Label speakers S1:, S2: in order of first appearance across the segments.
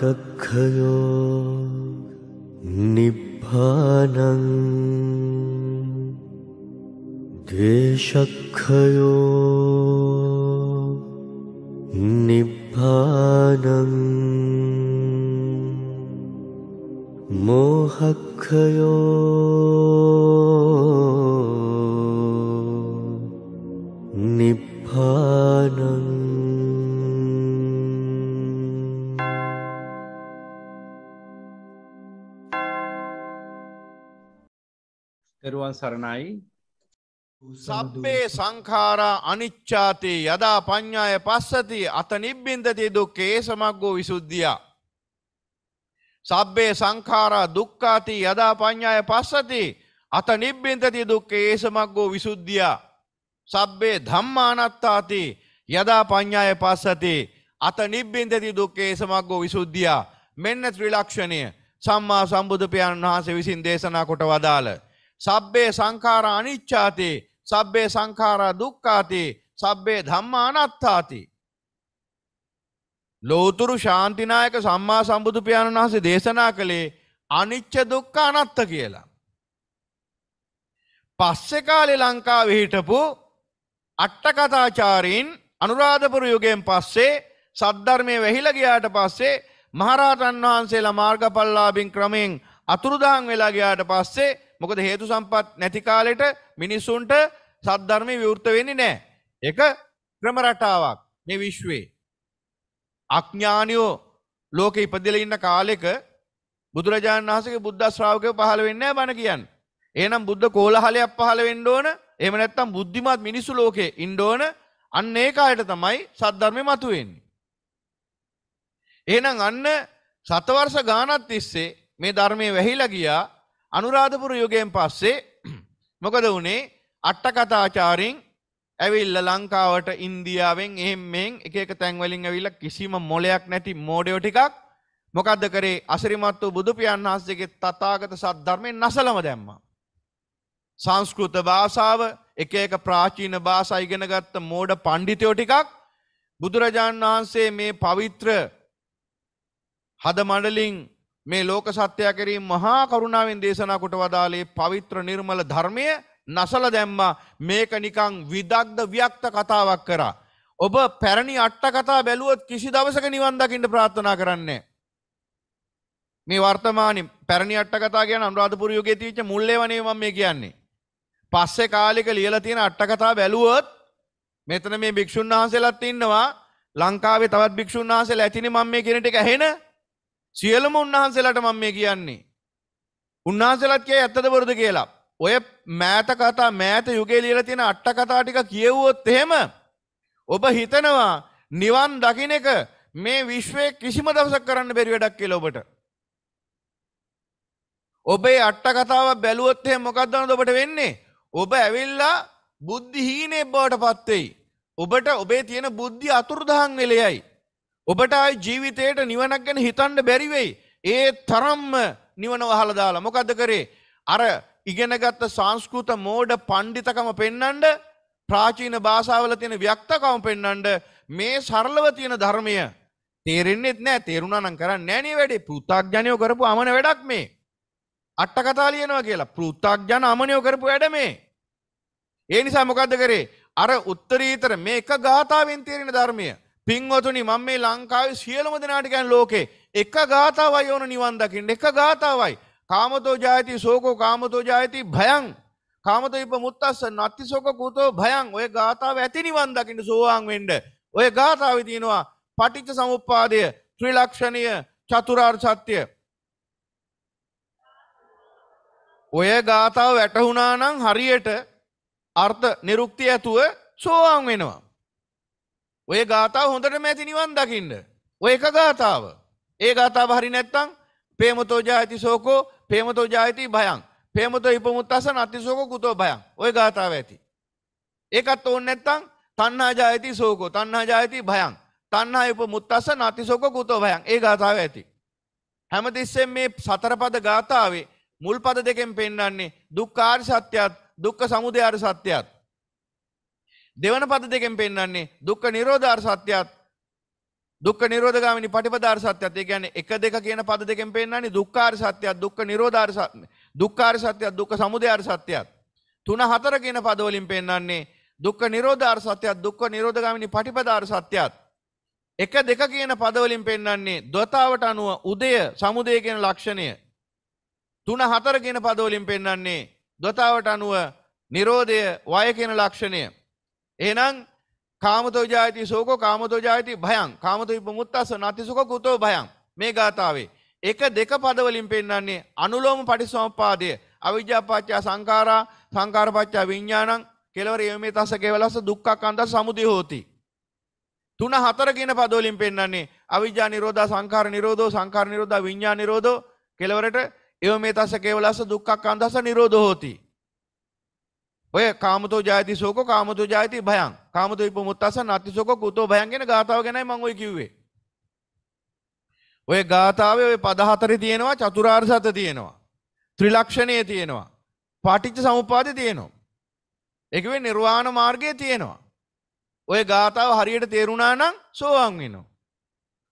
S1: कक्षयो निभानम् द्वेषखयो निभानं मोहखयो සරණයි සබ්බේ සංඛාරා අනිච්චාති යදා පඤ්ඤාය පස්සති අත නිබ්බින්දති දුක්ඛේ සමග්ගෝ විසුද්ධිය සබ්බේ සංඛාරා දුක්ඛාති යදා පඤ්ඤාය පස්සති අත නිබ්බින්දති දුක්ඛේ සමග්ගෝ විසුද්ධිය සබ්බේ ධම්මානත්තාති යදා පඤ්ඤාය පස්සති අත නිබ්බින්දති දුක්ඛේ සමග්ගෝ විසුද්ධිය මෙන්න ත්‍රිලක්ෂණය සම්මා සම්බුදු පියාණන් වහන්සේ විසින් දේශනා කොට වදාළ සබ්බේ සංකාර අනිච්චාතේ සබ්බේ සංකාරා දුක්කාතේ සබ්බේ ධම්මා අනත්තාති. ලෝතුරු ශාන්තිනායක සම්මා සම්බුදු පියාණන් වහන්සේ දේශනා කළේ අනිච්ච දුක්ඛ අනත්ත කියලා. පස්සේ කාලේ ලංකාවේ හිටපු අට්ටකථාචාරීන් අනුරාධපුර යුගයෙන් පස්සේ සද්ධර්මයේ වැහිලා ගියාට පස්සේ මහරහතන් වහන්සේලා මාර්ගඵලලාභින් ක්‍රමෙන් අතුරුදහන් වෙලා ගියාට පස්සේ මොකද හේතු සම්පත් නැති කාලෙට මිනිස්සුන්ට සද්ධර්මය විවෘත වෙන්නේ නෑ. එක ක්‍රම රටාවක් මේ විශ්වේ. අඥ්ඥානියෝ ලෝක ඉපදිල ඉන්න කාලෙක බුදුරජාණන් වහසගේ බුද්ධ ශ්‍රාවකය පහළ වෙන්න බණ කියන්න. ඒනම් බුද්ධ කෝලහලයක් පහළ වෙන්න ඕන එම නැත්තම් බුද්ධිමත් මිනිසු ලෝකේ ඉන්ඩෝන අන්න ඒකායට තමයි සද්ධර්මය මතුවෙන්නේ. එහෙනම් අන්න සතවර්ෂ ගානත් තිස්සේ මේ ධර්මය වැහිලා ගියා අනුරාධපුර යුගයෙන් පස්සේ මොකද වනේ අට්ටකතාචාරින් ඇවිල්ල ලංකාවට ඉන්දියාවෙන් එහෙම මෙන් එක එක තැන්වලින් ඇවිල්ලා කිසිම මොලයක් නැති මෝඩයෝ ටිකක් මොකද්ද කරේ අසිරිමත් වූ බුදුපියන් වහන්සේගේ තථාගත සද්ධර්මයෙන් නසලම දැම්මා. සංස්කෘත භාෂාව එක එක ප්‍රාචීන භාෂා ඉගෙන ගත්ත මෝඩ පඬිතයෝ ටිකක් බුදුරජාණන් වහන්සේ මේ පවිත්‍ර හද මඩලින් මේ ලෝක සත්‍යය කෙරී මහා කරුණාවෙන් දේශනා කොට වදාලේ පවිත්‍ර නිර්මල ධර්මය නසල දැම්මා මේක නිකං විදක්ද ව්‍යක්ත කතාවක් කරා. ඔබ පැරණි අට්ට කතා බැලුවොත් කිසි දවසක නිවන්දකින්ට ප්‍රාත්ථනා කරන්නේ. මේ වර්තමානි පැරණි අට්ට කතා කියන අනුරාධපුරයෝගේ තිවිච්ච මුල්ලේවනේ මම මේ කියන්නේ. පස්සේ කාලෙක ලියලා තියෙන අට්ට කතා බැලුවොත් මෙතන මේ භික්ෂුන් වහන්සේලාත් ඉන්නවා ලංකාවේ තවත් භික්ෂුන් වහන්සේලා ඇතිනේ මම මේ කියන ටික ඇහෙන සියලම උන්වහන්සේලට මම මේ කියන්නේ. උන්වහන්සේලත් කිය ඇත්තද බොරුද කියලා. ඔය මෑත කතා මෑත යුගයේ ලියලා තියෙන අට කතා ටික කියවුවොත් එහෙම ඔබ හිතනවා නිවන් දකින්න එක මේ විශ්වයේ කිසිම දවසක් කරන්න බැරි වැඩක් කියලා ඔබට. ඔබේ අට කතාව බැලුවොත් එහෙම මොකක්ද ඔබට වෙන්නේ? ඔබ ඇවිල්ලා බුද්ධිහීනේ බවට පත් වෙයි. ඔබට ඔබේ තියෙන බුද්ධි අතුරුදහන් වෙලෙයි. ඔබට ආයි ජීවිතයට නිවනක් ගැන හිතන්න බැරි වෙයි. ඒ තරම්ම නිවන වහලා දාලා මොකද කරේ? අර ඉගෙනගත්ත සංස්කෘත මෝඩ පණ්ඩිතකම පෙන්වන්න ප්‍රාචීන භාෂාවල තියෙන ව්‍යක්තකම පෙන්වන්න මේ සරලව තියෙන ධර්මය තේරෙන්නෙත් නෑ තේරුණා නම් කරන්නේ නෑනේ වැඩේ පෘථග්ජනයෝ කරපු අමන වැඩක් මේ අට කතා ලියනවා කියලා පෘථග්ජන අමනියෝ කරපු වැඩ මේ ඒ නිසා මොකද්ද කරේ අර උත්තරීතර මේක ගාථාවෙන් තේරෙන ධර්මය පින්වතුනි මම මේ ලංකාවේ සියලුම දෙනාට කියන්නේ ලෝකේ එක ගාතාවයි ඕන නිවන් දකින්න එක ගාතාවයි කාමතෝ ජායති සෝකෝ කාමතෝ ජායති භයං කාමතෝ ඉප මුත්තස්ස නත්ති සෝක කුතෝ භයං ඔය ගාතාව ඇති නිවන් දකින්න සෝවාන් වෙන්න ඔය ගාතාවේ තියෙනවා පටිච්ච සමුප්පාදය ත්‍රිලක්ෂණීය චතුරාර්ය සත්‍ය ඔය ගාථාව වැටහුණා නම් හරියට අර්ථ නිරුක්තිය ඇතුව සෝවාන් වෙනවා ඔය ගාථාව හොඳට මැති නිවන් දකින්න. ඔය එක ගාථාව. ඒ ගාථාව හරි නැත්තං පේමතෝ ජායති සෝකෝ පේමතෝ ජායති භයං. පේමතෝ ඉපමුත්තසන අතිසෝකෝ කුතෝ භයං. ඔය ගාථාව ඇති. ඒකත් ඕන නැත්තං තණ්හා ජායති සෝකෝ තණ්හා ජායති භයං. තණ්හා ඉපමුත්තසන අතිසෝකෝ කුතෝ භයං. ඒ ගාථාව ඇති. හැමතිස්සෙම මේ සතරපද ගාථාවේ මුල් පද දෙකෙන් පෙන්වන්නේ දුක්ඛාර සත්‍යයත් දුක්ඛ සමුදය අර සත්‍යයත් දෙවන පද දෙකෙන් පෙන්වන්නේ දුක්ඛ නිරෝධාර සත්‍යයත් දුක්ඛ නිරෝධගාමිනී පටිපදාර සත්‍යයත් ඒ කියන්නේ එක දෙක කියන පද දෙකෙන් පෙන්වන්නේ දුක්ඛාර සත්‍යයත් දුක්ඛ නිරෝධාර දුක්ඛාර සත්‍යයත් දුක්ඛ සමුදයාර සත්‍යයත් තුන හතර කියන පද වලින් පෙන්වන්නේ දුක්ඛ නිරෝධාර සත්‍යයත් දුක්ඛ නිරෝධගාමිනී පටිපදාර සත්‍යයත් එක දෙක කියන පදවලින් පෙන්වන්නේ දොතාවට අනුව උදය සමුදය කියන ලක්ෂණය තුන හතර කියන පදවලින් පෙන්වන්නේ දොතාවට අනුව නිරෝධය වය කියන ලක්ෂණය එහෙනම් කාමතෝ ජායති සෝකෝ කාමතෝ ජායති භයං කාමතෝ විමුක්තස්ස නතිසුකෝ කුතෝ භයං මේ ගාතාවේ එක දෙක පදවලින් පෙන්වන්නේ අනුලෝම පටිසමුපාදය අවිජ්ජාපච්චය සංඛාරා සංඛාරපච්චය විඥානං කෙලවර යමේ තස්ස කෙවලස්ස දුක්ඛකන්ද සමුදය හෝති තුන හතර කියන පදවලින් පෙන්වන්නේ අවිජ්ජා නිරෝධා සංඛාර නිරෝධෝ සංඛාර නිරෝධා විඥාන නිරෝධෝ කෙලවරට යමේ තස්ස කෙවලස්ස දුක්ඛකන්දස නිරෝධෝ හෝති ඔය කාමතෝ ජාති සෝක කාමතෝ ජාති භයන් කාමතෝ විපමුත්තස නති සෝක කුතෝ භයන් කියන ගාතාව ගැනයි මම ඔය කිව්වේ. ඔය ගාතාවේ ඔය පද හතරේ තියෙනවා චතුරාර්ය සත්‍ය තියෙනවා. ත්‍රිලක්ෂණයේ තියෙනවා. පාටිච්ච සමුප්පාදේ තියෙනවා. ඒ කිව්වේ නිර්වාණ මාර්ගයේ තියෙනවා. ඔය ගාතාව හරියට තේරුණා නම් සෝවාන් වෙනවා.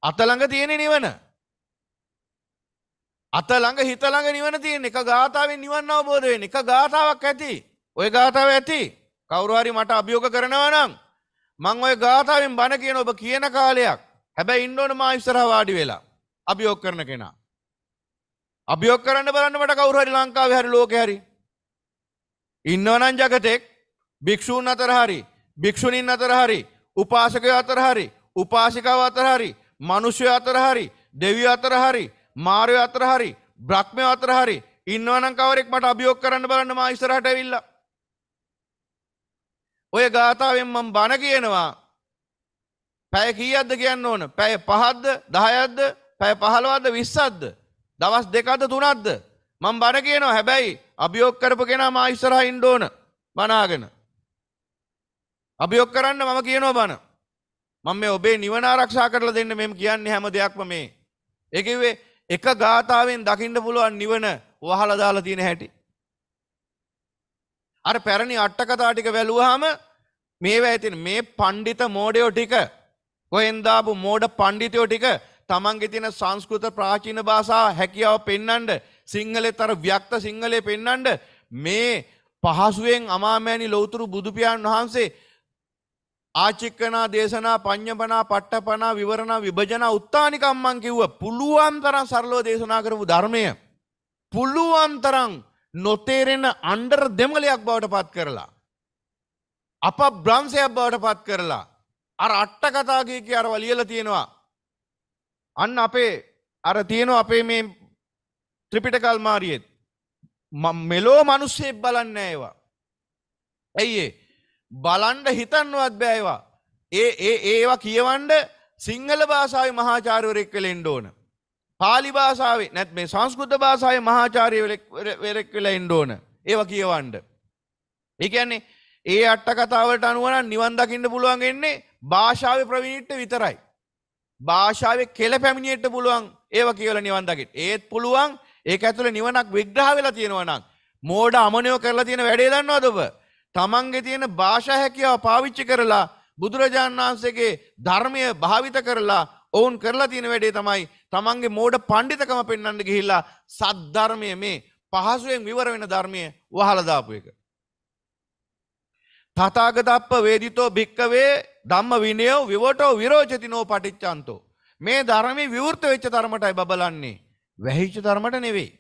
S1: අත ළඟ තියෙන නිවන. අත ළඟ හිත ළඟ නිවන තියෙන එක ගාතාවෙන් නිවන් අවබෝධ වෙන එක ගාතාවක් ඇති. ඔය ගාථාව ඇති කවුරුහරි මට අභියෝග කරනවා නම් මං ඔය ගාථාවෙන් බණ කියන ඔබ කියන කාලයක් හැබැයි ඉන්නෝන මා ඉස්සරහා වාඩි වෙලා අභියෝග කරන කෙනා. අභියෝග කරන්න බලන්න මට කවුරුහරි ලංකාවේ හරි ලෝකේ හරි ඉන්නවනම් జగතෙක් භික්ෂූන් අතර හරි භික්ෂුණීන් අතර හරි උපාසකයෝ අතර හරි උපාසිකාව අතර හරි මිනිස්සු අතර හරි දෙවියෝ අතර හරි මාරයෝ අතර හරි බ්‍රහ්මයෝ අතර හරි ඉන්නවනම් කවරෙක් මට අභියෝග කරන්න බලන්න මා ඉස්සරහට ඇවිල්ලා ඔය ගාථාවෙන් මම බණ කියනවා. පැය කීයක්ද කියන්න ඕන? පැය 5ක්ද 10ක්ද පැය 15ක්ද 20ක්ද? දවස් දෙකක්ද තුනක්ද? මම බණ කියනවා. හැබැයි අභියෝග කරපු කෙනා මා ඉස්සරහා ඉන්න ඕන. බනාගෙන. අභියෝග කරන්න මම කියනවා බණ. මම මේ ඔබේ නිවන ආරක්ෂා කරලා දෙන්න මෙම් කියන්නේ හැම දෙයක්ම මේ. ඒ කිව්වේ එක ගාථාවෙන් දකින්න පුළුවන් නිවන වහලා දාලා තියෙන හැටි. අර පැරණි අට්ටකතා ටික වැළුවාම මේවා ඇතින් මේ පණ්ඩිත මෝඩයෝ ටික කොහෙන්දාපු මෝඩ පණ්ඩිතයෝ ටික තමන්ගේ තියෙන සංස්කෘත ප්‍රාචීන භාෂාව හැකියාව පෙන්වන්න සිංහලේ තර ව්‍යක්ත සිංහලේ පෙන්වන්න මේ පහසුවෙන් අමාමෑණි ලෞතුරු බුදු පියාණන් වහන්සේ ආචික්කනා දේශනා පඤ්ඤපනා පට්ඨපනා විවරණා විභජනා උත්තානිකම්මන් කිව්ව පුළුවන් තරම් සරලව දේශනා කරපු ධර්මය පුළුවන් තරම් නොතේරෙන අnder දෙමලයක් බවට පත් කරලා අප බ්‍රංශයක් බවට පත් කරලා අර අට්ට කතාගේ කිය අර වලියල තියෙනවා අන්න අපේ අර තියෙන අපේ මේ ත්‍රිපිටකල් මාරියෙත් මෙලෝ මනුස්සේ බලන්න ඒවා ඇයිඒ බලන්ඩ හිතන්නවත් බෑවා ඒ ඒ ඒවා කියවන්ඩ සිංහල භාසාාව මහාචාරවරෙක් කළෙන්ඩ ඕන පාලි භාසාාවේ නැත් මේ සංස්කෘත භාසාය මහාචාරය වෙරෙක් වෙල එන්ඩ ඕන ඒවා කියවන්ඩ ඒකන්නේ ඒ අට්ට කතාවට අනුවන නිවන් දකින්න පුළුවන්ගෙන්නේ භාෂාව ප්‍රවිණිට්ට විතරයි. භාෂාව කෙල පැමිණියට පුළුවන් ඒව කියල නිවන්දකිට. ඒත් පුළුවන් ඒ ඇතුළ නිවනක් විග්‍රහ වෙලා තියෙනවනම්. මෝඩ අමනයෝ කරලා තියෙන වැඩේ දන්නවා දොබ. තමන්ගේ තියෙන භාෂා හැකියාව පාවිච්චි කරලා බුදුරජාණන් වහන්සේගේ ධර්මය භාවිත කරලා ඔවුන් කරලා තියෙන වැඩේ තමයි තමන්ගේ මෝඩ පණ්ඩිතකම පෙන්වන්න ගිහිල්ලා සද්ධර්මය මේ පහසුවෙන් විවර වෙන ධර්මය වහලදාපු එක. තථාගතප්ප වේදිතෝ භික්කවේ ධම්ම විනයෝ විවටෝ විරෝචති නෝ පටිච්චන්තෝ. මේ ධර්මයේ විවෘත වෙච්ච ධර්මයටයි බබලන්නේ. වැහිච්ච ධර්මයට නෙවෙයි.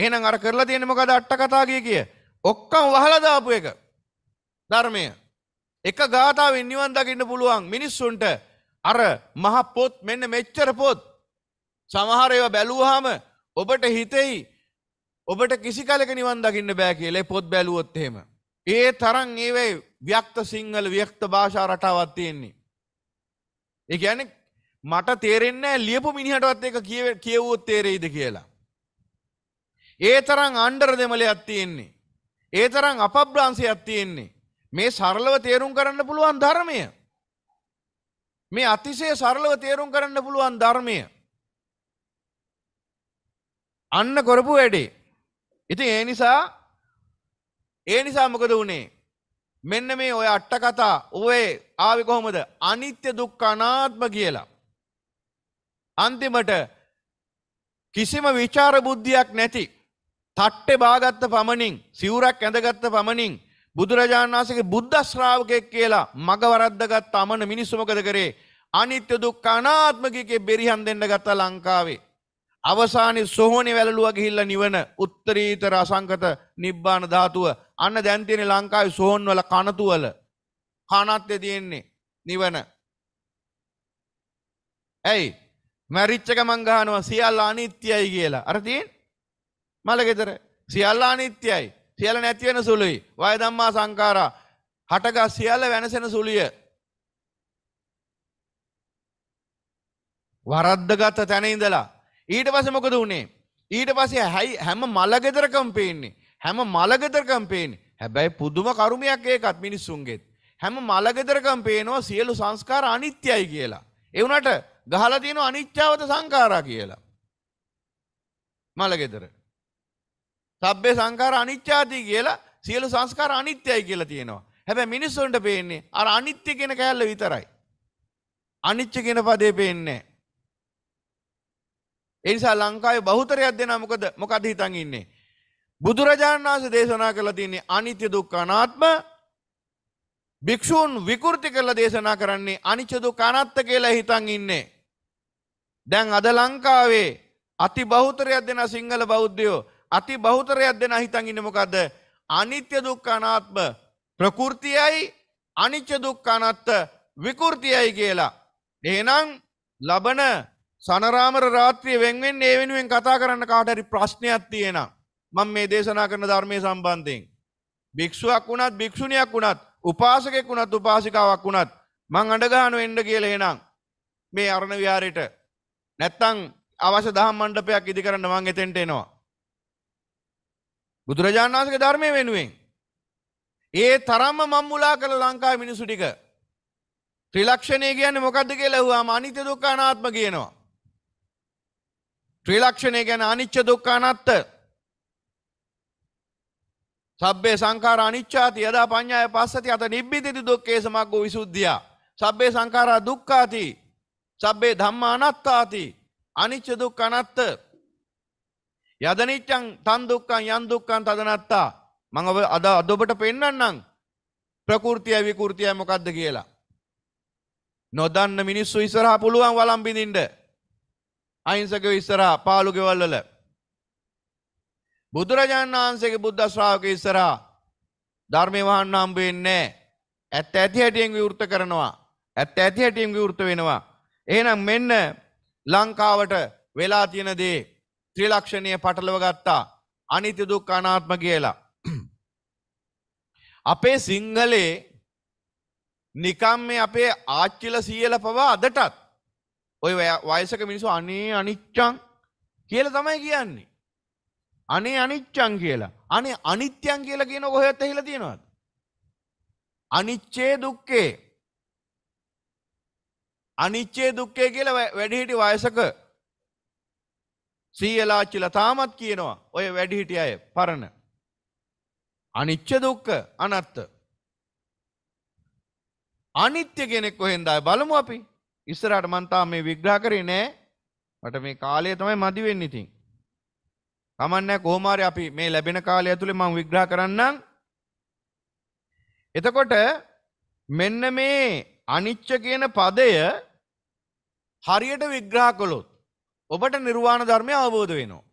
S1: එහෙනම් අර කරලා තියෙන්නේ මොකද අට කතා කිය කිය? ඔක්කොම වහලා දාපු එක. ධර්මය. එක ගාතාවෙන් නිවන් දකින්න පුළුවන් මිනිස්සුන්ට අර මහ පොත් මෙන්න මෙච්චර පොත් සමහර ඒවා බැලුවාම ඔබට හිතෙයි ඔබට කිසි කලක නිවන් දකින්න බෑ කියලා පොත් බැලුවොත් එහෙම. ඒ තරන් ඒවයි ව්‍යක්ත සිංහල ව්‍යක්ත භාෂා රටාවත් තියෙන්නේ. ඒ ඇන මට තේරෙන්නේ ලියපු මිනිහටවත් එක කියව කියවුවොත් තේරෙයිද කියලා. ඒ තරං අන්ඩර දෙමලයක් තියෙන්නේ. ඒ තරං අපබ්‍රාන්සයක් තියෙන්නේ. මේ සරලව තේරුම් කරන්න පුළුවන් ධර්මය. මේ අතිසේ සරලව තේරුම් කරන්න පුළුවන් ධර්මය. අන්න කොරපු වැඩේ. ඉතින් ඒ නිසා ඒ නිසා මොකද වුණේ මෙන්න මේ ඔය අට්ට කතා ඔය ආවි කොහොමද අනිත්‍ය දුක්ඛ අනාත්ම කියලා. අන්තිමට කිසිම විචාර බුද්ධියක් නැති තට්ටේ බාගත්ත පමණින් සිවුරක් ඇඳගත්ත පමණින් බුදුරජාණන් වහන්සේගේ බුද්ධ ශ්‍රාවකෙක් කියලා මග වරද්දගත් අමන මිනිස්සු මොකද කරේ අනිත්‍ය දුක්ඛ අනාත්ම කියේ බෙරිහන් දෙන්න ගත්තා ලංකාවේ අවසානි සොහොනි වැලලුව ගිහිල්ල නිවන උත්තරීතර අසංකත නිබ්බාන ධාතුව අන්න දැන්තියෙන ලංකායි සෝන්වල කනතුවල කනත්්‍ය තියෙන්නේ නිවන. ඇයි මැරිච්චක මංගානවා සියල්ලා අනිත්‍යයි කියලා අරතියෙන් මලගෙතර සියල්ලා අනිත්‍යයි සියල නැතිවෙන සුළුයි වය දම්මා සංකාරා හටගා සියල්ල වෙනසෙන සුළිය වරද්දගත්ත තැන ඉඳලා ඊට පස්සේ මොකද වුනේ? ඊට පස්සේ හැයි හැම මලගෙදරකම පේන්නේ. හැම මලගෙදරකම පේන්නේ. හැබැයි පුදුම කරුමයක් ඒකත් මිනිස්සුන්ගෙත්. හැම මලගෙදරකම පේනවා සියලු සංස්කාර අනිත්‍යයි කියලා. ඒ වුණාට ගහලා තියෙනවා අනිත්‍යවත සංඛාරා කියලා. මලගෙදර. සබ්බේ සංඛාර අනිත්‍යාති කියලා සියලු සංස්කාර අනිත්‍යයි කියලා තියෙනවා. හැබැයි මිනිස්සුන්ට පේන්නේ අර අනිත්‍ය කියන කෑල්ල විතරයි. අනිච්ච කියන පදේ පේන්නේ නැහැ. එනිසා ලංකාවේ බහුතරයක් දෙනා මොකද මොකද හිතන් ඉන්නේ බුදුරජාණන් වහන්සේ දේශනා කළා තියෙන්නේ අනිත්‍ය දුක්ඛ අනාත්ම භික්ෂූන් විකෘති කරලා දේශනා කරන්නේ අනිච්ච දුක්ඛ අනාත්ම කියලා හිතන් ඉන්නේ දැන් අද ලංකාවේ අති බහුතරයක් දෙනා සිංහල බෞද්ධයෝ අති බහුතරයක් දෙනා හිතන් ඉන්නේ මොකද අනිත්‍ය දුක්ඛ අනාත්ම ප්‍රකෘතියයි අනිච්ච දුක්ඛ අනාත්ම විකෘතියයි කියලා එහෙනම් ලබන සනරාමර රාත්‍රිය වෙන්වෙන් ඒ වෙනුවෙන් කතා කරන්න කාටරි ප්‍රශ්නයක් තියෙන මං මේ දේශනා කරන ධර්මය සම්බන්ධයෙන්. භික්ෂුවක් වුණත් භික්ෂුණයක් වුණත් උපාසකෙක් වුණත් උපාසිකාවක් වුණත් මං අඩගානු එන්ඩ කියල එනම් මේ අරණ විහාරයට නැත්තං අවශ දහම් මණ්ඩපයක් ඉදි කරන්න මං එතෙන්ට එනවා. බුදුරජාණන් වන්සක ධර්මය වෙනුවෙන්. ඒ තරම්ම මම්මුලා කළ ලංකා මිනිසු ටික ත්‍රිලක්ෂණය කියන්න මොකක්ද කියලා හවා අනිත්‍ය දුක්කානාත්ම කියනවා. ත්‍රිලක්ෂණය ගැන අනිච්ච දුක්ඛ අනාත්ත සබ්බේ සංඛාර අනිච්චාති යදා පඤ්ඤාය පස්සති අත නිබ්බිදිති දුක්ඛේ සමග්ගෝ විසුද්ධියා සබ්බේ සංඛාරා දුක්ඛාති සබ්බේ ධම්මා අනාත්තාති අනිච්ච දුක්ඛ අනාත්ත යදනිච්ඡං තන් දුක්ඛං යන් දුක්ඛං තදනත්තා මම අද අද ඔබට පෙන්වන්නම් ප්‍රകൃතිය විකෘතිය මොකද්ද කියලා නොදන්න මිනිස්සු ඉස්සරහා පුළුවන් වළම් බින්දින්න අහිංසක ඉස්සරහා පාළු ගෙවල් වල බුදුරජාණන් වහන්සේගේ බුද්ධ ශ්‍රාවක ඉස්සරහා ධර්මය වහන්න හම්බ වෙන්නේ නැහැ. ඇත්ත ඇති හැටියෙන් විවෘත කරනවා. ඇත්ත ඇති හැටියෙන් විවෘත වෙනවා. එහෙනම් මෙන්න ලංකාවට වෙලා තියෙන දේ ත්‍රිලක්ෂණය පටලව ගත්තා. අනිත්‍ය දුක්ඛ අනාත්ම කියලා. අපේ සිංහලේ නිකම් මේ අපේ ආච්චිල සීයල පවා අදටත් ඔය වයසක මිනිසු අනේ අනිච්චං කියල තමයි කියන්නේ. අනේ අනිච්චං කියලා අනේ අනිත්‍යන් කියලා කියන කොහොත් ඇහිලා තියෙනවද? අනිච්චේ දුක්ඛේ අනිච්චේ දුක්ඛේ කියලා වැඩිහිටි වයසක සීයලාචිලා තාමත් කියනවා ඔය වැඩිහිටි අය පරණ අනිච්ච දුක්ඛ අනත්ත අනිත්‍ය කෙනෙක් කොහෙන්ද බලමු අපි ඉස්සරහට මං තාම මේ විග්‍රහ කරේ නෑ. මට මේ කාලය තමයි මදි වෙන්නේ ඉතින්. කමන්නේ කොහොම හරි අපි මේ ලැබෙන කාලය ඇතුලේ මං විග්‍රහ කරන්නම්. එතකොට මෙන්න මේ අනිච්ච කියන පදය හරියට විග්‍රහ කළොත් ඔබට නිර්වාණ ධර්මය අවබෝධ වෙනවා.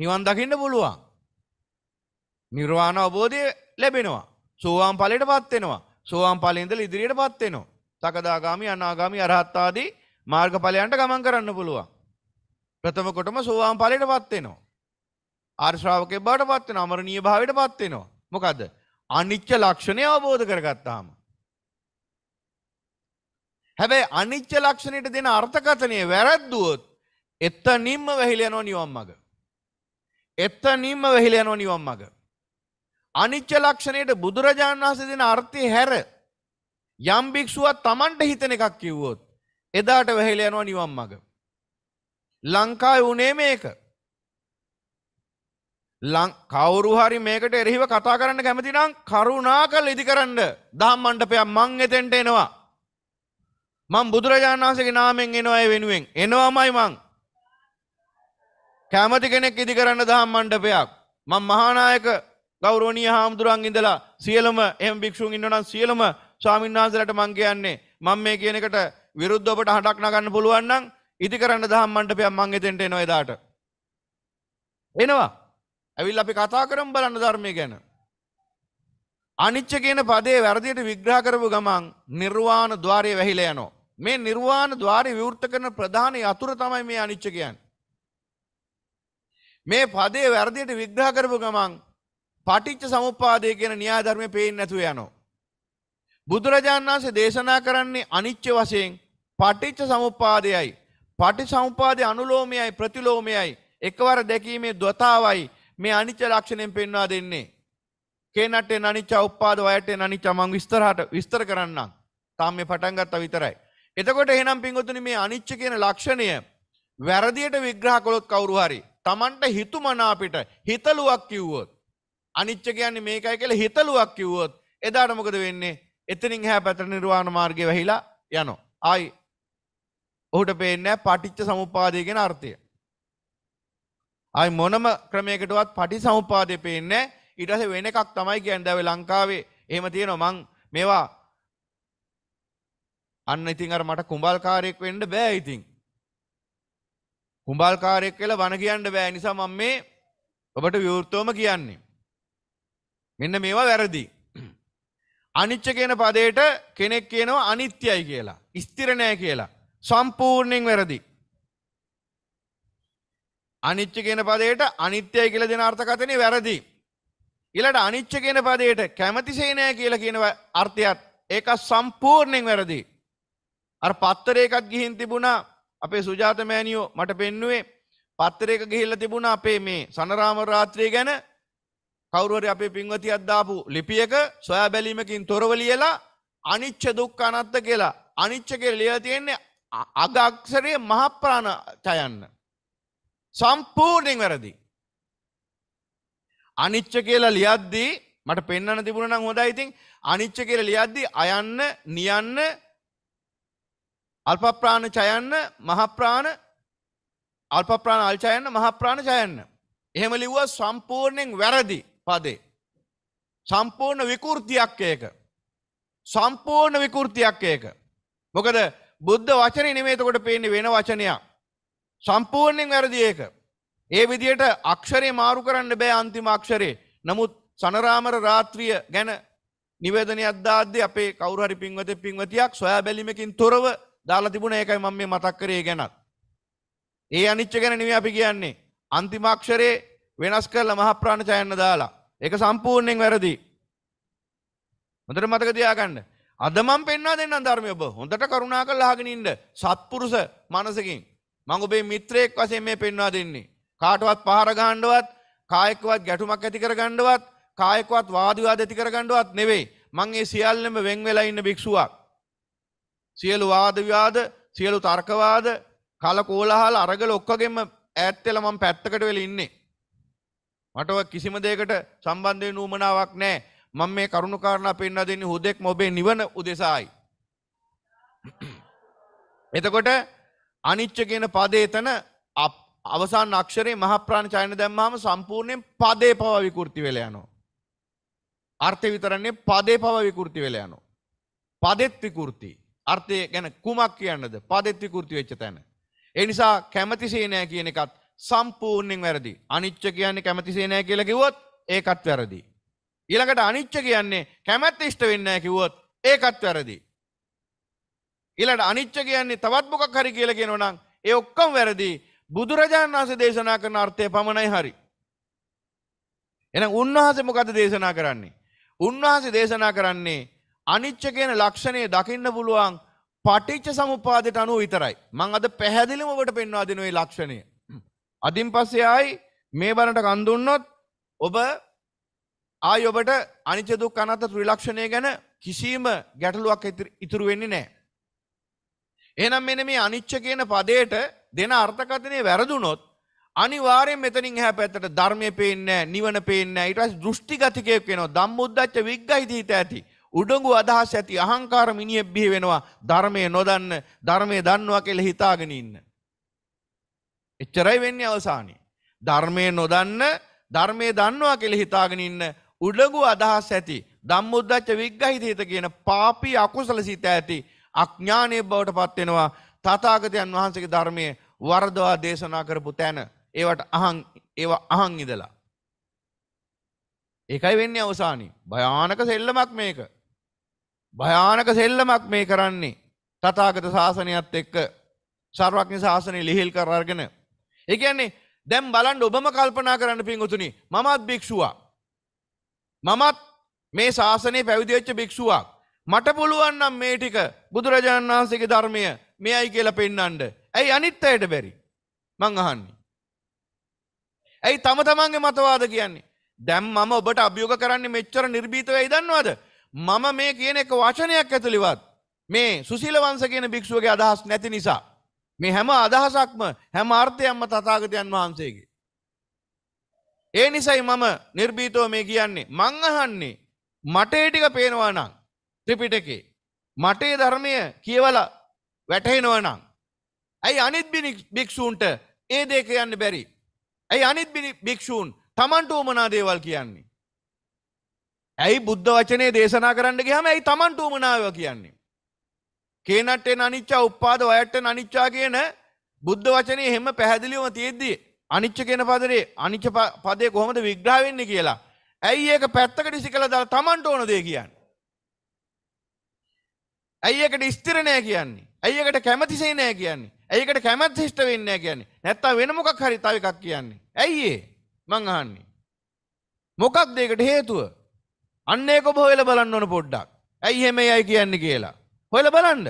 S1: නිවන් දකින්න පුළුවන්. නිර්වාණ අවබෝධය ලැබෙනවා. සෝවාන් ඵලයට පත් වෙනවා. සෝවාන් ඵලයෙන්ද ඉදිරියට පත් වෙනවා. සකදාගාමි අනාගාමි අරහත් ආදී මාර්ගඵලයන්ට ගමන් කරන්න පුළුවන්. ප්‍රථම කොටම සෝවාන් ඵලයට පත් වෙනවා. ආර්ය ශ්‍රාවකේ බවට පත් වෙනවා. අමරණීය භාවයට පත් වෙනවා. මොකද? අනිච්ච ලක්ෂණය අවබෝධ කරගත්තාම. හැබැයි අනිච්ච ලක්ෂණයට දෙන අර්ථකථනය වැරද්දුවොත් එතනින්ම වැහිලා යනවා නිවන් මඟ. එතනින්ම වැහිලා යනවා නිවන් මඟ. අනිච්ච ලක්ෂණයට බුදුරජාණන් වහන්සේ දෙන අර්ථය හැර යම් භික්ෂුවක් Tamanට හිතන එකක් කිව්වොත් එදාට වැහිලා යනවා නිවන් මඟ. ලංකාවේ උනේ මේක. කවුරු හරි මේකට එරෙහිව කතා කරන්න කැමති නම් කරුණාකල් ඉදි කරන්න දහම් මණ්ඩපයක් මං එතෙන්ට එනවා. මං බුදුරජාණන් වහන්සේගේ නාමයෙන් එනවා ඒ වෙනුවෙන්. එනවාමයි මං. කැමති කෙනෙක් ඉදි කරන්න දහම් මණ්ඩපයක්. මං මහානායක ගෞරවනීය හාමුදුරන් ඉඳලා සියලුම එහෙම භික්ෂුන් ඉන්නවනම් සියලුම ස්වාමීන් වහන්සලට මං කියන්නේ මං මේ කියන එකට විරුද්ධ ඔබට හටක් නගන්න පුළුවන් නම් ඉදි කරන්න දහම් මණ්ඩපයක් මං එතෙන්ට එනවා එදාට. එනවා. ඇවිල්ලා අපි කතා කරමු බලන්න ධර්මය ගැන. අනිච්ච කියන පදේ වැරදියට විග්‍රහ කරපු ගමන් නිර්වාණ ద్వාරය වැහිලා යනවා. මේ නිර්වාණ ద్వාරය විවෘත කරන ප්‍රධාන යතුරු තමයි මේ අනිච්ච කියන්නේ. මේ පදේ වැරදියට විග්‍රහ කරපු ගමන් පටිච්ච සමුප්පාදය කියන න්‍යාය ධර්මය පේන්නේ නැතුව යනවා. බුදුරජාණන් වහන්සේ දේශනා කරන්නේ අනිච්ච වශයෙන් පටිච්ච සමුප්පාදයයි. පටි සම්පාදය අනුලෝමයයි ප්‍රතිලෝමයයි එකවර දැකීමේ දොතාවයි මේ අනිච්ච ලක්ෂණයෙන් පෙන්වා දෙන්නේ. කේනටේ අනිච්ච උප්පාද වයටේ අනිච්ච මං විස්තරහට විස්තර කරන්නම්. තාම මේ පටන් ගත්තා විතරයි. එතකොට එහෙනම් පින්වතුනි මේ අනිච්ච කියන ලක්ෂණය වැරදියට විග්‍රහ කළොත් කවුරු හරි Tamanට හිතුමනාපිට හිතලුවක් කිව්වොත් අනිච්ච කියන්නේ මේකයි කියලා හිතලුවක් කිව්වොත් එදාට මොකද වෙන්නේ? එතනින් හැ පැත නිර්වාණ මාර්ගය වැහිලා යනෝ. ආයි ඔහුට පේනෑ පටිච්ච සමුපාදයගෙන අර්ථය. අයි මොනම ක්‍රමයකටවත් පටි සමුපාදය පේන්නේ ඉටස වෙන එකක් තමයි ගැන්දැව ලංකාවේ එහෙම තියෙන මං මේවා අන්න ඉතින් අර මට කුම්බල්කාරයෙක් වෙන්ඩ බෑ ඉතිං. කුම්බල්කාරයෙක් කියලා වන කියන්න බෑ නිසා මම මේ ඔබට විවෘත්තෝම කියන්නේ. මෙන්න මේවා වැරදිී. අනිච්ච කියන පදයට කෙනෙක් කියනවා අනිත්‍යයි කියලා. ස්ථිර නෑ කියලා. සම්පූර්ණයෙන් වැරදි. අනිච්ච කියන පදයට අනිත්‍යයි කියලා දෙන අර්ථකථනය වැරදි. ඊළඟට අනිච්ච කියන පදයට කැමැතිසේ නෑ කියලා කියන අර්ථයත් ඒක සම්පූර්ණයෙන් වැරදි. අර පත්තරයකත් ගිහින් තිබුණා අපේ සුජාත මෑණියෝ මට පෙන්නුවේ පත්තරයක ගිහිල්ලා තිබුණා අපේ මේ සනරාම රාත්‍රිය ගැන කවරුවරි අපේ පින්වති අද්දාපු ලිපියක සොයා බැලීමකින් තොරව ලියලා අනිච්ච දුක් අනත්ත කියලා අනිච්ච කියලා ලියලා තියෙන්නේ අග අක්ෂරයේ මහප්‍රාණ චයන්න. සම්පූර්ණයෙන් වැරදි. අනිච්ච කියලා ලියද්දී මට පෙන්වන්න තිබුණා නම් හොඳයි ඉතින් අනිච්ච කියලා ලියද්දී අයන්න නියන්න අල්පප්‍රාණ චයන්න මහප්‍රාණ අල්පප්‍රාණ අල්චයන්න මහප්‍රාණ චයන්න. එහෙම ලිව්වා සම්පූර්ණයෙන් වැරදි. පදේ. සම්පූර්ණ විකෘතියක් ඒක. සම්පූර්ණ විකෘතියක් ඒක. මොකද බුද්ධ වචනය නෙමේතකොට පේන්නේ වෙන වචනයක්. සම්පූර්ණයෙන් වැරදි ඒක. ඒ විදියට අක්ෂරේ මාරු කරන්න බෑ අන්තිම අක්ෂරේ. නමුත් සනරාමර රාත්‍රිය ගැන නිවේදන අද්දාද්‍ය අපේ කවුරහරි පින්වත පින්වතියක් සොයා බැලිමකින් තොරව දාලා තිබුණ ඒකයි මම මේ මතක් කරේ ගැනත්. ඒ අනිච්ච ගැන නෙමෙයි අපි කියන්නේ. අන්තිම අක්ෂරේ වෙනස් කරලා මහ ප්‍රාණ ඡයන්න දාලා. ඒක සම්පූර්ණයෙන් වැරදි. හොඳට මතක තියාගන්න. අද මම පෙන්වා දෙන්නම් ධර්මය ඔබ. හොඳට කරුණා කරලා අහගෙන ඉන්න. සත්පුරුෂ මනසකින් මම ඔබේ මිත්‍රයෙක් වශයෙන් මේ පෙන්වා දෙන්නේ. කාටවත් පහර ගන්නවත්, කායකවත් ගැටුමක් ඇති කරගන්නවත්, කායකවත් වාද විවාද ඇති කරගන්නවත් නෙවෙයි. මං ඒ සියල්ලම වෙන් වෙලා ඉන්න භික්ෂුවක්. සියලු වාද විවාද, සියලු තර්කවාද, කලකෝලහල අරගල ඔක්කොගෙම ඈත් වෙලා මම පැත්තකට වෙලා ඉන්නේ. මටව කිසිම දෙයකට සම්බන්ධය නූමනාවක් නෑ මං මේ කරුණුකාරණ පෙන්න්න දෙන්න හුදෙක් මොබේ නිවන උදෙසායි. එතකොට අනිච්ච කියන පදේ එතන අවසාන් අක්ෂරේ මහප්‍රාණ චයන දැම්මාම සම්පූර්ණයෙන් පදේ පව විකෘති වෙලා යනවා. අර්ථය විතරන්නේ පදේ පව විකෘති වෙලා යනවා. පදෙත් විකෘති. අර්ථය ගැන කුමක් කියන්නද? පදෙත් විකෘති වෙච්ච තැන. ඒ නිසා කැමැතිසේ නෑ කියන එකත් සම්පූර්ණයෙන් වැරදි. අනිච්ච කියන්නේ කැමතිසේ නෑ කියලා කිව්වොත් ඒකත් වැරදි. ඊළඟට අනිච්ච කියන්නේ කැමැත්ත ඉෂ්ට වෙන්නේ නෑ කිව්වොත් ඒකත් වැරදි. ඊළඟට අනිච්ච කියන්නේ තවත් මොකක් හරි කියලා කියනවනම් ඒ ඔක්කොම වැරදි. බුදුරජාණන් වහන්සේ දේශනා කරන අර්ථය පමණයි හරි. එහෙනම් උන්වහන්සේ මොකද දේශනා කරන්නේ? උන්වහන්සේ දේශනා කරන්නේ අනිච්ච කියන ලක්ෂණය දකින්න පුළුවන් පටිච්ච සමුපාදයට අනුව විතරයි. මං අද පැහැදිලිම ඔබට පෙන්වා දෙනවා මේ ලක්ෂණය. අතින් පස්සේ ආයි මේ බණට කන්දුන්නොත් ඔබ ආය ඔබට අනිචදුක් අනත ත්‍රිලක්ෂණය ගැන කිසිීම ගැටලුවක් ඉතුරු වෙන්නේ නෑ. එනම් මෙන මේ අනිච්ච කියන පදයට දෙන අර්ථකතනය වැරදුනොත් අනිවාරයෙන් මෙතනින් හැ පැත්තට ධර්මය පේන්න නිවන පේන්න ඉටස් දෘෂ්ටිගතිකයක් වෙනවා දම්මුද්දච්ච විග්ගයිදීත ඇති උඩගු අදහස් ඇති අහංකාර මිනිිය බිහි වෙනවා ධර්මය නොදන්න ධර්මය දන්නවා කෙළ හිතාගෙනඉන්න. එච්චරයි වෙන්නේ අවසානයේ. ධර්මය නොදන්න ධර්මය දන්නවා කෙළ හිතාගෙන ඉන්න උඩගු අදහස් ඇති දම්මුද්දච්ච විග්ගහිතේත කියන පාපී අකුසල සිත ඇති අඥ්ඥානය බවට පත්වෙනවා තතාගතයන් වහන්සේගේ ධර්මය වරදවා දේශනා කරපු තැන ඒවට අහන් ඒව අහන් ඉදලා. එකයි වෙන්නේ අවසානි භයානක සෙල්ලමක් මේක. භයානක සෙල්ලමක් මේ කරන්නේ තතාගත ශාසනයත් එක්ක සර්වක්ඥ ශාසනය ලිහිල් කරගෙන ඒකන්නේ දැම් බලන්ඩ ඔබම කල්පනා කරන්න පින්ගතුනි මමත් භික්ෂවා. මමත් මේ ශාසනය පැවිදිවෙච්ච භික්ෂුවක්. මට පුළුවන්නම් මේ ටික බුදුරජාණන් වහන්සේගේ ධර්මය මෙයයි කියලා පෙන්නන්ඩ. ඇයි අනිත් අයට බැරි මං අහන්නේ. ඇයි තම තමන්ගේ මතවාද කියන්නේ. දැම් මම ඔබට අභියෝග කරන්නේ මෙච්චර නිර්බීතව ඉදන්නවාද. මම මේ කියන එක වචනයක් ඇතුළිවත් මේ සුසිල වංස කියන භික්ෂුවගේ අදහස් නැති නිසා. මේ හැම අදහසක්ම හැම අර්ථයක්ම තථාගතයන් වහන්සේගේ. ඒ නිසයි මම නිර්භීතව මේ කියන්නේ මං අහන්නේ මට ඒ ටික පේනවා නම් ත්‍රිපිටකේ මට ඒ ධර්මය කියවලා වැටහෙනවා නම් ඇයි අනිත් භික්ෂූන්ට ඒ දේ කියන්න බැරි? ඇයි අනිත් භික්ෂූන් Tamanට උමනා දේවල් කියන්නේ? ඇයි බුද්ධ වචනේ දේශනා කරන්න ගියාම ඇයි Tamanට උමනාව කියන්නේ? කේනට්ටෙන් අනිච්චා උපාද ඔයට්ටෙන් අනිච්චා කියන බුද්ධ වචනය එහෙම පැහැදිලිවම තියෙද්දී. අනිච්ච කියන පදරේ අනිච්ච පදේ කොහොමද විග්‍රහවෙන්න කියලා. ඇයි ඒක පැත්තකට ඉසි කළ දල් තමන්ට ඕන දේ කියන්න. ඇයි එකට ස්තිරණය කියන්නේ. ඇයි එකට කැමතිසේ නෑ කියන්නේ. ඒකට කැමත් ශිෂ්ට වෙන්න කියන්නේ. නැත්තම් වෙන මොකක් හරි තව එකක් කියන්නේ. ඇයි ඒ? මං අහන්නේ. මොකක්ද ඒකට හේතුව? අන්න ඒක ඔබ හොයලා බලන්න ඕන පොඩ්ඩක්. ඇයි එහෙමයි කියන්නේ කියලා. හොල බලන්න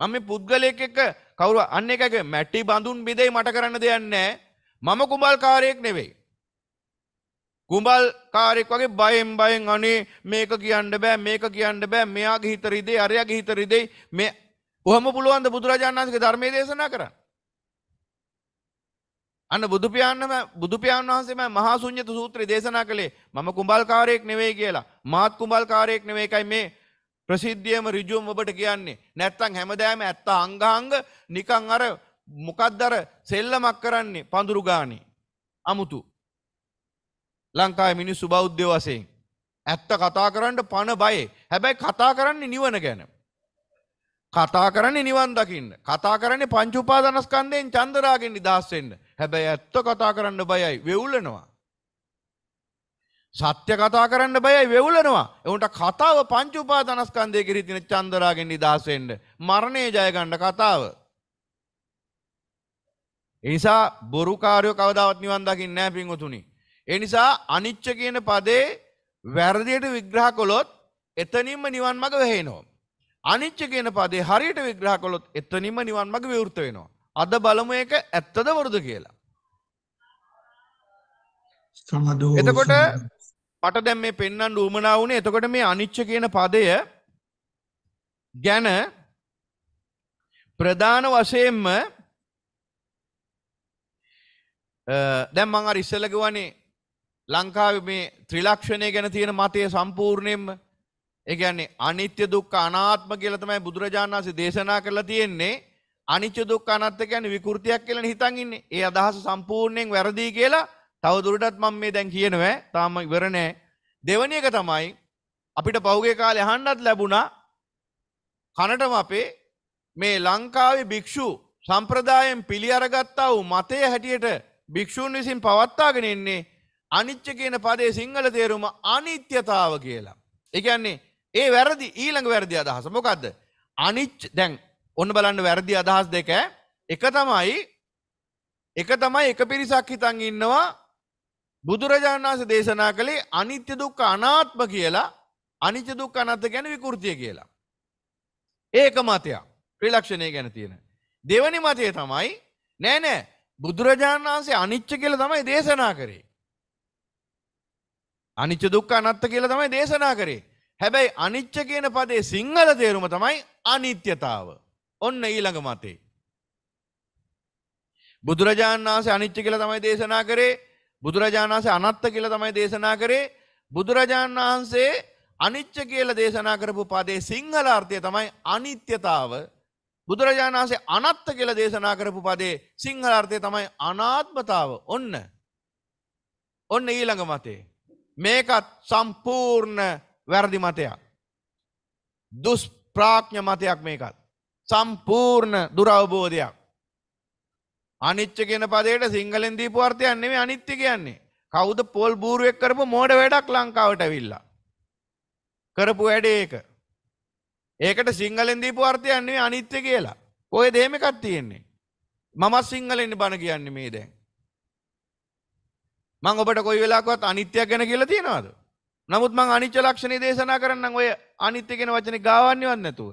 S1: මම පුද්ගලයෙක් එක්ක කවුරු අන්න එකක මැටි බඳුන් බිදෙයි මට කරන්න දෙයන්නේ මම කුඹල් කාරයෙක් නෙවෙයි කුඹල් කාරෙක් වගේ බයෙන් බයෙන් අනේ මේක කියන්න බෑ මේක කියන්න බෑ මෙයාගේ හිතරිදේ අරයාගේ හිතරිදේ මේ ඔහම පුළුවන්ද බුදුරජාණන් වහන්සේගේ ධර්මයේ දේශනා කරන්න. අන්න බුදු පියාණන්ම බුදු පියාණන් වහන්සේම මහා ශුන්්‍යත සූත්‍රය දේශනා කළේ මම කුඹල් කාරයෙක් නෙවෙයි කියලා. මාත් කුඹල් කාරයෙක් නෙවෙයි එකයි මේ ප්‍රසිද්ධියම රිජුවම් ඔබට කියන්නේ නැත්තං හැමදෑම ඇත්ත අංගහංග නිකං අර මොකක්දර සෙල්ලමක් කරන්නේ පඳුරු ගානේ අමුතු ලංකායි මිනිස්සු බෞද්ධ වසයෙන් ඇත්ත කතා කරන්නට පණ බයේ හැබැයි කතා කරන්නේ නිවන ගැන කතා කරන්නේ නිවන් දකින්න කතා කරන්නේ පංචුපාදනස්කන්දයෙන් චන්දරාගෙන් නිදහස්සෙන්න්න හැබැයි ඇත්ත කතා කරන්න බයයි වෙවුලනවා සත්‍ය කතා කරන්න බයයි වෙවුලනවා. එවුන්ට කතාව පංච උපාදානස්කන්ධය කෙරෙහි තියෙන චන්දරාගෙන් නිදහස් වෙන්න. මරණය ජය ගන්න කතාව. ඒ නිසා බොරු කාර්යෝ කවදාවත් නිවන් දකින්නේ නැහැ පින්වතුනි. ඒ නිසා අනිච්ච කියන පදේ වැරදියට විග්‍රහ කළොත් එතනින්ම නිවන් මඟ වැහෙනවා. අනිච්ච කියන පදේ හරියට විග්‍රහ කළොත් එතනින්ම නිවන් මඟ විවෘත වෙනවා. අද බලමු ඒක ඇත්තද වරුද කියලා. එතකොට මට දැන් මේ පෙන්වන්න උවමනා වුණේ එතකොට මේ අනිච්ච කියන පදය ගැන ප්‍රධාන වශයෙන්ම දැන් මං අර ඉස්සෙල්ලා කිව්වනේ ලංකාවේ මේ ත්‍රිලක්ෂණය ගැන තියෙන මතය සම්පූර්ණයෙන්ම ඒ කියන්නේ අනිත්‍ය දුක්ඛ අනාත්ම කියලා තමයි බුදුරජාණන් වහන්සේ දේශනා කරලා තියෙන්නේ අනිත්‍ය දුක්ඛ අනාත්ම කියන්නේ විකෘතියක් කියලා හිතන් ඉන්නේ. ඒ අදහස සම්පූර්ණයෙන් වැරදි කියලා තවදුරටත් මම මේ දැන් කියනවා තාම ඉවර නෑ දෙවැනි එක තමයි අපිට පහුගිය කාලේ අහන්නත් ලැබුණා කනටම අපේ මේ ලංකාවේ භික්ෂු සම්ප්‍රදායෙන් පිළි අරගත්තා වූ මතය හැටියට භික්ෂූන් විසින් පවත්වාගෙන ඉන්නේ අනිච්ච කියන පදේ සිංහල තේරුම අනිත්‍යතාව කියලා. ඒ කියන්නේ ඒ වැරදි ඊළඟ වැරදි අදහස මොකක්ද? අනිච්ච දැන් ඔන්න බලන්න වැරදි අදහස් දෙක එක තමයි එක තමයි එක පිරිසක් හිතන් ඉන්නවා බුදුරජාණන් වහන්සේ දේශනා කළේ අනිත්‍ය දුක්ඛ අනාත්ම කියලා අනිත්‍ය දුක්ඛ අනාත්ම ගැන විකෘතිය කියලා. ඒක මතයක්. ත්‍රිලක්ෂණය ගැන තියෙන. දෙවනි මතය තමයි නෑ නෑ බුදුරජාණන් වහන්සේ අනිච්ච කියලා තමයි දේශනා කරේ. අනිච්ච දුක්ඛ අනාත්ම කියලා තමයි දේශනා කරේ. හැබැයි අනිච්ච කියන පදේ සිංහල තේරුම තමයි අනිත්‍යතාව. ඔන්න ඊළඟ මතේ. බුදුරජාණන් වහන්සේ අනිච්ච කියලා තමයි දේශනා කරේ. බුදුරජාණන් වහන්සේ අනත්ත කියලා තමයි දේශනා කරේ බුදුරජාණන් වහන්සේ අනිච්ච කියලා දේශනා කරපු පදේ සිංහල අර්ථය තමයි අනිත්‍යතාව බුදුරජාණන් වහන්සේ අනත්ත කියලා දේශනා කරපු පදේ සිංහල අර්ථය තමයි අනාත්මතාව ඔන්න ඔන්න ඊළඟ මතේ මේකත් සම්පූර්ණ වැරදි මතයක් දුස් ප්‍රාඥ මතයක් මේකත් සම්පූර්ණ දුරවබෝධයක් අනිච්ච කියන පදයට සිංහලෙන් දීපු අර්ථයක් නෙමෙයි අනිත්‍ය කියන්නේ. කවුද පොල් බූරුවෙක් කරපු මෝඩ වැඩක් ලංකාවට ඇවිල්ලා. කරපු වැඩේ ඒක. ඒකට සිංහලෙන් දීපු අර්ථයක් නෙමෙයි අනිත්‍ය කියලා. කොහෙද එහෙම එකක් තියෙන්නේ? මම සිංහලෙන් බණ කියන්නේ මේ දැන්. මං ඔබට කොයි වෙලාවකවත් අනිත්‍යයක් ගැන කියලා තියනවාද? නමුත් මං අනිච්ච ලක්ෂණේ දේශනා කරන්නම් ඔය අනිත්‍ය කියන වචනේ ගාවන්නේවත් නැතුව.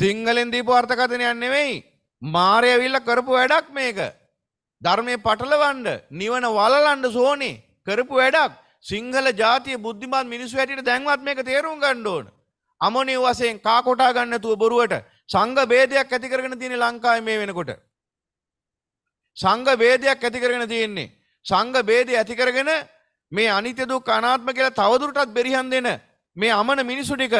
S1: සිංහලෙන් දීපු අර්ථකථනයක් නෙමෙයි මාරයවිල්ල කරපු වැඩක් මේක. ධර්මය පටලවන්ඩ නිවන වලලන්ඩ සෝනේ කරපු වැඩක් සිංහල ජාතිය බුද්ධිමත් මිනිස් වැටට දැන්වත් මේක තේරුම් ගණ්ඩෝන. අමනේ වසයෙන් කාකොටා ගන්නතුව බොරුවට සංග බේදයක් ඇතිකරගෙන තියෙන ලංකායි මේ වෙනකොට. සංග බේදයක් ඇතිකරගෙන තියෙන්නේ. සංග බේදය ඇතිකරගෙන මේ අනිත්‍යදු කනාත්ම කියලා තවදුරටත් බෙරිහන් දෙන මේ අමන මිනිසු ටික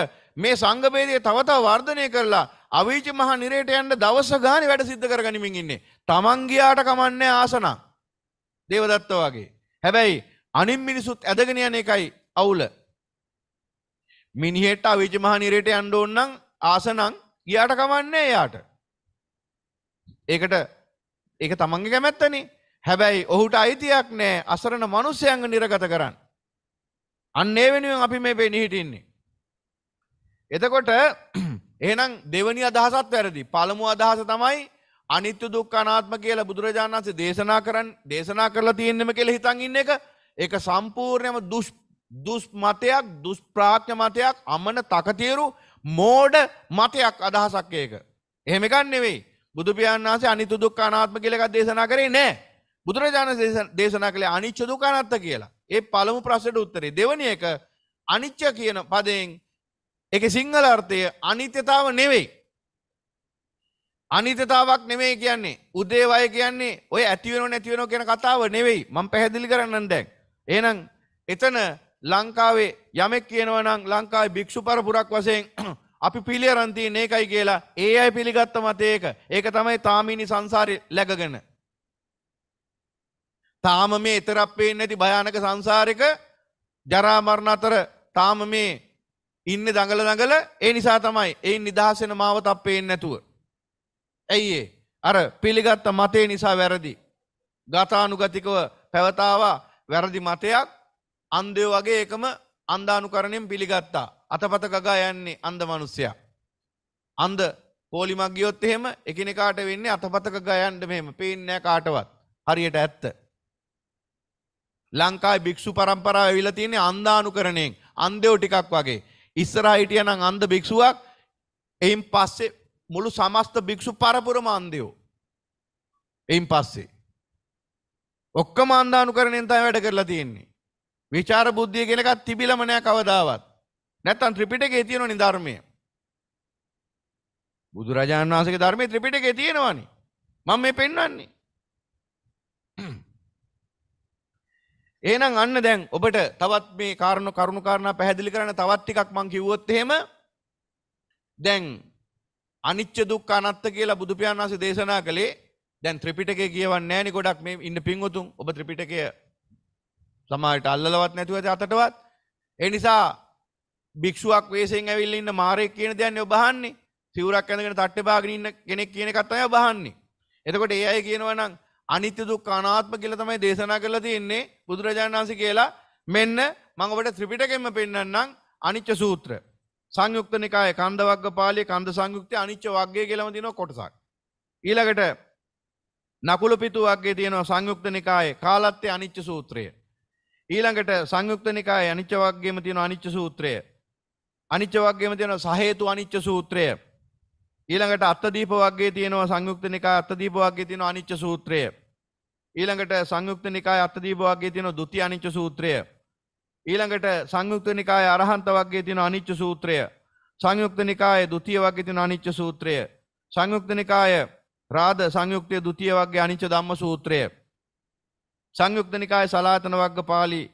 S1: මේ සංගබේදය තවතාව වර්ධනය කරලා අවීච මහා නිරේට යන්න දවස ගානේ වැඩ සිද්ධ කරගනිමින් ඉන්නේ. Taman ගියාට කමන්නේ ආසන. දේවදත්ත වගේ. හැබැයි අනිත් මිනිසුත් ඇදගෙන යන එකයි අවුල. මිනිහෙට අවීච මහා නිරේට යන්න ඕන නම් ආසනං ගියාට කමන්නේ එයාට. ඒකට ඒක තමන්ගේ කැමැත්තනේ. හැබැයි ඔහුට අයිතියක් නෑ අසරණ මිනිසයන්ව නිරගත කරන්න. අන්න ඒ වෙනුවෙන් අපි මේ වෙණි හිටින්නේ. එතකොට එහෙනම් දෙවනි අදහසත් වැරදි. පළමු අදහස තමයි අනිත්‍ය දුක්ඛ අනාත්ම කියලා බුදුරජාණන් වහන්සේ දේශනා කරන් දේශනා කරලා තියෙන්නෙම කියලා හිතන් ඉන්න එක ඒක සම්පූර්ණයෙන්ම දුෂ් දුෂ් මතයක් දුෂ්ප්‍රාඥ මතයක් අමන තකතිරු මෝඩ මතයක් අදහසක් ඒක. එහෙම එකක් නෙවෙයි. බුදු පියාණන් වහන්සේ අනිත්‍ය දුක්ඛ අනාත්ම කියලා එකක් දේශනා කරේ නැහැ. බුදුරජාණන් දේශනා කළේ අනිච්ච දුක්ඛ අනාත්ම කියලා. ඒ පළමු ප්‍රශ්නෙට උත්තරේ දෙවැනි එක අනිච්ච කියන පදයෙන් එක සිංහල අර්ථය අනිත්‍යතාව නෙවෙයි. අනිතතාවක් නෙමේ කියන්නේ උදේවය කියන්නේ ඔය ඇතිවෙන නැතිවෙන කියන කතාව නෙවෙයි මම පැහැදිලි කරන්න දැන්. එහෙනම් එතන ලංකාවේ යමෙක් කියනවා නම් ලංකාවේ භික්ෂු පරපුරක් වශයෙන් අපි පිළියරන් තියෙන එකයි කියලා ඒ අය පිළිගත්ත මතය ඒක. ඒක තමයි තාමිනි සංසාරේ läගගෙන. තාම මේ ඊතරක් පේන්නේ නැති භයානක සංසාරික ජරා මරණ අතර තාම මේ ඉන්න දඟල දඟල ඒ නිසා තමයි ඒ නිදහසෙන මාව තප්පේෙන් නැතුව. ඇයි ඒ අර පිළිගත්ත මතේ නිසා වැරදි. ගතානුගතිකව පැවතාවා වැරදි මතයක් අන්දය වගේ එකම අන්ධානුකරණයෙන් පිළිගත්තා අතපත ගගා යන්නේ අන්ද මනුස්සයා. අන්ද පෝලිමක් ගියොත් එහෙම එකනෙකාට වෙන්නේ අතපතක ගයන්ඩ මෙහෙම පේන්නෑ කාටවත් හරියට ඇත්ත. ලංකායි භික්ෂු පරම්පරාව විල තියන්නේ අන්ධානුකරණයෙන් අන්දයෝ ටිකක් වගේ ඉස්සරහිටිය නම් අන්ද භික්ෂුවක් එයින් පස්සේ මුළු සමස්ත භික්ෂු පරපුරම අන්දයෝ. එයින් පස්සේ. ඔක්කම අන්දානු කරනෙන් තමයි වැඩ කරලා තියෙන්නේ. විචාර බුද්ධිය කියන එකක් තිබිලම නෑ කවදාවත්. නැත්තම් ත්‍රිපිටකයේ තියෙනවනේ ධර්මය. බුදුරජාණන් වහන්සේගේ ධර්මයේ ත්‍රිපිටකයේ තියෙනවනේ. මම මේ පෙන්වන්නේ. ඒනම් අන්න දැන් ඔබට තවත් මේ කාරණු කරුණු කාරණා පැහැදිලි කරන්න තවත් ටිකක් මං කිව්වොත් එහෙම දැන් අනිච්ච දුක්ඛ අනාත්ත කියලා බුදු පියාණන් වහන්සේ දේශනා කළේ දැන් ත්‍රිපිටකය කියවන්නේ නැණි ගොඩක් මේ ඉන්න පින්වතුන් ඔබ ත්‍රිපිටකය සමාජයට අල්ලලවත් නැතුව ඇති අතටවත් ඒ නිසා භික්ෂුවක් වෙස්යෙන් ඇවිල්ලා ඉන්න මාරයෙක් කියන දෙයන්නේ ඔබ අහන්නේ සිවුරක් ඇඳගෙන තට්ටේ බාගෙන ඉන්න කෙනෙක් කියන එකත් තමයි ඔබ අහන්නේ එතකොට ඒ අය කියනවා නම් අනිත්‍ය දුක් අනාත්ම කියලා තමයි දේශනා කරලා තියෙන්නේ බුදුරජාණන් වහන්සේ කියලා මෙන්න මම ඔබට ත්‍රිපිටකෙම පෙන්වන්නම් අනිච්ච සූත්‍ර සංයුක්ත නිකායේ කන්ද වග්ග පාළියේ කන්ද සංයුක්තයේ අනිච්ච වග්ගය කියලාම තියෙනවා කොටසක් ඊළඟට නකුල පිතු වග්ගයේ තියෙනවා සංයුක්ත නිකායේ කාලත්තේ අනිච්ච සූත්‍රය ඊළඟට සංයුක්ත නිකායේ අනිච්ච වග්ගයේම තියෙනවා අනිච්ච සූත්‍රය අනිච්ච වග්ගයේම තියෙනවා සහේතු අනිච්ච සූත්‍රය ඊළඟට අත්තදීප වග්ගයේ තියෙනවා සංයුක්ත නිකාය අත්තදීප වග්ගයේ තියෙනවා අනිච්ච සූත්‍රය ඊළඟට සංයුක්ත නිකාය අත්තදීප වර්ගයේ තියෙන ဒုတိ ය අනිච්ච සූත්‍රය. ඊළඟට සංයුක්ත නිකාය අරහන්ත වර්ගයේ තියෙන අනිච්ච සූත්‍රය. සංයුක්ත නිකායේ ဒုတိ ය වර්ගයේ තියෙන අනිච්ච සූත්‍රය. සංයුක්ත නිකාය රාද සංයුක්තයේ ဒုတိ ය වර්ගයේ අනිච්ච ධම්ම සූත්‍රය. සංයුක්ත නිකාය සලායතන වර්ග පාළි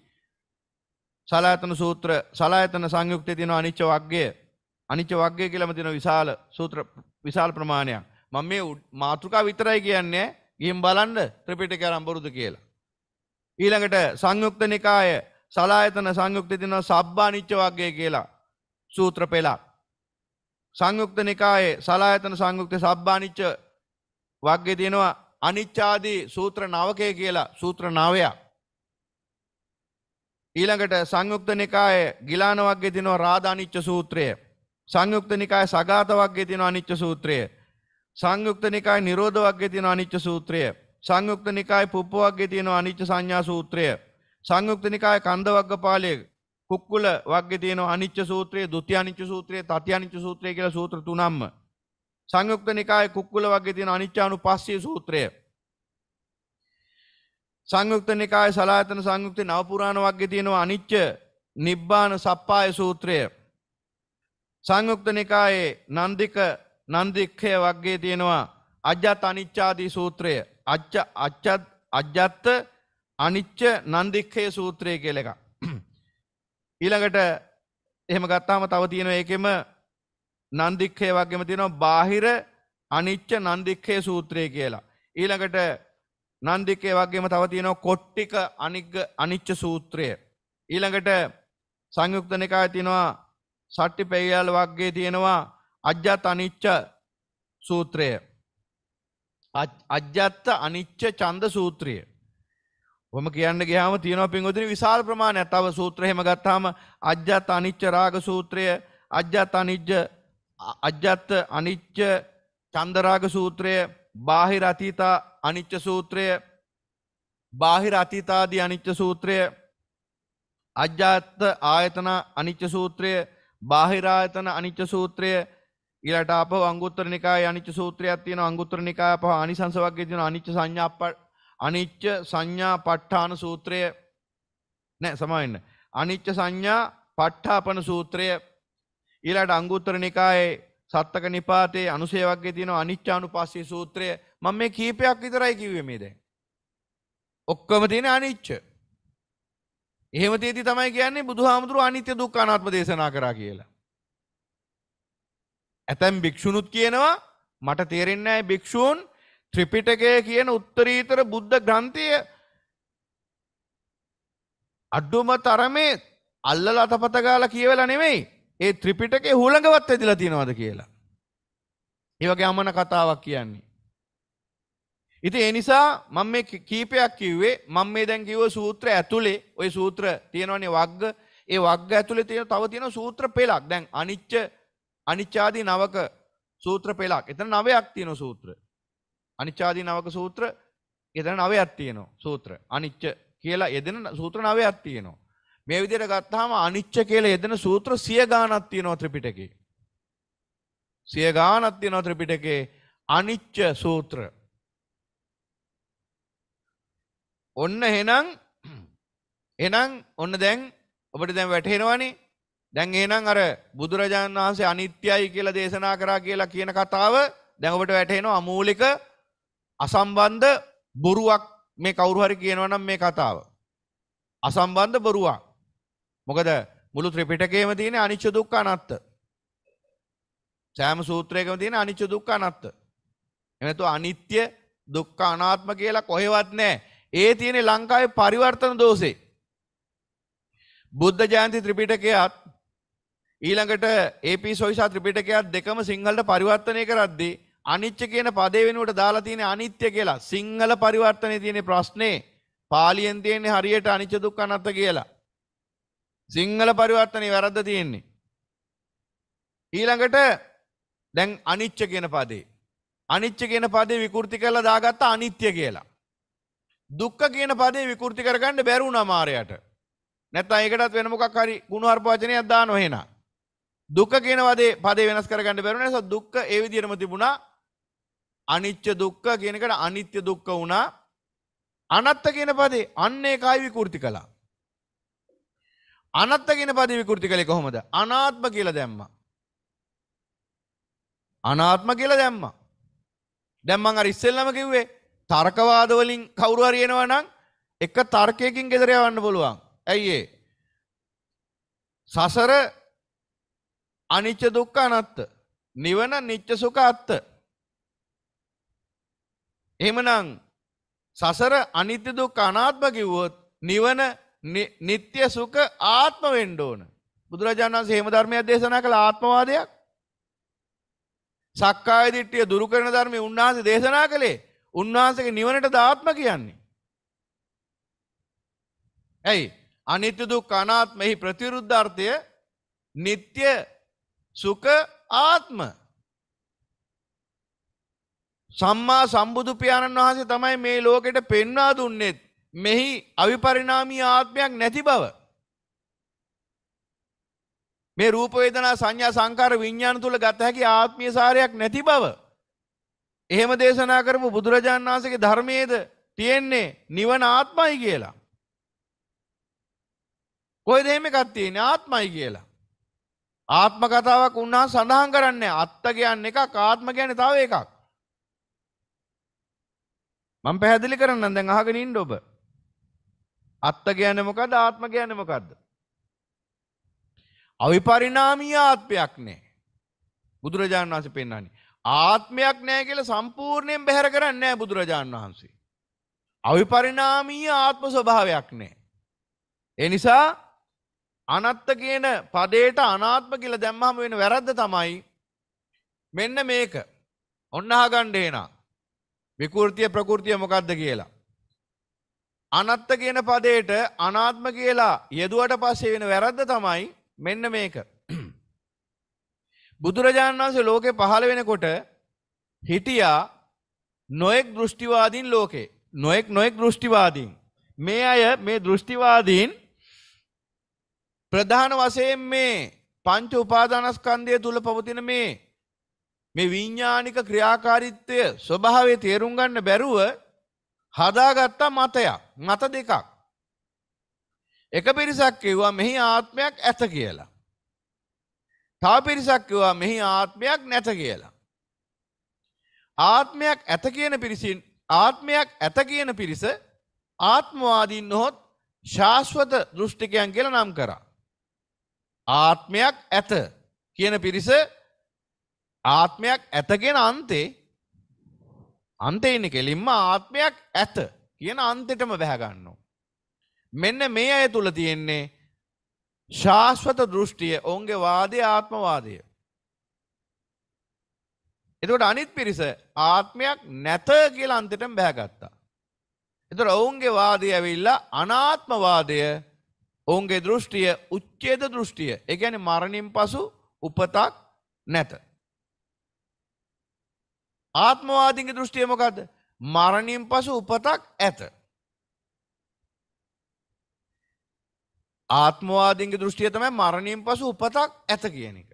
S1: සලායතන සූත්‍ර සලායතන සංයුක්තයේ තියෙන අනිච්ච වර්ගය අනිච්ච වර්ගය කියලාම තියෙන විශාල සූත්‍ර විශාල ප්‍රමාණයක්. මම මේ මාතෘකා විතරයි කියන්නේ ගිහින් බලන්න ත්‍රිපිටකය අරඹරුද කියලා. ඊළඟට සංයුක්ත නිකාය සලායතන සංයුක්ත තියෙනවා සබ්බානිච්ච වර්ගය කියලා සූත්‍ර පෙළක්. සංයුක්ත නිකායේ සලායතන සංයුක්ත සබ්බානිච්ච වර්ගය තියෙනවා අනිච්චාදී සූත්‍ර නවකය කියලා සූත්‍ර නවයක්. ඊළඟට සංයුක්ත නිකායේ ගිලාන වර්ගයේ තියෙනවා රාදානිච්ච සූත්‍රය. සංයුක්ත නිකායේ සගාත වර්ගයේ තියෙනවා අනිච්ච සූත්‍රය. සංයුක්ත නිකාය නිරෝධ වග්ගයේ තියෙන අනිච්ච සූත්‍රය. සංයුක්ත නිකාය පුප්ප වග්ගයේ තියෙන අනිච්ච සංඥා සූත්‍රය. සංයුක්ත නිකාය කන්ද වග්ගපාලයේ කුක්කුල වග්ගයේ තියෙන අනිච්ච සූත්‍රය, ဒုတိ ය අනිච්ච සූත්‍රය, තති අනිච්ච සූත්‍රය කියලා සූත්‍ර තුනක්ම. සංයුක්ත නිකාය කුක්කුල වග්ගයේ තියෙන අනිච්චානුපස්සී සූත්‍රය. සංයුක්ත නිකාය සලායතන සංයුක්ත නවපුරාණ වග්ගයේ තියෙන අනිච්ච නිබ්බාන සප්පාය සූත්‍රය. සංයුක්ත නිකායේ නන්දික නන්දික්ඛය වගේ තියෙනවා අජත් අනිච්චාදී සූත්‍රය අච්ච අච්චත් අජත්ත අනිච්ච නන්දික්ඛය සූත්‍රය කියල එක. ඊළඟට එහෙම ගත්තාම තව තියෙන ඒකෙම නන්දික්ඛය වගේම තියෙනවා බාහිර අනිච්ච නන්දික්ඛය සූත්‍රය කියලා. ඊළඟට නන්දිකේ වගේම තව තියෙනවා කොට්ටික අනිග්ග අනිච්ච සූත්‍රය. ඊළඟට සංයුක්ත නිකායේ තියෙනවා සට්ටිපෙය්‍යල් වර්ගයේ තියෙනවා අජ්‍යත් අනිච්ච සූත්‍රය අජ්‍යත්ත අනිච්ච චන්ද සූත්‍රය ඔම කියන්න ගහම තියන පින්ගොතින විශාල් ප්‍රමාණය තව සූත්‍රහෙම ගත්තාම අජ්‍යත් අනිච්ච රාග සූත්‍රය අජ්‍යත් අනිජ්ජ අජ්‍යත්ත අනිච්ච චන්දරාග සූත්‍රය බාහිර අතීතා අනිච්ච සූත්‍රය බාහිර අතීතාදී අනිච්ච සූත්‍රය අජ්‍යාත්ත ආයතන අනිච්ච සූත්‍රය බාහිරායතන අනිච්ච සූත්‍රය ඊළට අප අංගුත්තර නිකා අනිච්ච සූත්‍රයක් තියෙන අංගුත්තර නිකා පහ අනිසංස වගේ තියෙන අනිච්ච සංඥාප අනිච්ච සංඥා පට්ඨාන සූත්‍රය නෑ සමාවෙන්න අනිච්ච සංඥා පට්ඨාපන සූත්‍රය ඊළට අංගුත්තර නිකායේ සත්තක නිපාතයේ අනුසේ වගේ තියෙන අනිච්චානුපස්සී සූත්‍රය මම මේ කීපයක් විතරයි කිව්වේ මේ දැන්. ඔක්කොම තියෙන අනිච්ච. එහෙම තියෙදි තමයි කියන්නේ බුදුහාමුදුරුවෝ අනිත්‍ය දුක්ඛ අනාත්ම දේශනා කරා කියලා. ඇතැම් භික්‍ෂුණුත් කියනවා මට තේරෙන්න ඇයි භික්‍ෂූන් ත්‍රිපිටකය කියන උත්තරීතර බුද්ධ ග්‍රන්ථය අඩ්ඩුම තරමේ අල්ලල අතපතගාල කියවලා නෙමෙයි ඒ ත්‍රිපිටකේ හුළඟවත් ඇදිලා තියෙනවද කියලා. ඒවගේ අමන කතාවක් කියන්නේ. ඉති එනිසා මං මේ කීපයක් කිව්වේ මං මේ දැන් කිව්ව සූත්‍ර ඇතුළේ ඔය සූත්‍ර තියෙනවනේ වග්ග ඒ වග්ග ඇතුළේ තියෙන තව තියෙන සූත්‍ර පෙළක් දැන් අනිච්ච අනිච්චාදී නවක සූත්‍ර පෙලක් එතන නවයක් තියෙන සූත්‍ර. අනිච්චාදී නවක සූත්‍ර එතන නවයක් තියෙනවා සූත්‍ර. අනිච්ච කියලා යෙදෙන සූත්‍ර නවයක් තියෙනවා. මේ විදිහට ගත්තාම අනිච්ච කියලා යෙදෙන සූත්‍ර සිය ගාණක් තියෙනවා ත්‍රිපිටකේ. සිය ගාණක් තියෙනවා ත්‍රිපිටකේ අනිච්ච සූත්‍ර. ඔන්න එහෙනම් එහෙනම් ඔන්න දැන් ඔබට දැන් වැටහෙනවනේ දැන් එහෙනම් අර බුදුරජාණන් වහන්සේ අනිත්‍යයි කියලා දේශනා කරා කියලා කියන කතාව දැන් ඔබට වැටහෙනවා අමූලික අසම්බන්ධ බොරුවක් මේ කවුරු හරි කියනවා නම් මේ කතාව. අසම්බන්ධ බොරුවක්. මොකද මුළු ත්‍රිපිටකයේම තියෙන අනිච්ච දුක්ඛ අනාත්ත. සෑම සූත්‍රයකම තියෙන අනිච්ච දුක්ඛ අනාත්ත. එහෙම නැතුව අනිත්‍ය දුක්ඛ අනාත්ම කියලා කොහෙවත් නැහැ. ඒ තියෙන ලංකාවේ පරිවර්තන දෝෂේ. බුද්ධ ජයන්ති ත්‍රිපිටකයත් ඊළඟට AP සොයිසා ත්‍රිපිටකයක් දෙකම සිංහලට පරිවර්තනය කරද්දී අනිච්ච කියන පදේ වෙනුවට දාලා තියෙන අනිත්‍ය කියලා සිංහල පරිවර්තනයේ තියෙන ප්‍රශ්නේ පාලියෙන් තියෙන්නේ හරියට අනිච්ච දුක්ඛ අනාත්ත කියලා. සිංහල පරිවර්තනයේ වැරද්ද තියෙන්නේ. ඊළඟට දැන් අනිච්ච කියන පදේ අනිච්ච කියන පදේ විකෘති කරලා දාගත්ත අනිත්‍ය කියලා. දුක්ඛ කියන පදේ විකෘති කරගන්න බැරි වුණා මායයට. නැත්නම් ඒකටත් වෙන මොකක් හරි ගුණාර්ප වචනයක් දානවා එහෙනම්. දුක්ක කියන වදේ පදේ වෙනස් කරගන්න බැරුණ නිසා දුක්ක ඒ විදිහටම තිබුණා අනිච්ච දුක්ක කියනකට අනිත්‍ය දුක්ක වුණා අනත්ත කියන පදේ අන්නේ කායි විකෘති කළා අනත්ත කියන පදේ විකෘති කළේ කොහොමද අනාත්ම කියලා දැම්මා අනාත්ම කියලා දැම්මා දැන් මං අර ඉස්සෙල්ලම කිව්වේ තර්කවාද වලින් කවුරු හරි එනවා නම් එක තර්කයකින් ගෙදර යවන්න පුළුවන් ඇයි ඒ සසර අනිච්ච දුක්ඛ අනත්ත. නිවන නිච්ච සුඛ අත්ත. එහෙමනම් සසර අනිත්‍ය දුක්ඛ අනාත්ම කිව්වොත් නිවන නিত্য සුඛ ආත්ම වෙන්න ඕන. බුදුරජාණන් වහන්සේ හේම ධර්මයක් දේශනා කළ ආත්මවාදයක්. සක්කාය දිට්ඨිය දුරු කරන ධර්මයේ උන්වහන්සේ දේශනා කළේ උන්වහන්සේගේ නිවනට ආත්ම කියන්නේ. ඇයි? අනිත්‍ය දුක්ඛ අනාත්මෙහි ප්‍රතිවිරුද්ධාර්ථය නিত্য සුඛ ආත්ම සම්මා සම්බුදු පියාණන් වහන්සේ තමයි මේ ලෝකෙට පෙන්වා දුන්නේත් මෙහි අවිපරිණාමී ආත්මයක් නැති බව මේ රූප වේදනා සංඥා සංකාර විඥාන තුල ගත හැකි ආත්මීය සාරයක් නැති බව එහෙම දේශනා කරපු බුදුරජාණන් වහන්සේගේ ධර්මයේද තියෙන්නේ නිවන ආත්මයි කියලා කොයිද එහෙම එකක් තියෙන්නේ ආත්මයි කියලා ආත්ම කතාවක් උන්නා සඳහන් කරන්නේ අත්ත කියන්න එක ආත්ම කියන තව එකක් මම පැහැදිලි කරන්න දැන් අහගෙන ඉන්න ඔබ අත්ත කියන්නේ මොකද්ද ආත්ම කියන්නේ මොකද්ද අවිපරිණාමීය ආත්මයක් නෑ බුදුරජාණන් වහන්සේ පෙන්වන්නේ ආත්මයක් නෑ කියලා සම්පූර්ණයෙන් බැහැර කරන්නේ නෑ බුදුරජාණන් වහන්සේ අවිපරිණාමීය ආත්ම ස්වභාවයක් නෑ ඒ නිසා අනත්ත කියන පදේට අනාත්ම කියලා දැම්මම වෙන වැරද්ද තමයි මෙන්න මේක. ඔන්න අහගන්න එහෙනම්. විකෘතිය ප්‍රകൃතිය මොකද්ද කියලා. අනත්ත කියන පදේට අනාත්ම කියලා යෙදුවට පස්සේ වෙන වැරද්ද තමයි මෙන්න මේක. බුදුරජාණන් වහන්සේ ලෝකේ පහළ වෙනකොට හිටියා නොඑක් දෘෂ්ටිවාදීන් ලෝකේ. නොඑක් නොඑක් දෘෂ්ටිවාදීන්. මේ අය මේ දෘෂ්ටිවාදීන් ප්‍රධාන වශයෙන් මේ පංච උපාදානස්කන්ධය තුල පවතින මේ මේ විඤ්ඥානික ක්‍රියාකාරිත්වය ස්වභාවේ තේරුම් ගන්න බැරුව හදාගත්තා මතයක් මත දෙකක්. එක පිරිසක් කිව්වා මෙහි ආත්මයක් ඇත කියලා. තව පිරිසක් කිව්වා මෙහි ආත්මයක් නැත කියලා. ආත්මයක් ඇත කියන පිරිසින් ආත්මයක් ඇත කියන පිරිස ආත්මවාදීන් නොහොත් ශාශ්වත දෘෂ්ටිකයන් කියලා නම් කරා. ආත්මයක් ඇත කියන පිරිස ආත්මයක් ඇතගෙන අන්තේ අන්තෙඉන්න කෙලින්ම ආත්මයක් ඇත කියන අන්තෙටම බැහැගන්නවා. මෙන්න මේ අය තුළ තියෙන්නේ ශාස්වත දෘෂ්ටිය ඔවුන්ගේ වාදය ආත්මවාදය. එතුට අනිත් පිරිස ආත්මයක් නැත කියල අන්තෙටම බැහැගත්තා. එතුට ඔවුන්ගේ වාදය ඇවිල්ලා අනාත්මවාදය ඔවුන්ගේ දෘෂ්ටිය උච්චේද දෘෂ්ටිය එකැන මරණින් පසු උපතක් නැත. ආත්මවාදිගේ දෘෂ්ටියමකද මරණින් පසු උපතක් ඇත. ආත්මවාදිගේ දෘෂ්ටිය තමයි මරණින් පසු උපතක් ඇත කියන එක.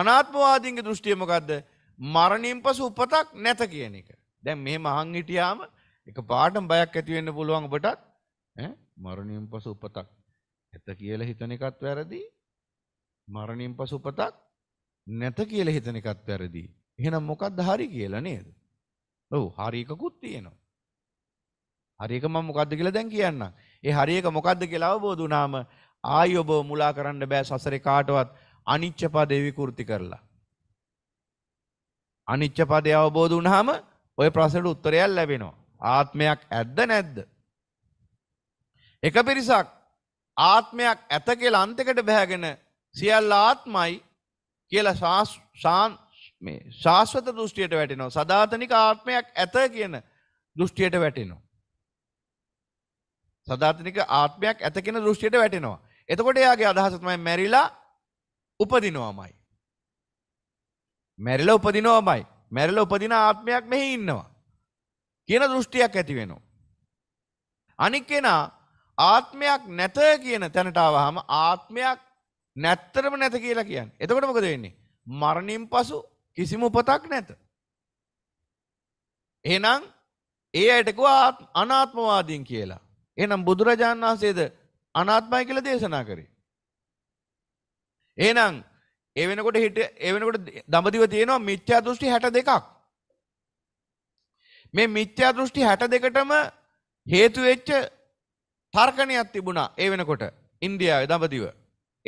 S1: අනාත්මවාදිගේ දෘෂ්ටියමකක්ද මරණින් පසු උපතක් නැත කියන එක. දැන් මෙහෙම අහන් හිටියාම එක පාටම බයක් ඇති වෙන්න පුළුවන් ඔබටත් ඈ මරණයෙන් පසු උපතක් ඇත කියලා හිතන එකත් වැරදි මරණයෙන් පසු උපතක් නැත කියලා හිතන එකත් වැරදි එහෙනම් මොකක්ද හරි කියලා නේද ඔව් හරි එකකුත් තියෙනවා හරි එක මම මොකද්ද කියලා දැන් කියන්නම් ඒ හරි එක මොකද්ද කියලා අවබෝධ වුණාම ආයි ඔබ මුලා කරන්න බෑ සසරේ කාටවත් අනිච්ච පදේ විකෘති කරලා අනිච්ච පදේ අවබෝධ වුණාම ඔය ප්‍රශ්නෙට උත්තරයක් ලැබෙනවා ආත්මයක් ඇද්ද නැද්ද එක පිරිසක් ආත්මයක් ඇත කියලා අන්තකට බැහැගෙන සියල්ල ආත්මයි කියලා මේ ශාස්වත දෘෂ්ටියට වැටෙනවා. සදාතනික ආත්මයක් ඇත කියන දෘෂ්ටියට වැටෙනවා. සදාතනික ආත්මයක් ඇත කියන දෘෂ්ටියට වැටෙනවා. එතකොට එයාගේ අදහස තමයි මැරිලා උපදිනවමයි. මැරිලා උපදිනවමයි. මැරිලා උපදින ආත්මයක් මෙහි ඉන්නවා. කියන දෘෂ්ටියක් ඇති වෙනවා. අනික් කෙනා ආත්මයක් නැත කියන තැනටාව හම ආත්මයක් නැත්තරම නැත කියලා කියන්න. එතකොට මොකද වෙන්නේ. මරණින් පසු කිසිම උපතක් නැත. එනම් ඒ අයටකු අනාත්මවාදීන් කියලා. එනම් බුදුරජාණන් වහන්සේද අනාත්මයි කියල දේශනා කරේ. ඒනම් එවෙනකොට හිට එවෙනකොට දඹදිව තියෙනවා මිත්‍යා දෘෂ්ටි හැට දෙකක්. මේ මිත්‍යා දෘෂ්ටි හැට දෙකටම හේතුවෙච්ච තර්කණයක් තිබුණා ඒ වෙනකොට ඉන්දියාවේ දඹදිව.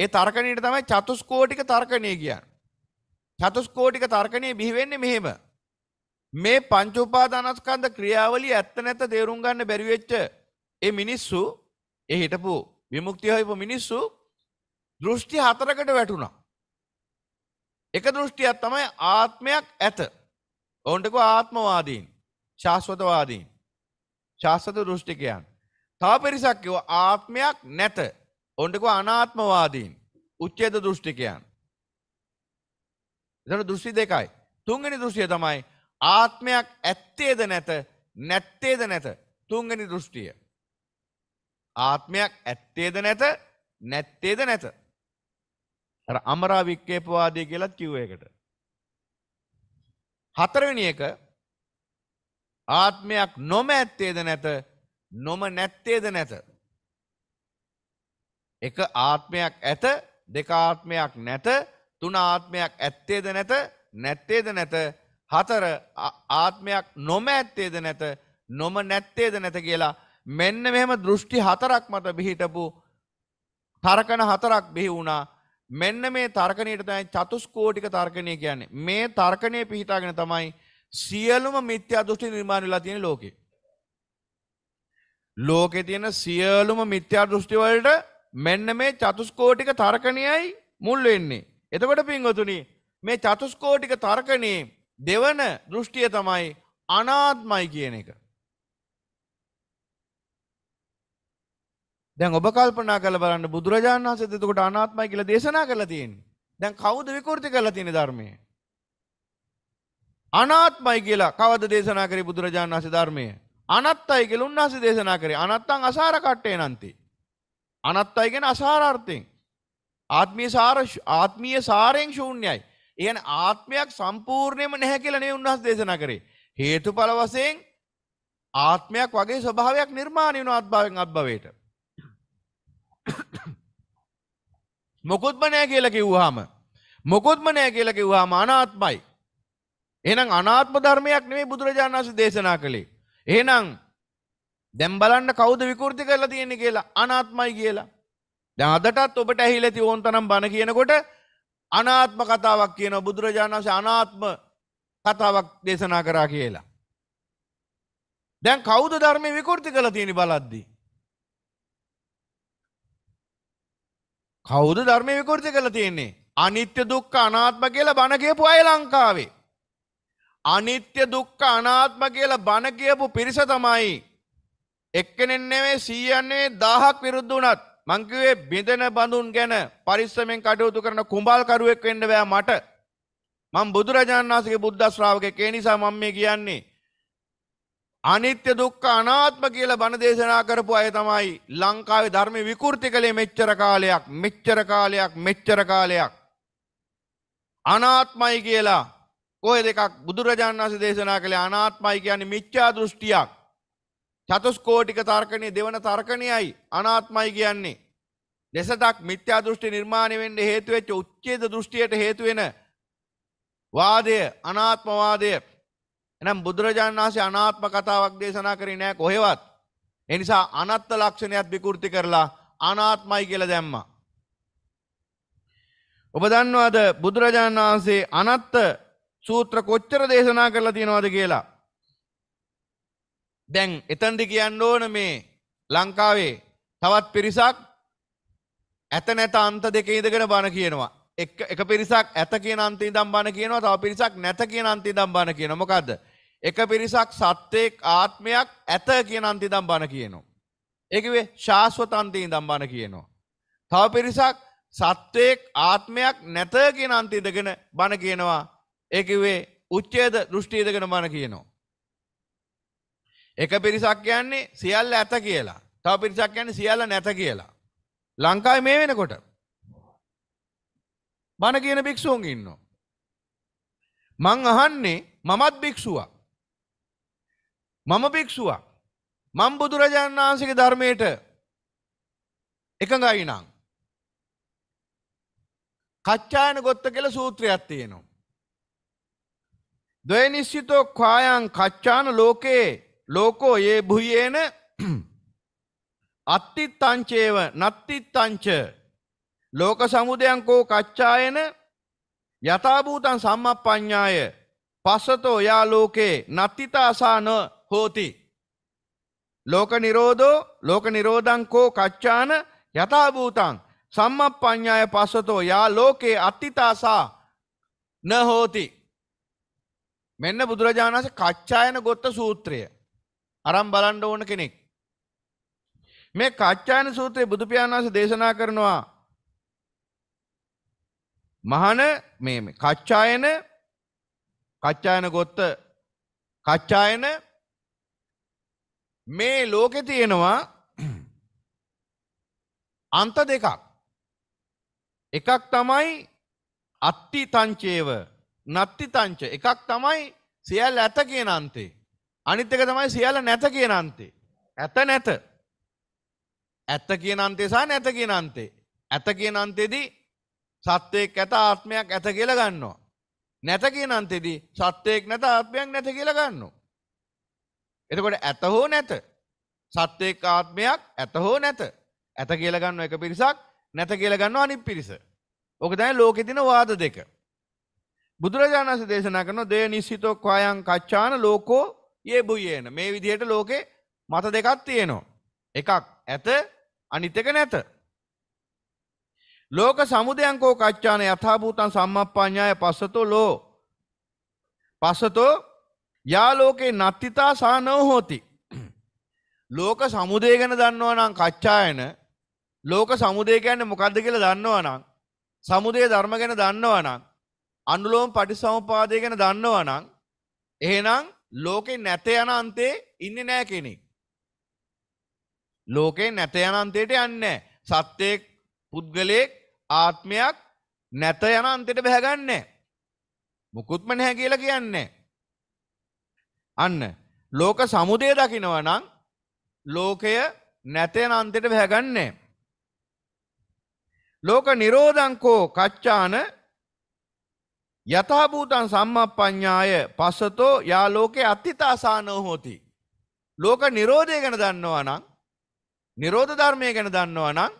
S1: ඒ තර්කණයට තමයි චතුස්කෝටික තර්කණය කියන්නේ. චතුස්කෝටික තර්කණය බිහි වෙන්නේ මෙහෙම. මේ පංච උපාදානස්කන්ධ ක්‍රියාවලිය ඇත්ත නැත්ත තේරුම් ගන්න බැරි වෙච්ච ඒ මිනිස්සු ඒ හිටපු විමුක්තිය හොයපු මිනිස්සු දෘෂ්ටි හතරකට වැටුණා. එක දෘෂ්ටියක් තමයි ආත්මයක් ඇත. ඔවුන්ටකෝ ආත්මවාදීන්, ශාස්වතවාදීන්, ශාස්වත දෘෂ්ටිකයන්. තාපිරිසක්කව ආත්මයක් නැත ඔන්ටක අනාත්මවාදීන් උච්චේද දෘෂ්ටිකයන්. එතට දෘෂ්ටි දෙකයි. තුන්ගනි දෘෂ්ටිය තමයි ආත්මයක් ඇත්තේද නැත නැත්තේද නැත තුන්ගනි දෘෂ්ටිය. ආත්මයක් ඇත්තේද නැත නැත්තේද නැත. අමරා වික්කේපවාදී කියලත් කිව්ව එකට. හතරවෙනි එක ආත්මයක් නොම ඇත්තේද නැත නොම නැත්තේද නැත. එක ආත්මයක් ඇත දෙකාත්මයක් නැත තුන ආත්මයක් ඇත්තේද නැත නැත්තේද නැත හතර ආත්මයක් නොම ඇත්තේද නැත නොම නැත්තේද නැත කියලා මෙන්න මෙහෙම දෘෂ්ටි හතරක් මත බිහිටපු තර්කන හතරක් බිහි වුණා මෙන්න මේ තර්කණයට තමයි චතුස්කෝටික තර්කණය කියන්නේ මේ තර්කණය පිහිටාගෙන තමයි සියලුම මිත්‍යා දෘෂ්ටි නිර්මාණ වෙලා තියෙන ලෝකේ ලෝකෙ තියෙන සියලුම මිත්‍යා දෘෂ්ටිවලට මෙන්න මේ චතුස්කෝටික තර්කණයයි මුල් වෙන්නේ. එතකොට පින්වතුනි මේ චතුස්කෝටික තර්කණේ දෙවන දෘෂ්ටිය තමයි අනාත්මයි කියන එක. දැන් ඔබ කල්පනා කරලා බලන්න බුදුරජාණන් වහන්සේ එතකොට අනාත්මයි කියලා දේශනා කරලා තියෙන්නේ. දැන් කවුද විකෘති කරලා තියෙන්නේ ධර්මයේ? අනාත්මයි කියලා කවද දේශනා කරේ බුදුරජාණන් වහන්සේ ධර්මයේ? අනත්තයි කියලා උන්වහන්සේ දේශනා කරේ. අනත්තං අසාර කට්ටේ නන්ති. අනත්තයි කියන්නේ අසාරාර්ථයෙන්. ආත්මීය සාර ආත්මීය සාරයෙන් ශූන්‍යයි. ඒ කියන්නේ ආත්මයක් සම්පූර්ණයෙන්ම නැහැ කියලා නෙවෙයි උන්වහන්සේ දේශනා කරේ. හේතුඵල වශයෙන් ආත්මයක් වගේ ස්වභාවයක් නිර්මාණය වෙන ආත්භාවයෙන් අත්භවයට. මොකොත්ම නැහැ කියලා කිව්වහම මොකොත්ම නැහැ කියලා කිව්වහම අනාත්මයි. එහෙනම් අනාත්ම ධර්මයක් නෙවෙයි බුදුරජාණන් වහන්සේ දේශනා කළේ. එහෙනම් දැන් බලන්න කවුද විකෘති කරලා තියෙන්නේ කියලා අනාත්මයි කියලා. දැන් අදටත් ඔබට ඇහිලා ඇති ඕන්තරම් බණ කියනකොට අනාත්ම කතාවක් කියනවා බුදුරජාණන් වහන්සේ අනාත්ම කතාවක් දේශනා කරා කියලා. දැන් කවුද ධර්මයේ විකෘති කරලා තියෙන්නේ බලද්දී? කවුද ධර්මයේ විකෘති කරලා තියෙන්නේ? අනිත්‍ය දුක්ඛ අනාත්ම කියලා බණ කියපු අය ලංකාවේ. අනිත්‍ය දුක්ඛ අනාත්ම කියලා බණ කියපු පිරිස තමයි එක්කෙනෙක් නෙවෙයි 100ක් නෙවෙයි 1000ක් විරුද්ධ වුණත් මං කිව්වේ බිඳෙන බඳුන් ගැන පරිස්සමෙන් කටයුතු කරන කුඹල්කරුවෙක් වෙන්න බෑ මට. මං බුදුරජාණන් වහන්සේගේ බුද්ධ ශ්‍රාවකෙක් ඒ නිසා මම මේ කියන්නේ. අනිත්‍ය දුක්ඛ අනාත්ම කියලා බණ දේශනා කරපු අය තමයි ලංකාවේ ධර්ම විකෘති කළේ මෙච්චර කාලයක් මෙච්චර කාලයක් මෙච්චර කාලයක්. අනාත්මයි කියලා කොය දෙකක් බුදුරජාණන් වහන්සේ දේශනා කළේ අනාත්මයි කියන්නේ මිච්ඡා දෘෂ්ටියක්. චතුස්කෝටික තර්කණයේ දෙවන තර්කණයයි අනාත්මයි කියන්නේ. දෙසටක් මිත්‍යා දෘෂ්ටි නිර්මාණය වෙන්න හේතු වෙච්ච උච්ඡේද දෘෂ්ටියට හේතු වෙන වාදය අනාත්මවාදය. එනම් බුදුරජාණන් වහන්සේ අනාත්ම කතාවක් දේශනා කරේ නෑ කොහෙවත්. ඒ නිසා අනත්ත ලක්ෂණයත් විකෘති කරලා අනාත්මයි කියලා දැම්මා. ඔබ දන්නවද බුදුරජාණන් වහන්සේ අනත්ත සූත්‍ර කොච්චර දේශනා කරලා තියෙනවද කියලා. දැන් එතන්දි කියන්න ඕන මේ ලංකාවේ තවත් පිරිසක් ඇත නැත අන්ත දෙකේ ඉඳගෙන බණ කියනවා. එක එක පිරිසක් ඇත කියන අන්තේ ඉඳන් බණ කියනවා. තව පිරිසක් නැත කියන අන්තේ ඉඳන් බණ කියනවා. මොකද්ද? එක පිරිසක් සත්‍යයක් ආත්මයක් ඇත කියන අන්තේ ඉඳන් බණ කියනවා. ඒ කිව්වේ ශාස්වත අන්තේ ඉඳන් බණ කියනවා. තව පිරිසක් සත්‍යයක් ආත්මයක් නැත කියන අන්තේ ඉඳගෙන බණ කියනවා. ඒකවේ උච්චේද දෘෂ්ටියද ගැන මන කියනවා. එක පිරිසක් කියන්නේ සියල්ල ඇත කියලා. තව පිරිසක් කියන්නේ සියල්ල නැත කියලා. ලංකාවේ මේ වෙනකොට බණ කියන භික්ෂුන් ඉන්නවා. මං අහන්නේ මමත් භික්ෂුවක්. මම භික්ෂුවක්. මං බුදුරජාණන් වහන්සේගේ ධර්මයට එකඟයි නං. කච්චායන ගොත්ත කියලා සූත්‍රයක් තියෙනවා. දොයනිස්සිතෝ කායන් කච්චාන ලෝකයේ ලෝකෝ ඒ බුයේන අත්තිත්තංචේව නත්තිත්තංච ලෝක සමුදයන් කෝ කච්චායන යථභූතන් සම්මප්ඥාය පස්සතෝ යා ලෝකේ නත්තිතාසාන හෝති. ලෝක නිරෝධෝ ලෝක නිරෝධං කෝ කච්චාන යථභූතන් සම්මප්ඥාය පස්සතෝ යා ලෝකේ අත්තිතාසා නහෝති. මෙන්න බුදුරජාණන්ස කච්චායන ගොත්ත සූත්‍රය අරම් බලන්ඩ ඕන කෙනෙක්. මේ කච්චායන සූත්‍රයේ බුදුපාණන්ස දේශනා කරනවා මහන මේ කච්චායන කච්චායන ගොත්ත කච්චායන මේ ලෝකෙ තියෙනවා අන්ත දෙකක් එකක් තමයි අත්ති තංචේව නත්තිතංච එකක් තමයි සියල් ඇත කියන අන්තේ. අනිත් එක තමයි සියල්ල නැත කියන අන්තේ. ඇත නැත. ඇත්ත කියන අන්තේ සහ නැත කියන අන්තේ. ඇත කියන අන්තේදී සත්වයක් ඇත ආත්මයක් ඇත කියලා ගන්නවා. නැත කියන අන්තේදී සත්වයක් නැත ආත්මයක් නැත කියලා ගන්නවා. එතකොට ඇත හෝ නැත. සත්වයක් ආත්මයක් ඇත හෝ නැත. ඇත කියලා ගන්න එක පිරිසක් නැත කියලා ගන්නවා අනිත් පිරිස. ඕක තමයි ලෝකෙ දින වාද දෙක. බුදුරජාණන්ස දේශනා කරන දේ නිස්සිතෝ කයන් කච්චාන ලෝකෝ ඒ බුයේන මේ විදිහයට ලෝකෙ මත දෙකක් තියෙනවා. එකක් ඇත අනිතක නැත. ලෝක සමුදයංකෝ කච්චාන යථාභූතන් සම්මප්පාඥාය පස්සතෝ ලෝ පස්සතෝ යාලෝකේ නත්තිතා සා නොහෝති. ලෝක සමුදය ගැන දන්නවා නම් කච්චායන ලෝක සමුදය ගැන්න මොකක්ද කියලා දන්නවා නම් සමුදය ධර්ම ගැන දන්නවා නම් අනුලෝම පටිසමුපාදය ගැන දන්නවනම් එහෙනම් ලෝකෙ නැත යන අන්තේ ඉන්නේ නෑ කෙනෙක්. ලෝකේ නැත යන අන්තයට යන්නේ සත්‍යයක් පුද්ගලයෙක් ආත්මයක් නැත යන අන්තයට බැහැගන්නේ මුකුත්ම නැහැ කියලා කියන්නේ අන්න ලෝක සමුදය දකිනවා නම් ලෝකය නැත යන අන්තයට බැහැගන්නේ ලෝක නිරෝධංකෝ කච්චාන යථභූතන් සම්මප්ඥාය පස්සතෝ යා ලෝකේ අත්තිතාසානෝ හෝති. ලෝක නිරෝධය ගැන දන්නවා නම් නිරෝධ ධර්මය ගැන දන්නවා නම්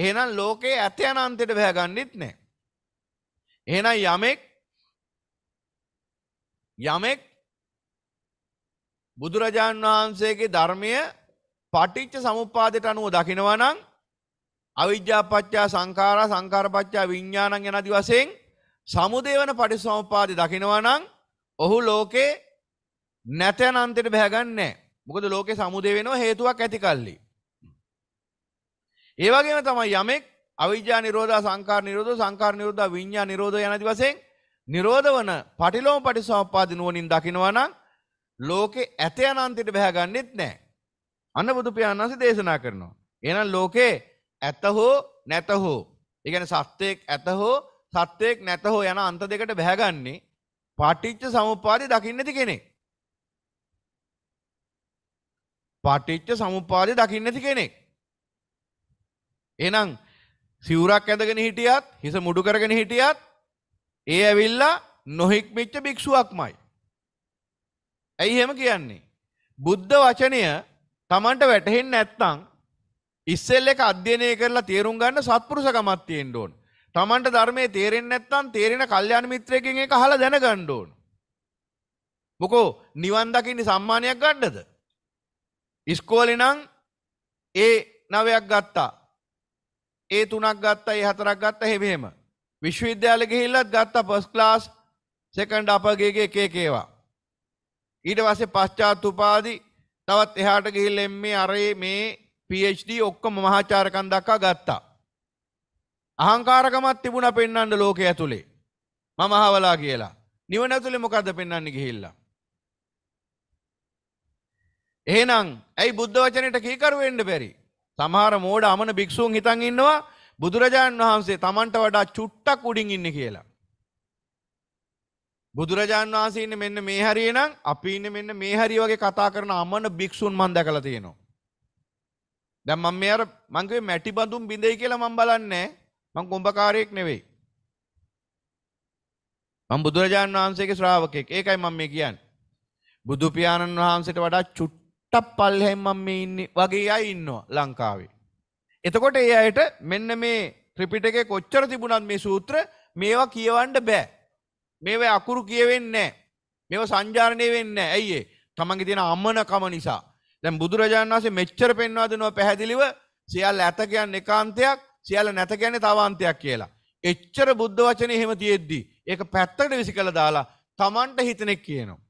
S1: එහෙනම් ලෝකයේ ඇත යන අන්තයට බැහැගන්නෙත් නෑ. එහෙනම් යමෙක් යමෙක් බුදුරජාණන් වහන්සේගේ ධර්මය පටිච්ච සමුපාදයට අනුව දකිනවා නම් අවිද්‍යාපච්චා සංඛාරා සංඛාරපච්චා විඥානං යන දි වශයෙන් සමුදේවන පටිසමපාදි දකිනවා නම් ඔහු ලෝකේ නැතයන් අන්තයට බැහැගන්නේ මොකද ලෝකේ සමුදේ වෙනවා හේතුවක් ඇති කල්ලි. ඒ වගේම තමයි යමෙක් අවිජ්ජා නිරෝධා සංකාර නිරෝධ සංකාර නිරෝධා විඤ්ඤා නිරෝධ යන ආදී වශයෙන් නිරෝධ වන පටිලෝම පටිසමපාදි නුවණින් දකිනවා නම් ලෝකේ ඇතයන් අන්තයට බැහැගන්නෙත් නැහැ. අන්න බුදු පියාණන් වහන්සේ දේශනා කරනවා. එහෙනම් ලෝකේ ඇත හෝ නැත හෝ, ඒ කියන්නේ සත්‍යයක් ඇත හෝ සත්වයෙක් නැත හෝ යන අන්ත දෙකට බැහැගන්නේ පටිච්ච සමුප්පාදය දකින්නති කෙනෙක්. පටිච්ච සමුපාදය දකින්නති කෙනෙක්. එනම් සිවරක් ඇඳගෙන හිටියත් හිස මුඩු කරගෙන හිටියත් ඒ ඇවිල්ලා නොහික්මිච්ච භික්ෂුවක්මයි. ඇයි හෙම කියන්නේ. බුද්ධ වචනය තමන්ට වැටහෙන් නැත්තං ඉස්සෙල්ල එක අධ්‍යනය කරලා තේරුම් ගන්න සත්පුරුසකමත් තියෙන් ඕන. තමන්ට ධර්මය තේරෙන් නැත්තන් තේරෙන කල්්‍යයාන මිත්‍රයකෙන් එක හල දැන ගණ්ඩෝන්. මොකෝ නිවන්දකින්නේ සම්මානයක් ගණ්ඩද. ඉස්කෝලනං ඒ නවයක් ගත්තා. ඒ තුනක් ගත්තා ඒ හතරක් ගත්ත හෙවේම. විශ්වවිද්‍යාල ගිහිල්ලත් ගත්තා පස් ලාස් සෙකන්ඩ අපගේගේ කේකේවා. ඊට වසේ පශ්චාත් උපාදි තවත් එහාට ගිහිල් එම්මේ අරේ මේ පිHD ඔක්කොම මහාචාරකන් දක්කා ගත්තා. අහංකාරකමත් තිබුණ පෙන්වන්න ලෝකය ඇතුළේ. මම අහවලා කියලා. නිවන ඇතුළේ මොකද්ද පෙන්වන්න ගිහිල්ලා? එහෙනම් ඇයි බුද්ධ වචනයට කීකරු වෙන්න බැරි? සමහර මෝඩ අමන භික්ෂූන් හිතන් ඉන්නවා බුදුරජාණන් වහන්සේ Tamanට වඩා චුට්ටක් උඩින් ඉන්නේ කියලා. බුදුරජාණන් වහන්සේ ඉන්නේ මෙන්න මේ හරිය නම් අපි ඉන්නේ මෙන්න මේ හරිය වගේ කතා කරන අමන භික්ෂූන් මම දැකලා තියෙනවා. දැන් මම මේ අර මං කිව්වේ මැටි බඳුන් බිඳෙයි කියලා මම බලන්නේ නැහැ. මං කුම්භකාරයෙක් නෙවෙයි. මං බුදුරජාණන් වහන්සේගේ ශ්‍රාවකයෙක්. ඒකයි මම මේ කියන්නේ. බුදු පියාණන් වහන්සේට වඩා චුට්ටක් පල්ලෙහෙන් මම මේ ඉන්නේ වගේ අය ඉන්නවා ලංකාවේ. එතකොට ඒ අයට මෙන්න මේ ත්‍රිපිටකේ කොච්චර තිබුණත් මේ සූත්‍ර මේවා කියවන්න බෑ. මේවා අකුරු කියවෙන්නේ නැහැ. මේවා සංජානනය වෙන්නේ නැහැ. ඇයි ඒ? තමන්ගේ තියෙන අමනකම නිසා. දැන් බුදුරජාණන් වහන්සේ මෙච්චර පෙන්වා දෙනවා පැහැදිලිව සියල්ල ඇත කියන්නේ ඒකාන්තයක් සියල්ල නැත කියන්නේ තවාන්තයක් කියලා. එච්චර බුද්ධ වචනේ එහෙම තියෙද්දි ඒක පැත්තකට විසි කළ දාලා Tamanට හිතෙනෙක් කියනවා.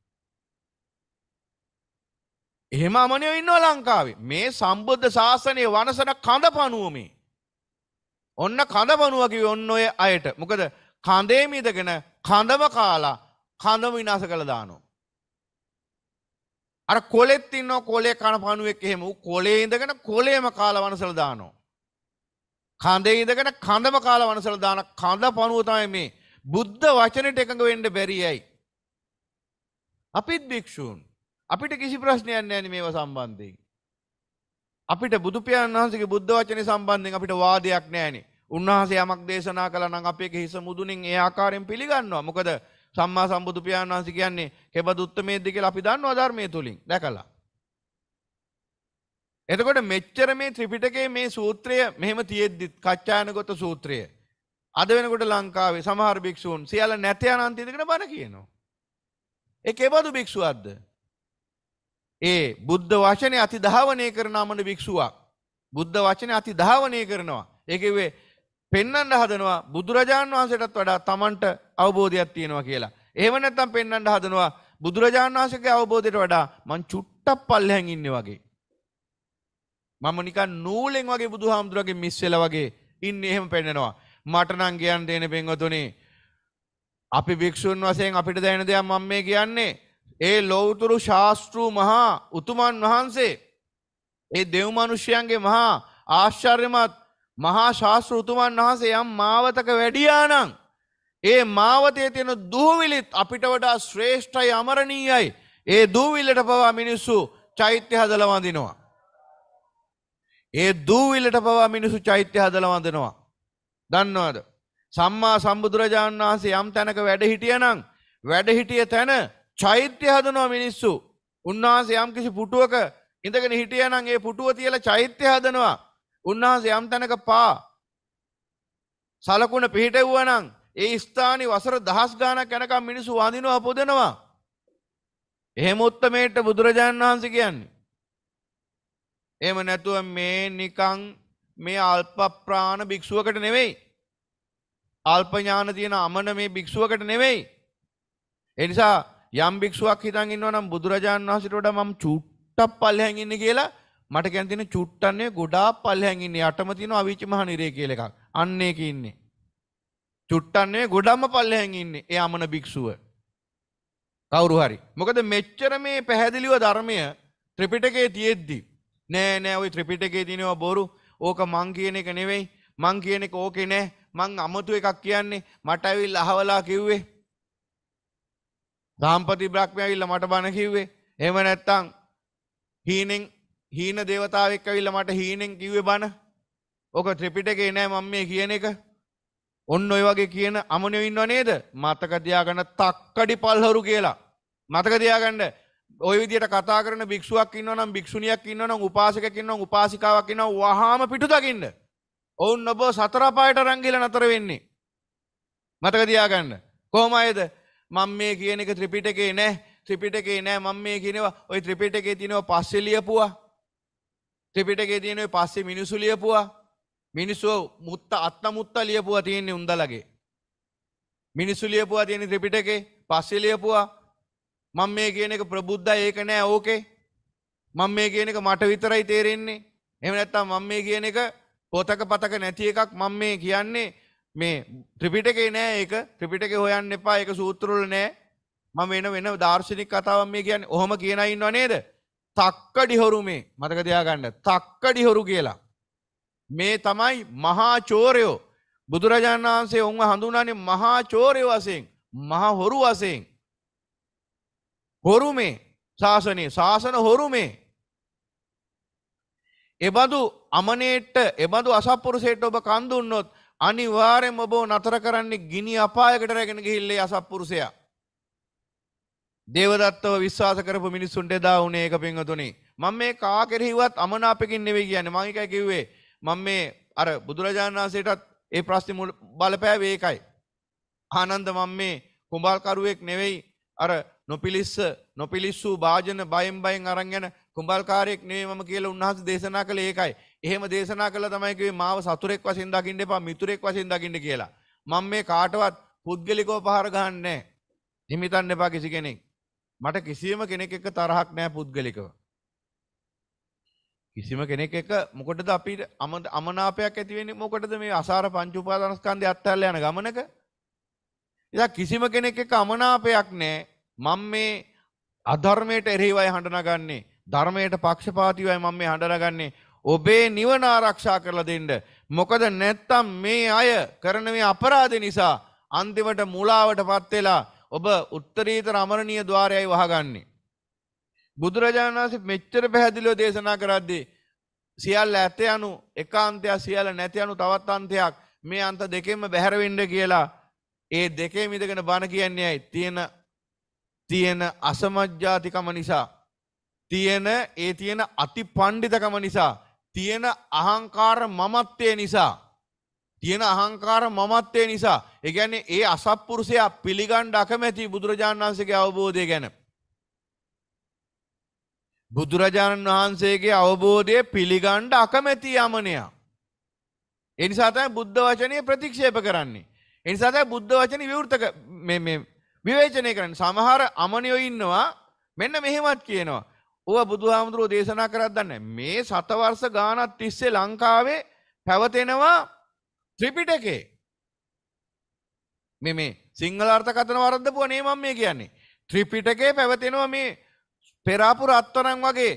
S1: එහෙම අමනියෝ ඉන්නවා ලංකාවේ. මේ සම්බුද්ධ ශාසනය වනසන කඳපණුව මේ. ඔන්න කඳපණුව කිව්වේ ඔන්න ඔය අයට. මොකද කඳේ මිදගෙන කඳම කාලා කඳම විනාශ කළ දානවා. අර කොලෙත් ඉන්නවා කොලේ කන පණුවෙක් එහෙම කොලේ ඉඳගෙන කොලේම කාලා වනසලා දානවා. කඳේ ඉඳගෙන කඳම කාලා වනසල දාන කඳ පණුව තමයි මේ බුද්ධ වචනෙට එකඟ වෙන්න බැරියයි. අපිත් භික්ෂූන් අපිට කිසි ප්‍රශ්නයක් නැහැ මේවා සම්බන්ධයෙන්. අපිට බුදු පියාණන් වහන්සේගේ බුද්ධ වචනේ සම්බන්ධයෙන් අපිට වාදයක් නැහැනේ. උන්වහන්සේ යමක් දේශනා කළා නම් අපි ඒක හිස මුදුනින් ඒ ආකාරයෙන් පිළිගන්නවා. මොකද සම්මා සම්බුදු පියාණන් වහන්සේ කියන්නේ කෙබදුත්තමේද්ද කියලා අපි දන්නවා ධර්මයේ තුලින්. දැකලා එතකොට මෙච්චර මේ ත්‍රිපිටකේ මේ සූත්‍රය මෙහෙම තියෙද්දි කච්චායනගත සූත්‍රය. අද වෙනකොට ලංකාවේ සමහර භික්ෂූන් සියල්ල නැත අනන්ත ඉඳගෙන බණ කියනවා. ඒක එබඳු භික්ෂුවක්ද? ඒ බුද්ධ වචනේ අති ධාවනය කරන අමන භික්ෂුවක්. බුද්ධ වචනේ අති ධාවනය කරනවා. ඒ කිව්වේ පෙන්වන්න හදනවා බුදුරජාණන් වහන්සේටත් වඩා Tamanට අවබෝධයක් තියෙනවා කියලා. එහෙම නැත්නම් පෙන්වන්න හදනවා බුදුරජාණන් වහන්සේගේ අවබෝධයට වඩා මං චුට්ටක් පල්ලෙහාන් ඉන්නේ වගේ. මම නිකන් නූලෙන් වගේ බුදු හාමුදුරුවගේ මිස්සල වගේ ඉන්න එහෙම පෙන්නෙනවා. මටනං කියන්න තියෙන පෙන්වතුනේ. අපි භික්‍ෂූන් වසයෙන් අපිට දැන දෙයක් මම මේ කියන්නේ. ඒ ලෝතුරු ශාස්තෘූ මහා උතුමන් වහන්සේ. ඒ දෙව්මනුෂ්‍යයන්ගේ මහා ආශ්චර්යමත් මහා ශාස්තෘ උතුමන් වහන්සේ යම් මාවතක වැඩියානං. ඒ මාවතය තියෙන දූවිලිත් අපිට වඩා ශ්‍රේෂ්ඨයි අමරණීයයි. ඒ දූවිල්ලට පවා මිනිස්සු චෛත්‍ය හදලවඳිනවා. ඒ දූවිලට පවා මිනිසු චෛත්‍ය හදලා වඳිනවා. දන්නවද? සම්මා සම්බුදුරජාණන් වහන්සේ යම් තැනක වැඩ හිටියනම් වැඩ හිටිය තැන චෛත්‍ය හදනවා මිනිස්සු. උන්වහන්සේ යම් කිසි පුටුවක ඉඳගෙන හිටියනම් ඒ පුටුව තියලා චෛත්‍ය හදනවා. උන්වහන්සේ යම් තැනක පා සලකුණ පිහිටෙව්වනම් ඒ ස්ථානි වසර දහස් ගාණක් යනකම් මිනිස්සු වඳිනවා පොදෙනවා. එහෙම උත්තමයට බුදුරජාණන් වහන්සේ කියන්නේ එම නැතුව මේ නිකං මේ අල්පප්‍රාණ භික්‍ෂුවකට නෙවෙයි. අල්පඥාන තියෙන අමන මේ භික්‍ෂුවකට නෙවෙයි. එනිසා යම් භික්ෂුවක් හිතන් ඉන්නවා නම් බුදුරජාණන් වහන්සේට වඩා මම චුට්ටක් පල්ලෙහාන් ඉන්නේ කියලා මට කියන්න තියෙන චුට්ටන්නේ ගොඩාක් පල්ලෙහාන් ඉන්නේ යටම තියෙන අවීච මහ නිරේ කියලා එකක්. අන්න ඒකේ ඉන්නේ. චුට්ටන්නේ ගොඩම පල්ලෙහාන් ඉන්නේ ඒ අමන භික්ෂුව. කවුරු හරි. මොකද මෙච්චර මේ පැහැදිලිව ධර්මය ත්‍රිපිටකයේ තියෙද්දි නෑ නෑ ඔය ත්‍රිපිටකේ තියෙනවා බොරු ඕක මං කියන එක නෙවෙයි මං කියන එක ඕකේ නෑ මං අමතු එකක් කියන්නේ මට ඇවිල්ලා අහවලා කිව්වේ සාම්පති බ්‍රහ්මයා ඇවිල්ලා මට බණ කිව්වේ එහෙම නැත්තම් හීනෙන් හීන දේවතාවෙක් ඇවිල්ලා මට හීනෙන් කිව්වේ බණ ඕක ත්‍රිපිටකේ නෑ මම මේ කියන එක ඔන්න ඔය වගේ කියන අමනයෝ ඉන්නව නේද මතක තියාගන්න තක්කඩි පල්හරු කියලා මතක තියාගන්න ඔය විදියට කතා කරන භික්ෂුවක් ඉන්නවනම් භික්ෂුණියක් ඉන්නවනම් උපාසකෙක් ඉන්නවනම් උපාසිකාවක් ඉන්නවා වහාම පිටු දකින්න. ඔවුන් ඔබ සතර පායට රංගිලා නතර වෙන්නේ. මතක තියාගන්න. කොහොම අයද? මම මේ කියන එක ත්‍රිපිටකේ නෑ. ත්‍රිපිටකේ නෑ මම මේ කියනවා. ওই ත්‍රිපිටකේ තියෙනවා පස්සේ ලියපුවා. ත්‍රිපිටකේ තියෙන ওই පස්සේ මිනිසු ලියපුවා. මිනිස්සු මුත්ත අත්ත මුත්ත ලියපුවා තියෙන්නේ උන්දලගේ. මිනිස්සු ලියපුවා තියෙන ත්‍රිපිටකේ පස්සේ ලියපුවා මං මේ කියන එක ප්‍රබුද්ධ ඒක නෑ ඕකේ මං මේ කියන එක මට විතරයි තේරෙන්නේ එහෙම නැත්තම් මං මේ කියන එක පොතක පතක නැති එකක් මං මේ කියන්නේ මේ ත්‍රිපිටකේ නෑ ඒක ත්‍රිපිටකේ හොයන්න එපා ඒක සූත්‍ර වල නෑ මම වෙන වෙන දාර්ශනික කතාවක් මේ කියන්නේ ඔහොම කියන අය ඉන්නව නේද තක්කඩිහොරු මේ මතක තියාගන්න තක්කඩිහොරු කියලා මේ තමයි මහා චෝරයෝ බුදුරජාණන් වහන්සේ ඔවුන් හඳුනානේ මහා චෝරයෝ වශයෙන් මහා හොරු වශයෙන් හොරු මේ ශාසනය ශාසන හොරු මේ එබඳු අමනේට්ට එබඳු අසපපුරුසේට ඔබ කඳුන්නොත් අනිවාරෙන් ඔබෝ නතර කරන්නේ ගිනි අපායකට රැගෙන ගිහිල්ලේ අසපපුරුසයා. දේවදත්තව විශ්වාස කරපු මිනිස්සුන්ට එදා වුණේ ඒක පින්වතුනි. මම මේ කා කෙරෙහිවත් අමනාපකින් නෙවෙයි කියන්නේ. මම එකයි කිව්වේ මම මේ අර බුදුරජාණන් වහන්සේටත් ඒ ප්‍රශ්නේ මුල් බලපෑවේ ඒකයි. ආනන්ද මම මේ කුඹල් කරුවෙක් නෙවෙයි අර නොපිලිස්ස නොපිලිස්සූ භාජන බයිම් බයින් අරංගැන කුම්බල්කාරයෙක් නේ මම කියල උන්හස දේශනා කළ ඒකයි. එහෙම දේශනා කළ තමයිකේ මාව සතුරෙක් වසින් දකිින්ට එපා මිතුරෙක් වසින් දකිින්ට කියලා. මං මේ කාටවත් පුද්ගලිකෝ පහරගන්නේ. හිමිතන්න එපා කිසි කෙනෙක්. මට කිසිම කෙනෙක් එක තරහක් නෑ පුද්ගලිකව. කිසිම කෙනෙක් එක මොකටද අපිට අමනාපයක් ඇතිවෙන මොකටද මේ අසාර පංචුපාදනස්කන්ධය අත්හැරලා යන ගමනක ඉතින් කිසිම කෙනෙක් එක අමනාපයක් නැහැ මම මේ අධර්මයට එරෙහිවයි හඬනගන්නේ ධර්මයට පක්ෂපාතිවයි මම මේ හඬනගන්නේ ඔබේ නිවන ආරක්ෂා කරලා දෙන්න. මොකද නැත්තම් මේ අය කරන මේ අපරාධ නිසා අන්තිමට මුලාවටපත් වෙලා ඔබ උත්තරීතර අමරණීය ద్వාරයයි වහගන්නේ. බුදුරජාණන් වහන්සේ මෙච්චර පැහැදිලිව දේශනා කරද්දී සියල්ල ඇත යනු එකාන්තයක් සියල්ල නැත යනු තවත් අන්තයක් මේ අන්ත දෙකෙන්ම බැහැර වෙන්න කියලා ඒ දෙකේම ඉඳගෙන බණ කියන්නේ ඇයි? තියෙන තියෙන අසමජ්ජාතිකම නිසා තියෙන ඒ තියෙන අති පණ්ඩිතකම නිසා තියෙන අහංකාර මමත්වය නිසා තියෙන අහංකාර මමත්වය නිසා එකැන්නේ ඒ අසප්පුරුෂයා පිළිගණ්ඩ අකමැති බුදුරජාණන් වහන්සේගේ අවබෝධය ගැන බුදුරජාණන් වහන්සේගේ අවබෝධය පිළිගණ්ඩ අකමැති යමනයා. එනිසාතයි බුද්ධ වචනය ප්‍රතික්ෂේප කරන්නේ. එනිසාතයි බුද්ධ වචන විවෘත විවේචනය කරන්න සමහර අමනයෝ ඉන්නවා මෙන්න මෙහෙමත් කියනවා. ඕ බුදුහාමුදුරුව දේශනා කරත් දන්න මේ සතවර්ස ගානත් තිස්සේ ලංකාවේ පැවතෙනවා ත්‍රිපිටකේ. මෙ මේ සිංහල අර්ථකතන වරදපුුව නේමම් මේ කියන්නේ. ත්‍රිපිටකේ පැවතෙනවා මේ පෙරාපුර අත්වනං වගේ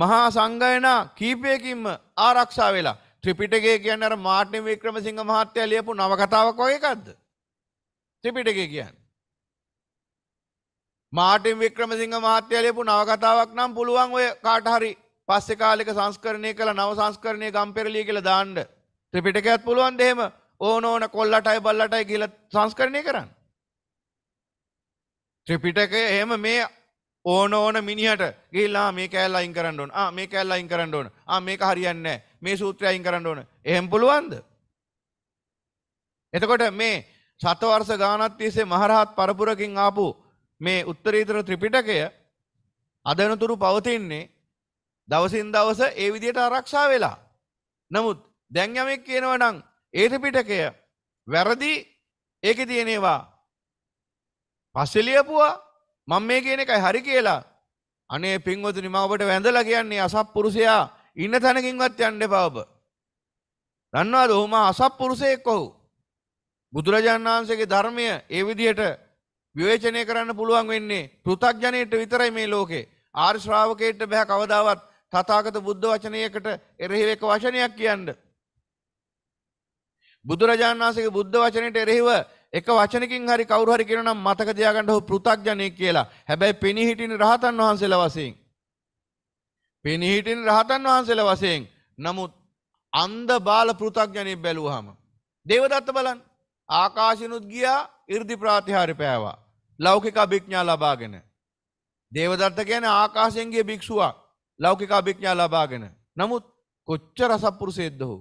S1: මහා සංගයනා කීපයකින්ම ආරක්ෂා වෙලා ත්‍රිපිටගේ කියන්න මාර්ටින් වික්‍රම සිංහ මහත්තය ලියපු නවකතාවක් වගේකක්ද. ත්‍රිපිටගේ කියන්න. මාටින් වික්‍රමසිංහ මහත්තයා ලියපු නවකතාවක් නම් පුළුවන් ඔය කාට හරි පස්සේ කාලෙක සංස්කරණය කළ නව සංස්කරණය ගම්පෙරළිය කියලා දාන්න. ත්‍රිපිටකයත් පුළුවන් දෙහෙම ඕන ඕන කොල්ලටයි බල්ලටයි කියලා සංස්කරණය කරන්න. ත්‍රිපිටකය එහෙම මේ ඕන ඕන මිනිහට ගිහිල්ලා මේ කෑල්ල අයින් කරන්න ඕන. ආ මේ කෑල්ල අයින් කරන්න ඕන. ආ මේක හරියන්නේ නැහැ. මේ සූත්‍රය අයින් කරන්න ඕන. එහෙම පුළුවන්ද? එතකොට මේ සතවර්ෂ ගානක් තිස්සේ මහරහත් පරපුරකින් ආපු මේ උත්තරීතර ත්‍රිපිටකය අදනතුරු පවතින්නේ දවසින් දවස ඒ විදියට ආරක්ෂා වෙලා. නමුත් දැංයමෙක් කියනවනං ඒත්‍රපිටකය වැරදි ඒක තියෙනේවා. පස්සෙලියපුවා මං මේ කියන එකයි හරි කියලා අනේ පින්වතු නිමාවට වැඳලා කියන්නේ අසප්පුරුෂයා ඉන්න තැනකින්වත් යන්න එපා ඔබ. දන්නවද ඔහුම අසප්පුරුෂයෙක් ඔහු. බුදුරජාණන් වහන්සේගේ ධර්මය ඒ විදියට විවේචනය කරන්න පුළුවන් වෙන්නේ පෘථග්ජනයට විතරයි මේ ලෝකේ. ආර් ශ්‍රාවකයට බෑ කවදාවත් තථාගත බුද්ධ වචනයකට එරෙහිව එක වචනයක් කියන්න. බුදුරජාණන් වහන්සේගේ බුද්ධ වචනයට එරෙහිව එක වචනකින් හරි කවුරු හරි කියනවා නම් මතක තියාගන්න ඔහු පෘථග්ජනෙක් කියලා. හැබැයි පෙනී හිටින රහතන් වහන්සේලා වශයෙන්. පෙනී හිටින රහතන් වහන්සේලා වශයෙන්. නමුත් අන්ධ බාල පෘථග්ජනෙක් බැලුවාම දේවදත්ත බලන්න. ආකාශිනුත් ගියා ඉර්දි ප්‍රාතිහාරි පෑවා. ලෞකික අභිඥා ලබාගෙන. දේවදත්ත ගැන ආකාශයෙන්ගේ භික්ෂුවක් ලෞකික අභිඥා ලබාගෙන. නමුත් කොච්ච රසපුරුසේද්දහු.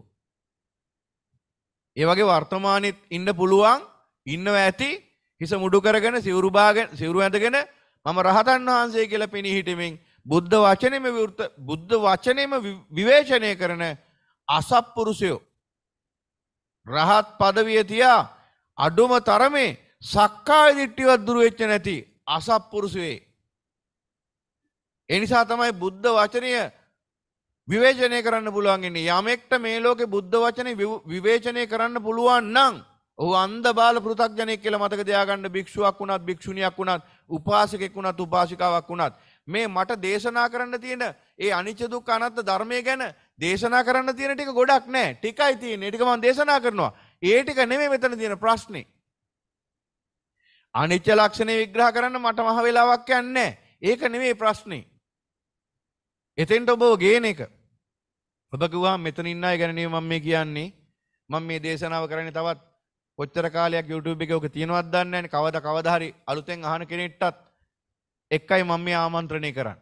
S1: ඒවගේ වර්තමානත් ඉන්න පුළුවන් ඉන්නව ඇති හිස මුඩු කරගෙන සිවරුබාගෙන සිවරු ඇඳගෙන මම රහතන් වහන්සේ කියල පිණිහිටිමින් බුද්ධ වචනයම විෘත බුද්ධ වචනයම විවේශනය කරන අසප්පුරුසයෝ. රහත් පදවිය තියා අඩුම තරමේ සක්කාය දිට්ටිවත් දුරු වෙච්ච නැති අසත්පුරුෂයෙ. ඒ නිසා තමයි බුද්ධ වචනය විවේචනය කරන්න පුළුවන් ඉන්නේ. යමෙක්ට මේ ලෝකේ බුද්ධ වචනේ විවේචනය කරන්න පුළුවන් නම් ඔහු අන්ධ බාල පෘථග්ජනෙක් කියලා මතක තියාගන්න භික්ෂුවක් වුණත් භික්ෂුණියක් වුණත් උපාසකෙක් වුණත් උපාසිකාවක් වුණත් මේ මට දේශනා කරන්න තියෙන ඒ අනිච්ච දුක්ඛ අනාත්ම ධර්මය ගැන දේශනා කරන්න තියෙන ටික ගොඩක් නෑ ටිකයි තියෙන්නේ ටික මම දේශනා කරනවා ඒ ටික නෙමෙයි මෙතන තියෙන ප්‍රශ්නේ. අනිත්‍ය ලක්ෂණය විග්‍රහ කරන්න මට මහ වෙලාවක් යන්නේ ඒක නෙමෙයි ප්‍රශ්නේ. එතෙන්ට ඔබ ගේන එක. ඔබ කිව්වා මෙතන ඉන්න අය ගැන නෙමෙයි මම මේ කියන්නේ. මම මේ දේශනාව කරන්නේ තවත් කොච්චර කාලයක් YouTube එකේ ඔක තියෙනවද දන්නේ නැහැ. කවදා කවදා හරි අලුතෙන් අහන කෙනෙක්ටත් එක්කයි මම මේ ආමන්ත්‍රණය කරන්නේ.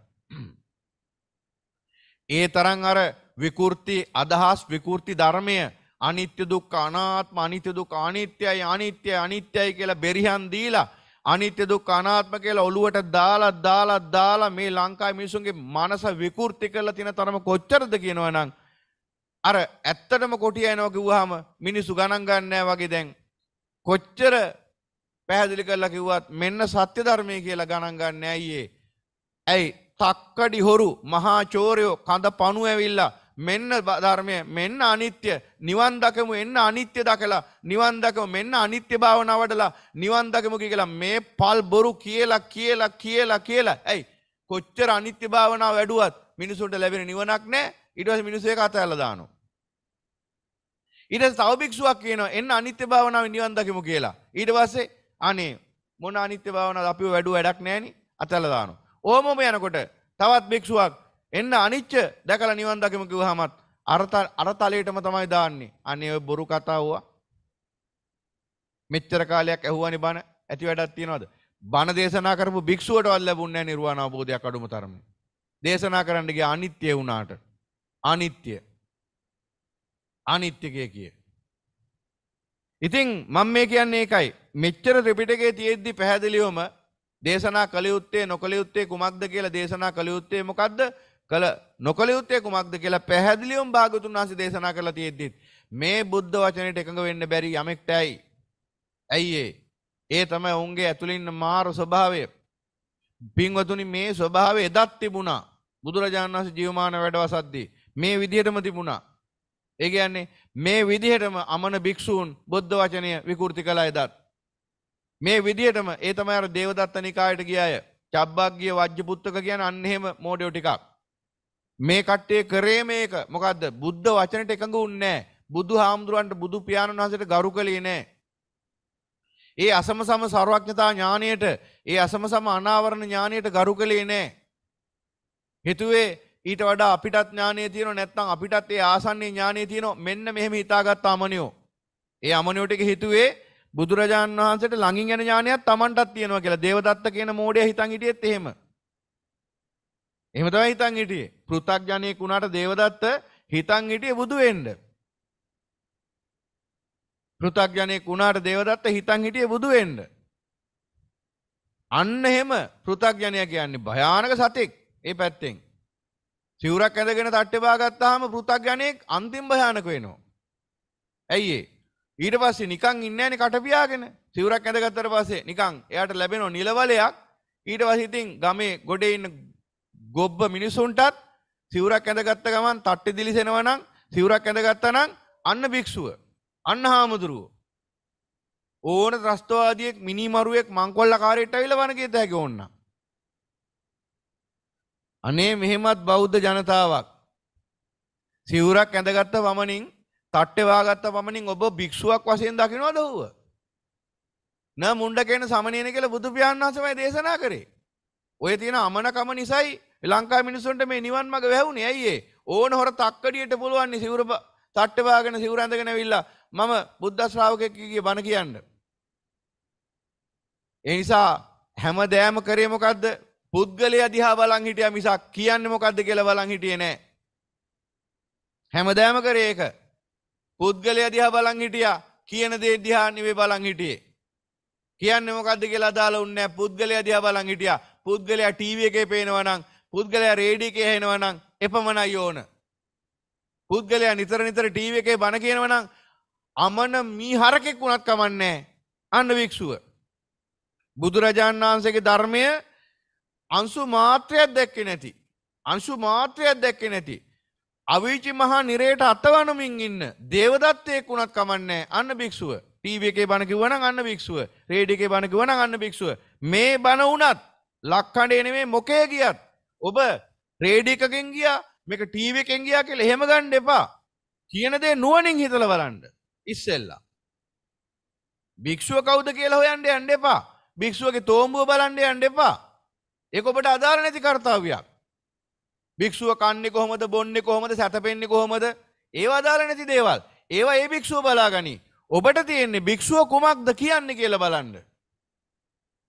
S1: ඒ තරම් අර විකෘති අදහස් විකෘති ධර්මය අනිත්‍ය දුක් අනාත්ම අනිත්‍ය දුක් අනිත්‍යයි අනිත්‍ය අනිත්‍යයි කියලා බෙරිහන් දීලා අනිත්‍ය දුක් අනාත්ම කියලා ඔළුවට දාලා දාලා දාලා මේ ලංකාවේ මිනිසුන්ගේ මනස විකෘති කරලා තියෙන තරම කොච්චරද කියනවනම් අර ඇත්තටම කොටිය යනවා කිව්වහම මිනිසු ගණන් ගන්නෑ වගේ දැන් කොච්චර පැහැදිලි කරලා කිව්වත් මෙන්න සත්‍ය ධර්මය කියලා ගණන් ගන්න ඇයියේ ඇයි තක්කඩි හොරු මහා චෝරයෝ කඳ පණු ඇවිල්ලා මෙන්න ධර්මය මෙන්න අනිත්‍ය නිවන් දකමු එන්න අනිත්‍ය දකලා නිවන් දකම මෙන්න අනිත්‍ය භාවනාවටලා නිවන් දකමු කියලා මේ පල් බොරු කියලා කියලා කියලා කියලා ඇයි කොච්චර අනිත්‍ය භාවනාව වැඩුවත් මිනිසුන්ට ලැබෙන නිවනක් නෑ ඊටවස මිනිස්සේ කතඇල දානු. ඊට සෞභික්ෂුවක් කියන එන්න අනිත්‍ය භාවනාව නිවන් දකිමු කියලා ඊට පස්සේ අනේ මොන අනිත්‍ය භාවනාව අපි වැඩු වැඩක් නෑනි අතැල දානු. ඕමම යනකොට තවත් භික්ෂුවක් එන්න අනිච්ච දැකලා නිවන් දකිමු කිව්වහමත් අර අර තලයටම තමයි දාන්නේ. අනේ ඔය බොරු කතාවවා. මෙච්චර කාලයක් ඇහුවානේ බණ ඇති වැඩක් තියනවද? බණ දේශනා කරපු භික්ෂුවටවත් ලැබුණේ නැහැ නිර්වාණ අවබෝධයක් අඩුම තරමේ. දේශනා කරන්න ගියා අනිත්‍ය වුණාට. අනිත්‍ය. අනිත්‍ය කිය. ඉතින් මම මේ කියන්නේ ඒකයි. මෙච්චර ත්‍රිපිටකයේ තියෙද්දි පැහැදිලිවම දේශනා කළ යුත්තේ නොකළ යුත්තේ කුමක්ද කියලා දේශනා කළ යුත්තේ මොකද්ද? කළ නොකළ යුත්තේ කුමක්ද කියලා පැහැදිලිවම් භාගතුන් වහන්සේ දේශනා කරලා තියෙද්දිත් මේ බුද්ධ වචනයට එකඟ වෙන්න බැරි යමෙක්ටයි. ඇයි ඒ තමයි ඔවුන්ගේ ඇතුළින් මාර ස්වභාවය. පින්වතුනි මේ ස්වභාවය එදත් තිබුණා. බුදුරජාණන් වහන්සේ ජීවමාන වැඩවසද්දී මේ විදිහටම තිබුණා. ඒ කියන්නේ මේ විදිහටම අමන භික්ෂූන් බුද්ධ වචනය විකෘති කළා එදත්. මේ විදිහටම ඒ තමයි අර දේවදත්ත නිකායට ගිය අය. චබ්බග්ගිය වජ්ජපුත්තක කියන අන්න එහෙම මෝඩයෝ ටිකක්. මේ කට්ටේ කරේ මේක මොකක්ද බුද්ධ වචනට එකඟ උන්නේ බුදු හාමුදුරුවන්ට බුදු පියාණන් වහන්සේට ගරු කළේ නෑ. ඒ අසම සම සර්වඥතා ඥානයට ඒ අසම සම අනාවරණ ඥානයට ගරු කළේ නෑ. හිතුවේ ඊට වඩා අපිටත් ඥානය තියෙනවා නැත්නම් අපිටත් ඒ ආසන්නයේ ඥානය තියෙනවා මෙන්න මෙහෙම හිතාගත් අමනියෝ. ඒ අමනියෝට හිතුවේ බුදුරජාණන් වහන්සේට ළඟින් යන ඥානයක් Tamanටත් තියෙනවා කියලා. දේවදත්ත කියන මෝඩය හිතන් හිටියෙත් එහෙම. එහෙම තමයි හිතන් හිටියේ. පෘථග්ජනෙක් වුණාට දේවදත්ත හිතන් හිටියේ බුදු වෙන්න. පෘථග්ජනෙක් වුණාට දේවදත්ත හිතන් හිටියේ බුදු වෙන්න. අන්න එහෙම පෘථග්ජනය කියන්නේ භයානක සතෙක්. ඒ පැත්තෙන්. සිවුරක් ඇඳගෙන තට්ටේ බාගත්තාම පෘථග්ජනෙක් අන්තිම භයානක වෙනවා. ඇයි ඒ? ඊට පස්සේ නිකන් ඉන්නේ නැනේ කටපියාගෙන. සිවුරක් ඇඳගත්තට පස්සේ නිකන් එයාට ලැබෙන නිලවලයක් ඊට පස්සේ ඉතින් ගමේ ගොඩේ ඉන්න ගොබ්බ මිනිසුන්ටත් සිවරක් ඇඳගත්ත ගමන් තට්ටි දිලිසෙනවනම් සිවරක් ඇඳගත්තනම් අන්න භික්ෂුව අන්න හාමුදුරුවෝ. ඕන ත්‍රස්තවාදියෙක් මිනිමරුවෙක් මංකොල්ල කාරයට ඇවිල වනගේ තැක ඔන්න. අනේ මෙහෙමත් බෞද්ධ ජනතාවක්. සිවරක් ඇඳගත්ත පමණින් තට්ටෙවාගත්ත පමණින් ඔබ භික්ෂුවක් වසයෙන් දකිනවා දොහුව. න මුන්ඩ කියන සමනයන කියල බුදුපාන් අසමයි දේශනා කරේ. ඔය තියෙන අමනකම නිසයි ලංකා මිනිස්සුන්ට මේ නිවන් මඟ වැැවුණේ ඇයිඒ ඕන හොර තක්කඩියට පුළුවන් සිවර තට්ටවාගෙන සිවරන්දගෙන විල්ලා මම බුද්ධශ්‍රාවකයකගේ බණ කියන්න. එනිසා හැම දෑම කරේමොකක්ද පුද්ගලය දිහා බලං හිටිය මිසක් කියන්න මොකක්ද කියල බලං හිටිය නෑ. හැමදෑම කරේක පුද්ගලය දිහා බලං හිටිය කියන දේ දිහා නිවේ බලං හිටියේ. කියන්න මොකක්ද කියලා දාලා උන්න පුද්ගලය දිහා බලං හිටියා පුද්ගලයා ටීව එකේ පේනවනං පුද්ගලයා රේඩිකේ හෙනවනං එපමණයි ඕන. පුද්ගලයා නිතර නිතර ටීව එකේ බණ කියනවනං අමන මී හරකෙක් වුණත් කමන්නේ අන්න වික්ෂුව. බුදුරජාණන් වහන්සේගේ ධර්මය අංසු මාත්‍රයක් දැක්කේ නැති. අංශු මාත්‍රයක් දැක්කේ නැති. අවිචි මහා නිරේට අතවනමින් ඉන්න දේවදත්තයෙක් වුණත් කමන්නේ අන්න භික්ෂුව. ටීවී එකේ බණ කිව්වනම් අන්න භික්ෂුව. රේඩියෝ එකේ බණ කිව්වනම් අන්න භික්ෂුව. මේ බණ වුණත් ලක්කඩේ නෙමේ මොකේ ගියත් ඔබ රේඩිකකින් ගියා මේක ටීව එකෙන් ගියා කියල එහෙම ගන්න එපා කියන දේ නුවනින් හිතල බලන්ඩ ඉස්සෙල්ලා භික්ෂුව කෞද කියලා හොයන්ඩ අන්ඩ එපා භික්ෂුවගේ තෝම්බුව බලන්ඩ අන්ඩ එපා ඒක ඔබට අදාළ නැති කර්තාවයක් භික්ෂුව කන්නේ කොහොමද බොන්නේ කොහොමද සැතපෙන්නේ කොහොමද ඒවා අදාළ නැති දේවල් ඒවා ඒ භික්ෂුව බලා ගනි ඔබට තියෙන්නේ භික්ෂුව කුමක්ද කියන්නේ කියලා බලන්න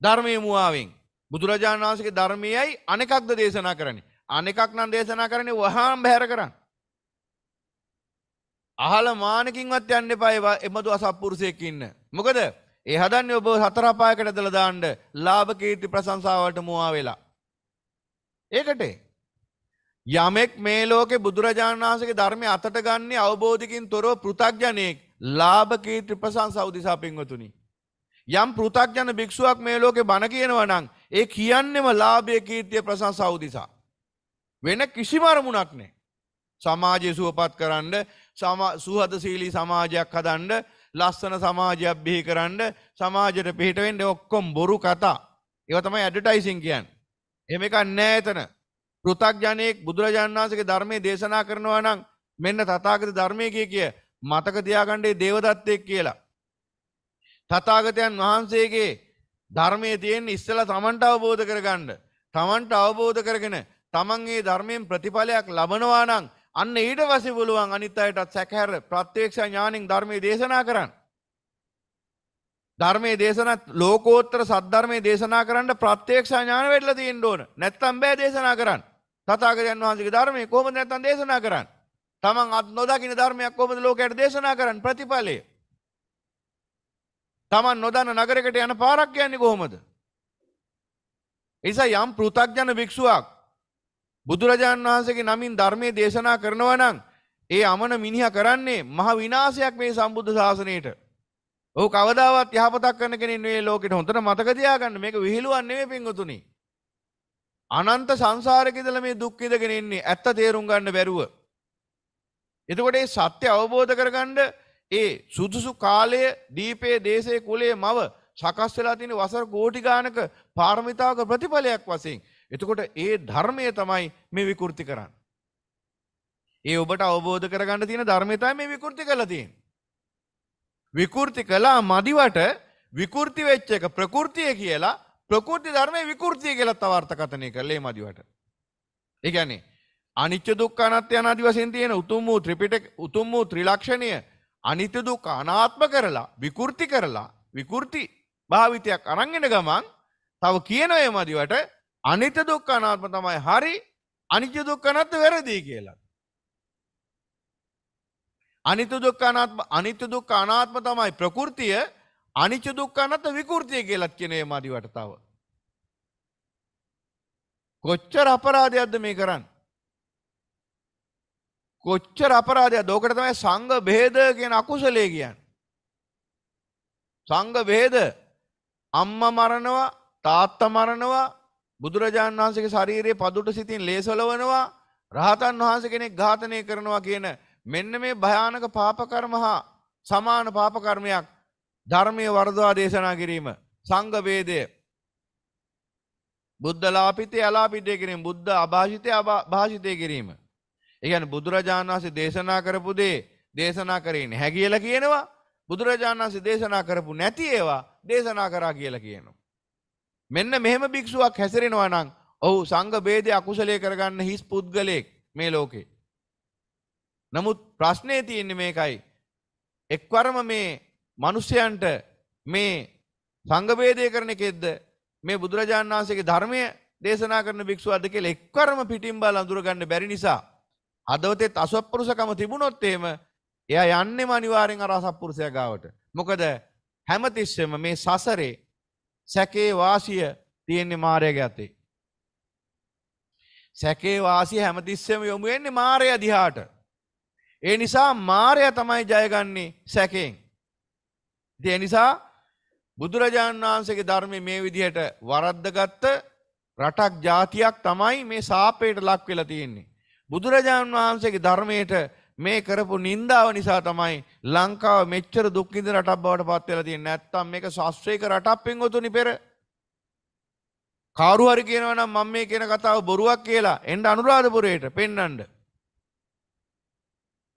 S1: ධර්මයේ මුවාවෙන් බුදුරජාණන් වහන්සේගේ ධර්මයයි අනෙකක්ද දේශනා කරන්නේ. අනෙකක් නම් දේශනා කරන්නේ වහාම බැහැර කරන්න. අහල මානකින්වත් යන්න එපා එමතු අසත්පුරුෂයෙක් ඉන්න. මොකද ඒ හදන්නේ ඔබ හතර අපායකට ඇදලා දාන්න ලාභ කීර්ති ප්‍රශංසා වලට මුවා වෙලා. ඒකට යමෙක් මේ ලෝකේ බුදුරජාණන් වහන්සේගේ ධර්මය අතට ගන්නේ අවබෝධකින් තොරව පෘථග්ජනෙක් ලාභ කීර්ති ප්‍රශංසා උදෙසා පින්වතුනි. යම් පෘථග්ජන භික්ෂුවක් මේ ලෝකේ බණ කියනවා නම් ඒ කියන්නෙම ලාභය කීර්තිය ප්‍රශංසාව උදෙසා. වෙන කිසිම අරමුණක් නැහැ. සමාජය සුවපත් කරන්න, සුහදශීලී සමාජයක් හදන්න, ලස්සන සමාජයක් බිහි කරන්න, සමාජයට පිට වෙන්න ඔක්කොම බොරු කතා. ඒවා තමයි ඇඩ්වර්ටයිසින් කියන්නේ. එහෙම එකක් නැහැ එතන. පෘථග්ජනෙක් බුදුරජාණන් වහන්සේගේ ධර්මයේ දේශනා කරනවා නම් මෙන්න තථාගත ධර්මයේ කිය කිය මතක තියාගන්න දේවදත්තෙක් කියලා. තථාගතයන් වහන්සේගේ ධර්මයේ තියෙන ඉස්සලා තමන්ට අවබෝධ කරගන්න. තමන්ට අවබෝධ කරගෙන තමන්ගේ ධර්මයෙන් ප්‍රතිඵලයක් ලබනවා නම් අන්න ඊට පස්සේ පුළුවන් අනිත් අයටත් සැකහැර ප්‍රත්‍යක්ෂ ඥාණයෙන් ධර්මයේ දේශනා කරන්න. ධර්මයේ දේශනා ලෝකෝත්තර සද්ධර්මයේ දේශනා කරන්න ප්‍රත්‍යක්ෂ ඥාන වෙట్లా තියෙන්න ඕන. නැත්තම් බෑ දේශනා කරන්න. තථාගතයන් වහන්සේගේ ධර්මයේ කොහොමද නැත්තම් දේශනා කරන්නේ? තමන් අත් නොදකින්න ධර්මයක් කොහොමද ලෝකයට දේශනා කරන්න ප්‍රතිඵලය? තමන් නොදන්න නගරකට යන පාරක් යන්නේ කොහොමද? එනිසා යම් පෘථග්ජන භික්ෂුවක් බුදුරජාණන් වහන්සේගේ නමින් ධර්මයේ දේශනා කරනවා නම් ඒ අමන මිනිහා කරන්නේ මහ විනාශයක් මේ සම්බුද්ධ ශාසනයට. ඔහු කවදාවත් යහපතක් කරන කෙනෙක් නෙවෙයි ලෝකෙට හොඳට මතක තියාගන්න මේක විහිළුවක් නෙවෙයි පින්වතුනි. අනන්ත සංසාරෙක ඉඳලා මේ දුක් විඳගෙන ඉන්නේ ඇත්ත තේරුම් ගන්න බැරුව. එතකොට මේ සත්‍ය අවබෝධ කරගන්න ඒ සුදුසු කාලය දීපේ දේශය කුලේ මව සකස් වෙලා තියෙන වසර කෝටි ගානක පාරමිතාවක ප්‍රතිඵලයක් වශයෙන්. එතකොට ඒ ධර්මය තමයි මේ විකෘති කරන්න. ඒ ඔබට අවබෝධ කරගන්න තියෙන ධර්මයතයි මේ විකෘති කළා තියෙන්නේ. විකෘති කළා මදිවට විකෘති වෙච්ච එක ප්‍රകൃතිය කියලා ප්‍රകൃති ධර්මයේ විකෘතිය කියලා තව අර්ථකථනය කළේ මදිවට. ඒ කියන්නේ අනිච්ච දුක්ඛ අනාත්ම ආදී වශයෙන් තියෙන උතුම් වූ ත්‍රිපිටක උතුම් වූ ත්‍රිලක්ෂණය අනිත්‍ය දුක් අනාත්ම කරලා විකෘති කරලා විකෘති භාවිතයක් අරන්ගෙන ගමන් තව කියනවා ඒ මදිවට අනිත්‍ය දුක් අනාත්ම තමයි හරි අනිත්‍ය දුක් අනාත්ම වැරදි කියලා. අනිත්‍ය දුක් අනාත්ම අනිත්‍ය දුක් අනාත්ම තමයි ප්‍රകൃතිය අනිත්‍ය දුක් අනාත්ම විකෘතිය කියලා කියන ඒ මදිවට තව. කොච්චර අපරාධයක්ද මේ කරන්නේ? කොච්චර අපරාධයක් දෝකට තමයි සංඝ බේද කියන අකුසලේ කියන්නේ. සංඝ බේද අම්මා මරනවා තාත්තා මරනවා බුදුරජාණන් වහන්සේගේ ශරීරයේ පදුට සිතින් ලේසලවනවා රහතන් වහන්සේ කෙනෙක් ඝාතනය කරනවා කියන මෙන්න මේ භයානක පාප කර්ම හා සමාන පාප කර්මයක් ධර්මයේ වර්ධවා දේශනා කිරීම සංඝ වේදය බුද්ධ ලාපිතේ අලාපිතේ කිරීම බුද්ධ අභාෂිතේ අභාෂිතේ කිරීම ඒගැන බුදුරජාණන් වහන්සේ දේශනා කරපු දේ දේශනා කරේ නැහැ කියලා කියනවා බුදුරජාණන් වහන්සේ දේශනා කරපු නැති ඒවා දේශනා කරා කියලා කියනවා. මෙන්න මෙහෙම භික්ෂුවක් හැසිරෙනවා නම් ඔහු සංඝ ભેදේ අකුසලයේ කරගන්න හිස් පුද්ගලෙක් මේ ලෝකේ. නමුත් ප්‍රශ්නේ තියෙන්නේ මේකයි. එක්වරම මේ මිනිසයන්ට මේ සංඝ ભેදේ කරන එකෙද්ද මේ බුදුරජාණන් වහන්සේගේ ධර්මය දේශනා කරන භික්ෂුවද කියලා එක්වරම පිටින් බල අඳුර ගන්න බැරි නිසා හදවතෙත් අසත්පුරුෂකම තිබුණොත් එහෙම එයා යන්නෙම අනිවාර්යෙන් අර අසත්පුරුෂයා ගාවට. මොකද හැමතිස්සෙම මේ සසරේ සැකේ වාසිය තියෙන්නේ මායාවේ අතේ. සැකේ වාසිය හැමතිස්සෙම යොමු වෙන්නේ මායя දිහාට. ඒ නිසා මායя තමයි ජයගන්නේ සැකෙන්. ඒ නිසා බුදුරජාණන් වහන්සේගේ ධර්මයේ මේ විදිහට වරද්දගත්ත රටක් ජාතියක් තමයි මේ සාපේට ලක් වෙලා තියෙන්නේ. බුදුරජාණන් වහන්සේගේ ධර්මයට මේ කරපු නින්දාව නිසා තමයි ලංකාව මෙච්චර දුක්කිද රටක් බවට පත්වෙලා තියෙන නැත්තම් මේක ශස්ත්‍රයක රටක් පෙන්වතුනි පෙර කාරු හරි කියනවා නම් මම මේ කියන කතාව බොරුවක් කියලා එන්න අනුරාධපුරයට පෙන්වන්න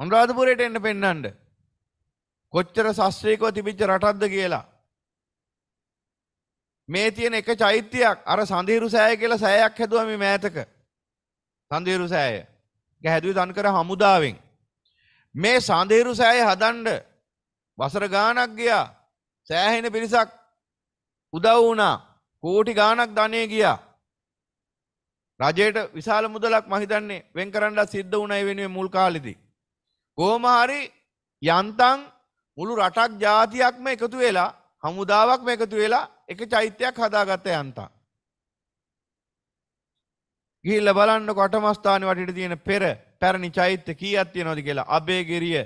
S1: අනුරාධපුරයට එන්න පෙන්වන්න කොච්චර ශස්ත්‍රයකව තිබිච්ච රටක්ද කියලා මේ තියෙන එක චෛත්‍යයක් අර සඳීරු සෑය කියලා සෑයක් හැදුවා මේ මෑතක සඳීරු සෑය ගැහැදුවේ තන්කර හමුදාවෙන්. මේ සඳේරු සෑය හදන්ඩ වසර ගානක් ගියා සෑහෙන පිරිසක් උදව් වුණා කෝටි ගානක් ධනය ගියා. රජයට විශාල මුදලක් මහිතන්නේ වෙන් කරන්නලා සිද්ධ වුණයි වෙනුවේ මුල් කාලෙදි. කෝමහරි යන්තන් මුළු රටක් ජාතියක්ම එකතු වෙලා හමුදාවක් එකතු වෙලා එක චෛත්‍යයක් හදාගත්ත යන්තා. ගිහිල්ල බලන්න කොටමස්ථාන වටට තියෙන පෙර පැරණි චෛත්‍ය කීයක් තියෙනවද කියලා අබේගිරිය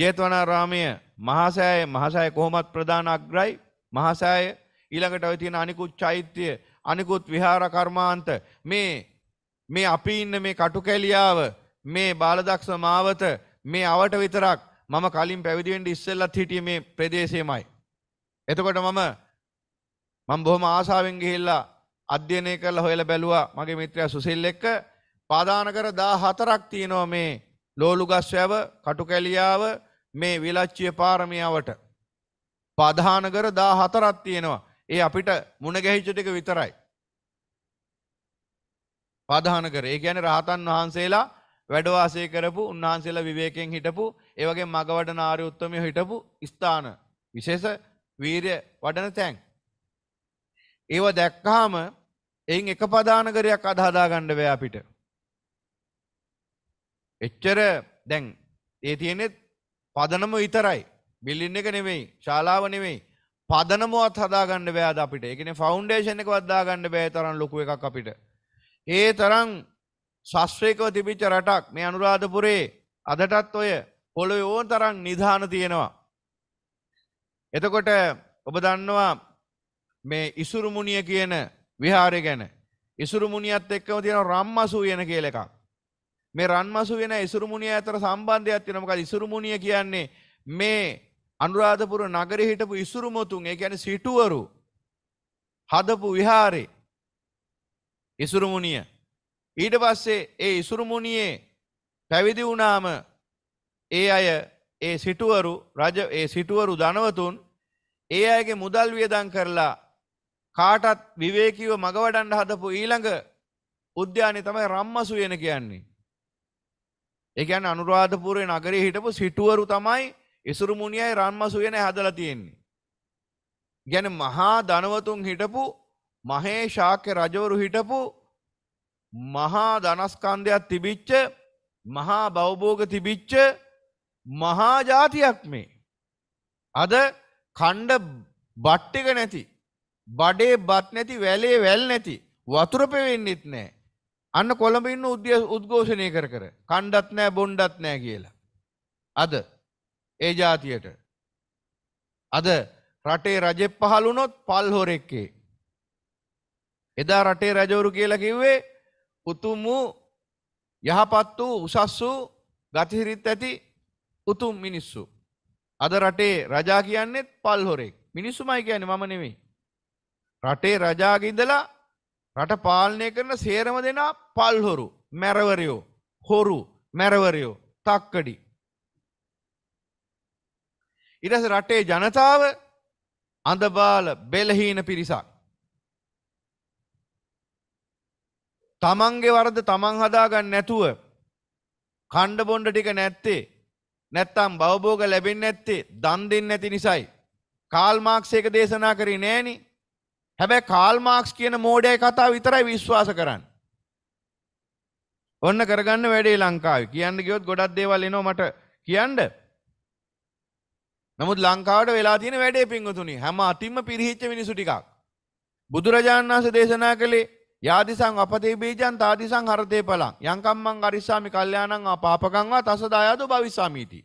S1: ජේතවනාරාමය මහසෑය මහසෑය කොහොමත් ප්‍රධාන අග්‍රයි මහසෑය ඊළඟට ඔය තියෙන අනිකුත් චෛත්‍ය අනිකුත් විහාර කර්මාන්ත මේ මේ අපි ඉන්න මේ කටුකැලියාව මේ බාලදක්ෂ මාවත මේ අවට විතරක් මම කලින් පැවිදි වෙන්න ඉස්සෙල්ලත් හිටියේ මේ ප්‍රදේශෙමයි. එතකොට මම මම බොහොම ආසාවෙන් ගිහිල්ලා අධ්‍යයනය කරලා හොයලා බැලුවා මගේ මිත්‍රයා සුසිල් එක්ක පාදාන කර 14ක් තියෙනවා මේ ලෝලුගස්වැව කටුකැලියාව මේ විලච්චිය පාරමියාවට පධාන කර 14ක් තියෙනවා. ඒ අපිට මුණ ගැහිච්ච ටික විතරයි. පධාන කර. ඒ කියන්නේ රහතන් වහන්සේලා වැඩ වාසය කරපු උන්වහන්සේලා විවේකයෙන් හිටපු ඒ වගේ මගවඩන ආර්ය උත්තමයෝ හිටපු ස්ථාන විශේෂ වීරය වඩන තැන්. ඒව දැක්කහම එයින් එක පදානකරයක් අදහදා ගණ්ඩ බෑ අපිට. එච්චර දැන් ඒ තියෙනෙත් පදනම විතරයි බිල්ලින්න එක නෙවෙයි ශාලාව නෙවෙයි පදනමුවත් හදාගන්න බෑද අපිට එකන ෆෞන්ඩේෂන එක වදදාගන්න බෑ තරම් ලොකු එකක් අපිට. ඒ තරම් ශස්ත්‍රයකව තිබිච්ච රටක් මේ අනුරාධපුරේ අදටත් ඔය පොළො ඕන් තරම් නිධාන තියෙනවා. එතකොට ඔබ දන්නවා මේ ඉසුරුමුණිය කියන විහාරය ගැන ඉසුරුමුණියත් එක්කම තියෙන රම්මසූ වෙන කියලා එකක්. මේ රන්මසූ වෙන ඉසුරුමුණිය අතර සම්බන්ධයක් තියෙනවා. මොකද ඉසුරුමුණිය කියන්නේ මේ අනුරාධපුර නගරේ හිටපු ඉසුරුමුතුන් ඒ කියන්නේ සිටුවරු හදපු විහාරේ ඉසුරුමුණිය. ඊට පස්සේ ඒ ඉසුරුමුණියේ පැවිදි වුණාම ඒ අය ඒ සිටුවරු රජ ඒ සිටුවරු ධනවතුන් ඒ අයගේ මුදල් වියදම් කරලා කාටත් විවේකීව මගවඩන්ඩ හදපු ඊළඟ උද්‍යානය තමයි රම්මසු වෙන කියන්නේ. එකන් අනුරාධපුරය නගරේ හිටපු සිටුවරු තමයි ඉසුරුමුණියයි රන්මසු වෙන හදල තියෙන්නේ. ගැන මහා දනවතුන් හිටපු මහේ ශාක්‍ය රජවරු හිටපු මහා ධනස්කන්ධයක් තිබිච්ච මහා බවබෝග තිබිච්ච මහා ජාතියක් මේ. අද කණ්ඩ බට්ටික නැති බඩේ බත් නැති වැලේ වැල් නැති වතුර පෙවෙන්නෙත් නෑ. අන්න කොළඹ ඉන්න උද්‍ය උද්ඝෝෂණය කර කර කණ්ඩත් නෑ බොණ්ඩත් නෑ කියලා. අද ඒ જાතියට අද රටේ රජෙක් පහළ වුණොත් පල් හොරෙක්කේ. එදා රටේ රජවරු කියලා කිව්වේ උතුම් වූ යහපත් වූ උසස් වූ ගතිහිරිත් ඇති උතුම් මිනිස්සු. අද රටේ රජා කියන්නෙත් පල් හොරෙක්. මිනිස්සුමයි කියන්නේ මම නෙමෙයි. රටේ රජාගේ ඉඳලා රට පාලනය කරන සේරම දෙනා පල්හොරු මැරවරයෝ හොරු මැරවරයෝ තක්කඩි. ඉරස රටේ ජනතාව අඳබාල බෙලහීන පිරිසක්. තමන්ගේ වරද තමන් හදාගන්න නැතුව කණ්ඩ බොන්ඩ ටික නැත්තේ නැත්තම් බවබෝග ලැබෙන් නැත්තේ දන් දෙන්න නැති නිසයි. කාල්මාක්ෂයක දේශනා කරි නෑනිි හැබැයි කාල් මාක්ස් කියන මෝඩය කතා විතරයි විශ්වාස කරන්න. ඔන්න කරගන්න වැඩේ ලංකාවේ කියන්න ගියොත් ගොඩක් දේවල් එනවා මට කියන්න. නමුත් ලංකාවට වෙලා තියෙන වැඩේ පිංගුතුනි හැම අතින්ම පිරිහිච්ච මිනිසු ටිකක්. බුදුරජාණන් වහන්සේ දේශනා කළේ යාදිසං අපතේ බීජං තාදිසං හරතේ පලං යංකම්මං අරිස්සාමි කල්යාණං ආපාපකංවා තස දායාදෝ භවිස්සාමීති.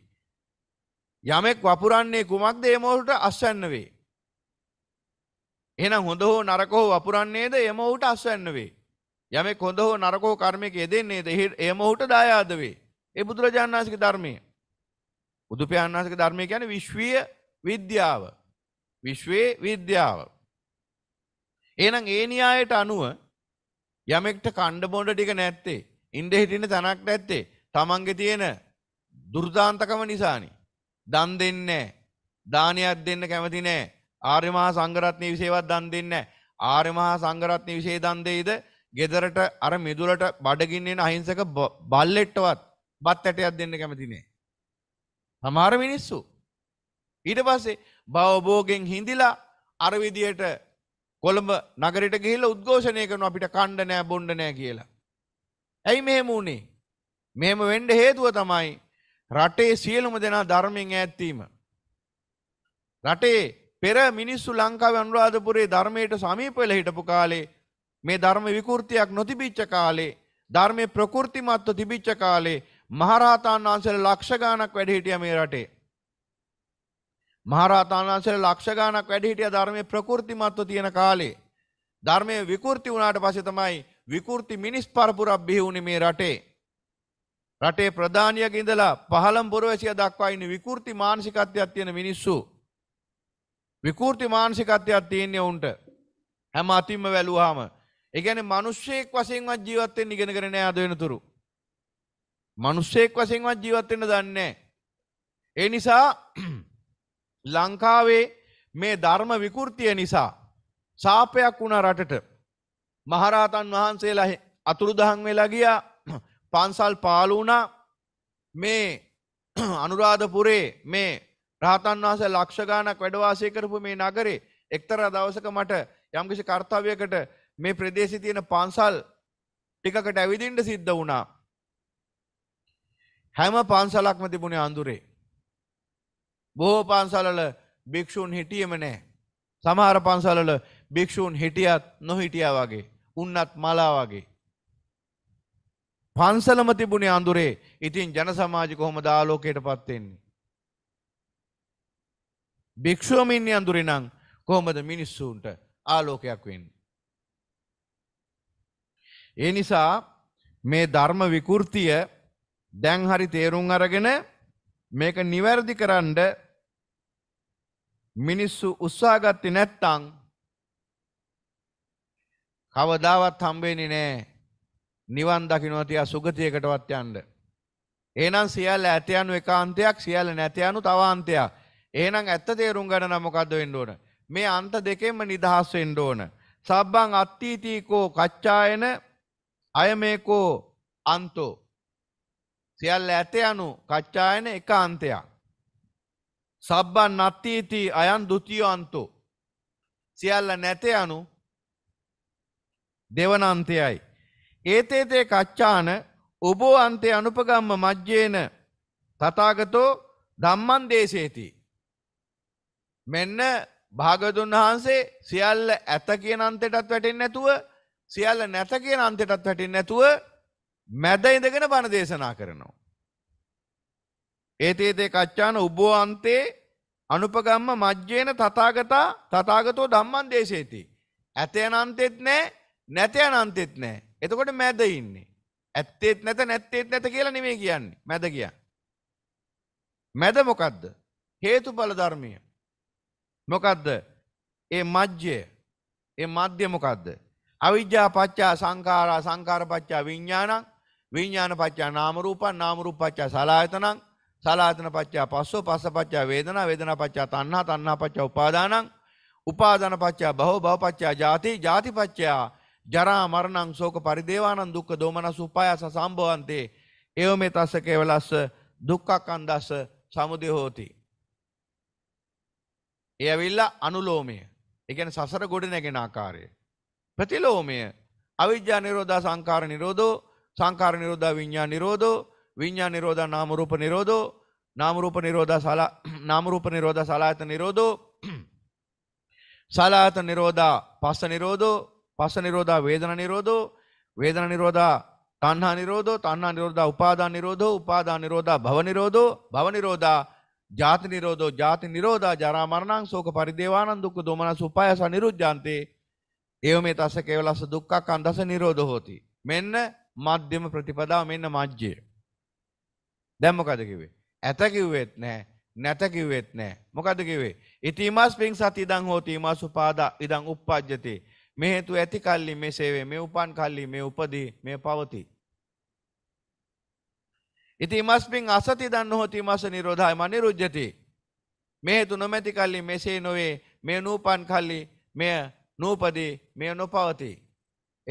S1: යමෙක් වපුරන්නේ කුමක්ද ඒ මොහොතට අස්වැන්න වේ. එහෙනම් හොඳ හෝ නරක හෝ වපුරන්නේද එම ඔහුට අස්වැන්න වේ. යමෙක් හොඳ හෝ නරක හෝ කර්මයක යෙදෙන්නේද එම ඔහුට දායාද වේ. ඒ බුදුරජාණන් වහන්සේගේ ධර්මය. බුදුපියාණන් වහන්සේගේ ධර්මය කියන්නේ විශ්වීය විද්‍යාව. විශ්වයේ විද්‍යාව. එහෙනම් ඒ න්‍යායට අනුව යමෙක්ට කණ්ඩ බොණ්ඩ ටික නැත්තේ ඉන්ඩ හිටින්න තැනක් නැත්තේ තමන්ගේ තියෙන දුර්දාන්තකම නිසානි. දන් දෙන්නේ දානයක් දෙන්න කැමති නෑ ආර්ය මහා සංඝරත්නය විශේෂවත් දන් දෙන්නේ නැහැ. ආර්ය මහා සංඝරත්නය විශේෂ දන් දෙයිද? ගෙදරට අර මිදුලට බඩගින්න එන අහිංසක බල්ලෙට්ටවත් බත් ඇටයක් දෙන්න කැමති නෑ. සමහර මිනිස්සු ඊට පස්සේ බවබෝගෙන් හිඳිලා අර විදියට කොළඹ නගරයට ගිහිල්ලා උද්ඝෝෂණය කරනවා අපිට කණ්ඩ නෑ බොණ්ඩ නෑ කියලා. ඇයි මෙහෙම වුනේ? මෙහෙම වෙන්න හේතුව තමයි රටේ සියලුම දෙනා ධර්මයෙන් ඈත් වීම. රටේ පෙර මිනිස්සු ලංකාව අනුරාධපුරේ ධර්මයට සමීපවෙල හිටපු කාලේ මේ ධර්ම විකෘතියක් නොතිබිච්ච කාලේ ධර්මය ප්‍රකෘතිමත්ව තිබිච්ච කාලේ මහරහතාන් වහන්සේල ලක්ෂගානක් වැඩ හිටිය මේ රටේ. මහරහතාන් වහන්සේල ලක්ෂගානක් වැඩ හිටිය ධර්මයේ ප්‍රකෘතිමත්ව තියෙන කාලේ. ධර්මයේ විකෘති වුණාට පස්සේ තමයි විකෘති මිනිස් පරපුරක් බිහි වුණේ මේ රටේ. රටේ ප්‍රධානියක ඉඳලා පහළම් පුරවැසියා දක්වා ඉන්න විකෘති මානසිකත්වයක් තියෙන මිනිස්සු විකෘති මානසිකත්වයක් තියෙන්නේ ඔවුන්ට හැම අතින්ම වැළුවාම. ඒ කියන්නේ මිනිස්සෙක් වශයෙන්වත් ජීවත් වෙන්න ඉගෙන ගන්න නෑ අද වෙනතුරු. මිනිස්සෙක් වශයෙන්වත් ජීවත් වෙන්න දන්නේ නෑ. ඒ නිසා ලංකාවේ මේ ධර්ම විකෘතිය නිසා සාපයක් වුණා රටට. මහරහතන් වහන්සේලා අතුරුදහන් වෙලා ගියා. පන්සල් පාළු වුණා. මේ අනුරාධපුරේ මේ රහතන් වහස ලක්ෂ ගානක් වැඩවාසය කරපු මේ නගරේ එක්තර දවසක මට යම්කිසි කර්තාවයකට මේ ප්‍රදේශි තියෙන පන්සල් ටිකකට ඇවිදින්ට සිද්ධ වුණා. හැම පන්සලක්ම තිබුණේ අඳුරේ. බොහෝ පන්සලල භික්‍ෂූන් හිටියම නෑ. සමහර පන්සලල භික්‍ෂූන් හිටියත් නොහිටියා වගේ උන්නත් මලා වගේ. පන්සලම තිබුණේ අඳුරේ ඉතින් ජනසමාජි කොහොම දාලෝකයට පත්වෙෙන්නේ. භික්‍ෂුවමින් යන්දුරිනං කොහොමද මිනිස්සුන්ට ආලෝකයක් වෙන්. ඒ නිසා මේ ධර්ම විකෘතිය දැන්හරි තේරුම් අරගෙන මේක නිවැරදි කරන්ඩ මිනිස්සු උත්සාගත්ති නැත්තං කවදාවත් හම්බේනි නෑ නිවන් දකිනොතියා සුගතියකටවත් යන්ඩ. ඒනම් සියල් ඇතයනු එකාන්තයක් සියල්ල නැතයනු තවාන්තයක් එහෙනම් ඇත්ත තේරුම් ගන්න නම් මොකද්ද වෙන්න ඕන? මේ අන්ත දෙකෙන්ම නිදහස් වෙන්න ඕන. සබ්බං අත්ථීතීකෝ කච්චායන අයමේකෝ අන්තෝ. සියල්ල ඇත යනු කච්චායන එක අන්තයක්. සබ්බන් නත්තීති අයන් දුතියෝ අන්තෝ. සියල්ල නැත යනු දෙවනන්තයයි. ඒතේතේ කච්චාන ඔබෝ අන්තේ අනුපගම්ම මජ්ජේන තතාගතෝ ධම්මන් දේශේති. මෙන්න භාගතුන් වහන්සේ සියල්ල ඇත කියන අන්තයටත් වැටෙන්නේ නැතුව සියල්ල නැත කියන අන්තයටත් වැටෙන්නේ නැතුව මැද ඉඳගෙන බණ දේශනා කරනවා. ඒතේතේ කච්චාන උබෝ අන්තේ අනුපගම්ම මජ්ජේන තථාගතා තථාගතෝ ධම්මං දේශේති. ඇත යන අන්තෙත් නැහැ, නැත යන අන්තෙත් නැහැ. එතකොට මැද ඉන්නේ. ඇත්තෙත් නැත නැත්තෙත් නැත කියලා නෙමෙයි කියන්නේ. මැද කියන්නේ. මැද මොකද්ද? හේතුඵල ධර්මීය. මොකක්ද ඒ මජ්්‍යය ඒ මධ්‍ය මොකක්ද අවිද්‍යා පච්චා සංකාරා සංකාර පච්චා විඤ්ඥානං විඤ්ඥාන පච්චා නාමරූපන් නාමරූප පච්චා සලායතනං සලාතන පච්චා පස්සෝ පස පච්චා වේදන වේදන පච්චා තන්නා තන්නා පච්චා උපාදානං උපාධන පච්චා බහෝ භවපච්චා ජාති ජාතිපච්චයා ජරා මරණං සෝක පරිදේවානන් දුක්ක දෝමන සුපායස සම්භවන්තේ එව මේ තස්සකේවලස්ස දුක්කක් අන්දස්ස සමුදය හෝතිී. ඒ ඇවිල්ලා අනුලෝමය. ඒ කියන්නේ සසර ගොඩ නැගෙන ආකාරය. ප්‍රතිලෝමය අවිජ්ජා නිරෝධා සංකාර නිරෝධෝ සංකාර නිරෝධා විඤ්ඤා නිරෝධෝ විඤ්ඤා නිරෝධා නාම රූප නිරෝධෝ නාම රූප නිරෝධා සලා නාම රූප නිරෝධා සලායත නිරෝධෝ සලායත නිරෝධා පස්ස නිරෝධෝ පස්ස නිරෝධා වේදනා නිරෝධෝ වේදනා නිරෝධා තණ්හා නිරෝධෝ තණ්හා නිරෝධා උපාදාන නිරෝධෝ උපාදාන නිරෝධා භව නිරෝධෝ භව නිරෝධා ජාති නිරෝධෝ ජාති නිරෝධා ජරා මරණං ශෝක පරිදේවානං දුක්ඛ දෝමනස් උපායස නිරුද්ධාන්තේ ඒව මේ තස්ස කේවලස්ස දුක්ඛ කන්දස නිරෝධෝ හෝති මෙන්න මධ්‍යම ප්‍රතිපදාව මෙන්න මජ්ජය දැන් මොකද කිව්වේ ඇත කිව්වෙත් නැහැ නැත කිව්වෙත් නැහැ මොකද කිව්වේ ඉතිමාස් පිං සති ඉදං හෝති ඉමාස් උපාදා ඉදං uppajjati මේ හේතු ඇති කල්ලි මෙසේ වේ මේ උපන් කල්ලි මේ උපදී මේ පවතී ඉතිමස්මින් අසති දන්නහොති මස නිරෝධය මනිරුජ්ජති. මේ තු නොමැති කල්ලි මෙසේ නොවේ මේ නූපන් කල්ලි මෙය නූපදී මෙය නොපවති.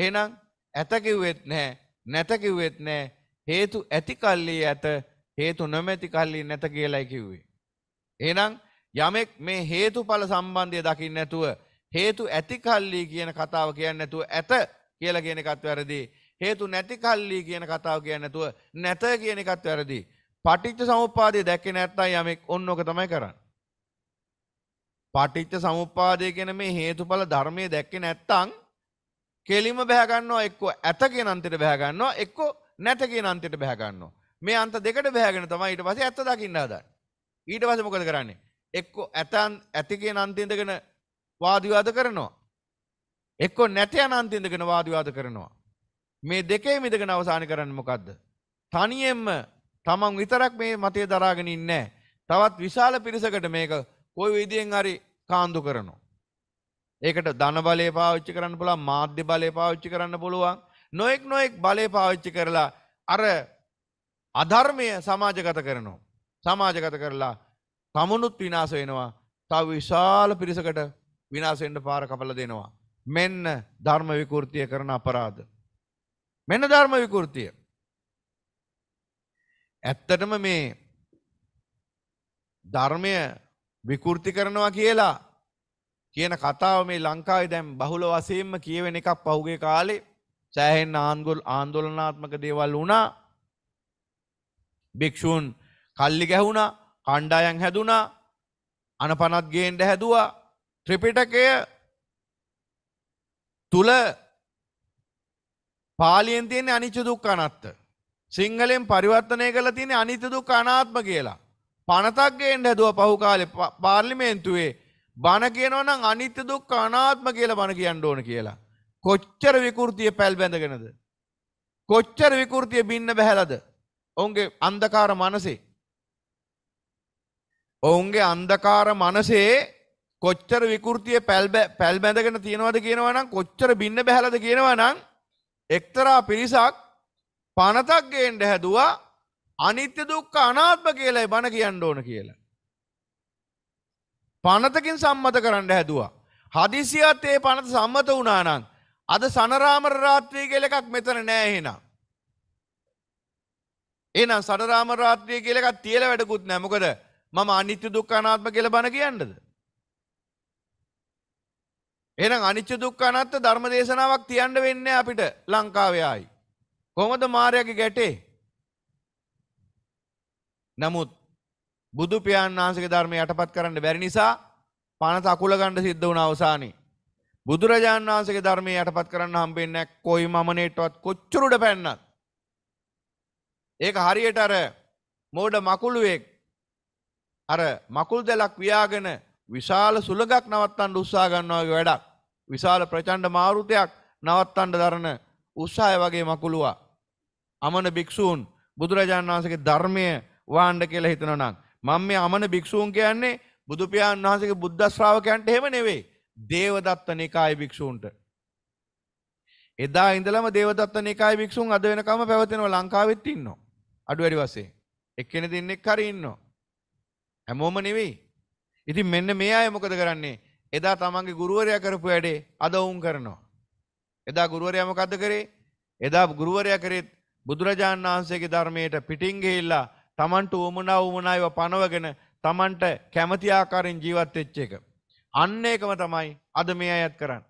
S1: ඒනම් ඇතකිව්වෙත් නෑ නැතකිව්වෙත් නෑ හේතු ඇති කල්ලී ඇත හේතු නොමැති කල්ලි නැත කියලයි කිව්වේ. ඒනම් යමෙක් මේ හේතු පල සම්බන්ධය දකින්න නැතුව හේතු ඇති කල්ලී කියන කතාව කියන්න නැතුව ඇත කියල කියෙන එකත් වැරදිී හේතු නැති කල්ලි කියන කතාව කියන්නේ නැතුව නැත කියන එකත් වැරදි. පටිච්ච සමුප්පාදය දැක්කේ නැත්නම් යමෙක් ඔන්න ඔක තමයි කරන්නේ. පටිච්ච සමුප්පාදය කියන මේ හේතුඵල ධර්මයේ දැක්කේ නැත්නම් කෙලිම බැහගන්නවා එක්කෝ ඇත කියන අන්තයට බැහගන්නවා එක්කෝ නැත කියන අන්තයට බැහගන්නවා මේ අන්ත දෙකට බැහැගෙන තමයි ඊට පස්සේ ඇත්ත දකින්න හදන්නේ ඊට පස්සේ මොකද කරන්නේ එක්කෝ ඇත ඇති කියන අන්තයෙන් දගෙන වාද විවාද කරනවා එක්කෝ නැති යන අන්තයෙන් දගෙන වාද විවාද කරනවා මේ දෙකේ මිදගෙන අවසාන කරන්න මොකක්ද. තනියෙන්ම තමන් විතරක් මේ මතය දරාගෙන ඉන්නේ. තවත් විශාල පිරිසකට මේක කොයි විදියෙන් හරි කාන්දු කරනවා. ඒකට ධන බලය පාවිච්චි කරන්න පුළුවන් මාධ්‍ය බලය පාවිච්චි කරන්න පුළුවන් නොයෙක් නොයෙක් බලය පාවිච්චි කරලා අර අධර්මය සමාජගත කරනවා. සමාජගත කරලා තමුණුත් විනාස වෙනවා තව විශාල පිරිසකට විනාසෙන්ට පාර කපල දෙනවා. මෙන්න ධර්ම විකෘතිය කරන අපරාධ. මෙන්න ධර්ම විකෘතිය. ඇත්තටම මේ ධර්මය විකෘති කරනවා කියලා කියන කතාව මේ ලංකාවේ දැන් බහුල වශයෙන්ම කියවෙන එකක් පහුගිය කාලේ සෑහෙන ආන්දෝල ආන්දෝලනාත්මක දේවල් වුණා. භික්ෂූන් කල්ලි ගැහුණා, කණ්ඩායම් හැදුණා, අනපනත් ගේන්න හැදුවා. ත්‍රිපිටකය තුල පාලියෙන් තියෙන්නේ අනිච්ච දුක්ඛ අනාත්ත. සිංහලෙන් පරිවර්තනය කරලා තියෙන්නේ අනිත්‍ය දුක්ඛ අනාත්ම කියලා. පනතක් ගේන්න හැදුවා පහු කාලේ පාර්ලිමේන්තුවේ බණ කියනවා නම් අනිත්‍ය දුක්ඛ අනාත්ම කියලා බණ කියන්න ඕන කියලා. කොච්චර විකෘතිය පැල් බැඳගෙනද? කොච්චර විකෘතිය බින්න බහැලද? ඔවුන්ගේ අන්ධකාර මනසේ. ඔවුන්ගේ අන්ධකාර මනසේ කොච්චර විකෘතිය පැල් පැල් බැඳගෙන තියනවද කියනවනම් කොච්චර බින්න බහැලද කියනවනම් එක්තරා පිරිසක් පනතක් ගේන්ට හැදවා අනිත්‍ය දුක්ක අනාත්ම කියලයි බණ කියන්න ඕන කියලා. පනතකින් සම්මත කරන්න හැදවා. හදිසියත් ඒ පනත සම්මත වනානං අද සනරාමර රාත්‍රී කියල එකක් මෙතන නෑහෙනම්. එනම් සනරාම රාත්‍රී කියලකත් තියල වැඩකුත් නෑමකද මම අනිත්‍ය දුක් අනාත්ම කියල බණ කියන්නද. එහෙනම් අනිච්ච දුක්ඛ අනාත්ම ධර්ම දේශනාවක් තියන්න වෙන්නේ අපිට ලංකාවේ ආයි. කොහොමද මාර්යාගේ ගැටේ? නමුත් බුදු පියාණන් වහන්සේගේ ධර්මය යටපත් කරන්න බැරි නිසා පනත අකුල ගන්න සිද්ධ වුණ අවසානයේ බුදුරජාණන් වහන්සේගේ ධර්මය යටපත් කරන්න හම්බෙන්නේ නැක් කොයි මමනේටවත් කොච්චර උඩ පැන්නත්. ඒක හරියට අර මෝඩ මකුළුවෙක් අර මකුල් දැලක් වියාගෙන විශාල සුළඟක් නවත්තන්න උත්සා ගන්නවාගේ වැඩක්. විශාල ප්‍රචණ්ඩ මාරුතයක් නවත්තන්න දරන උත්සාහය වගේ මකුළුවා. අමන භික්ෂූන් බුදුරජාණන් වහන්සේගේ ධර්මය වාණ්ඩ කියලා හිතනවා නම් මම මේ අමන භික්ෂූන් කියන්නේ බුදු පියාණන් වහන්සේගේ බුද්ධ ශ්‍රාවකයන්ට එහෙම නෙවෙයි. දේවදත්ත නිකාය භික්ෂූන්ට. එදා ඉඳලම දේවදත්ත නිකාය භික්ෂූන් අද වෙනකම පැවතෙනවා ලංකාවෙත් ඉන්නවා. අඩු වැඩි වශයෙන්. එක්කෙනෙක් දෙන්නෙක් හරි ඉන්නවා. හැමෝම නෙවෙයි. ඉතින් මෙන්න මේ අය මොකද කරන්නේ? එදා තමන්ගේ ගුරුවරයා කරපු වැඩේ අද වුන් කරනවා. එදා ගුරුවරයා මොකද්ද කරේ? එදා ගුරුවරයා කරේ බුදුරජාණන් වහන්සේගේ ධර්මයට පිටින් ගිහිල්ලා තමන්ට උමනා උමනා ඒවා පනවගෙන තමන්ට කැමති ආකාරයෙන් ජීවත් වෙච්ච එක. අන්න ඒකම තමයි අද මේ අයත් කරන්නේ.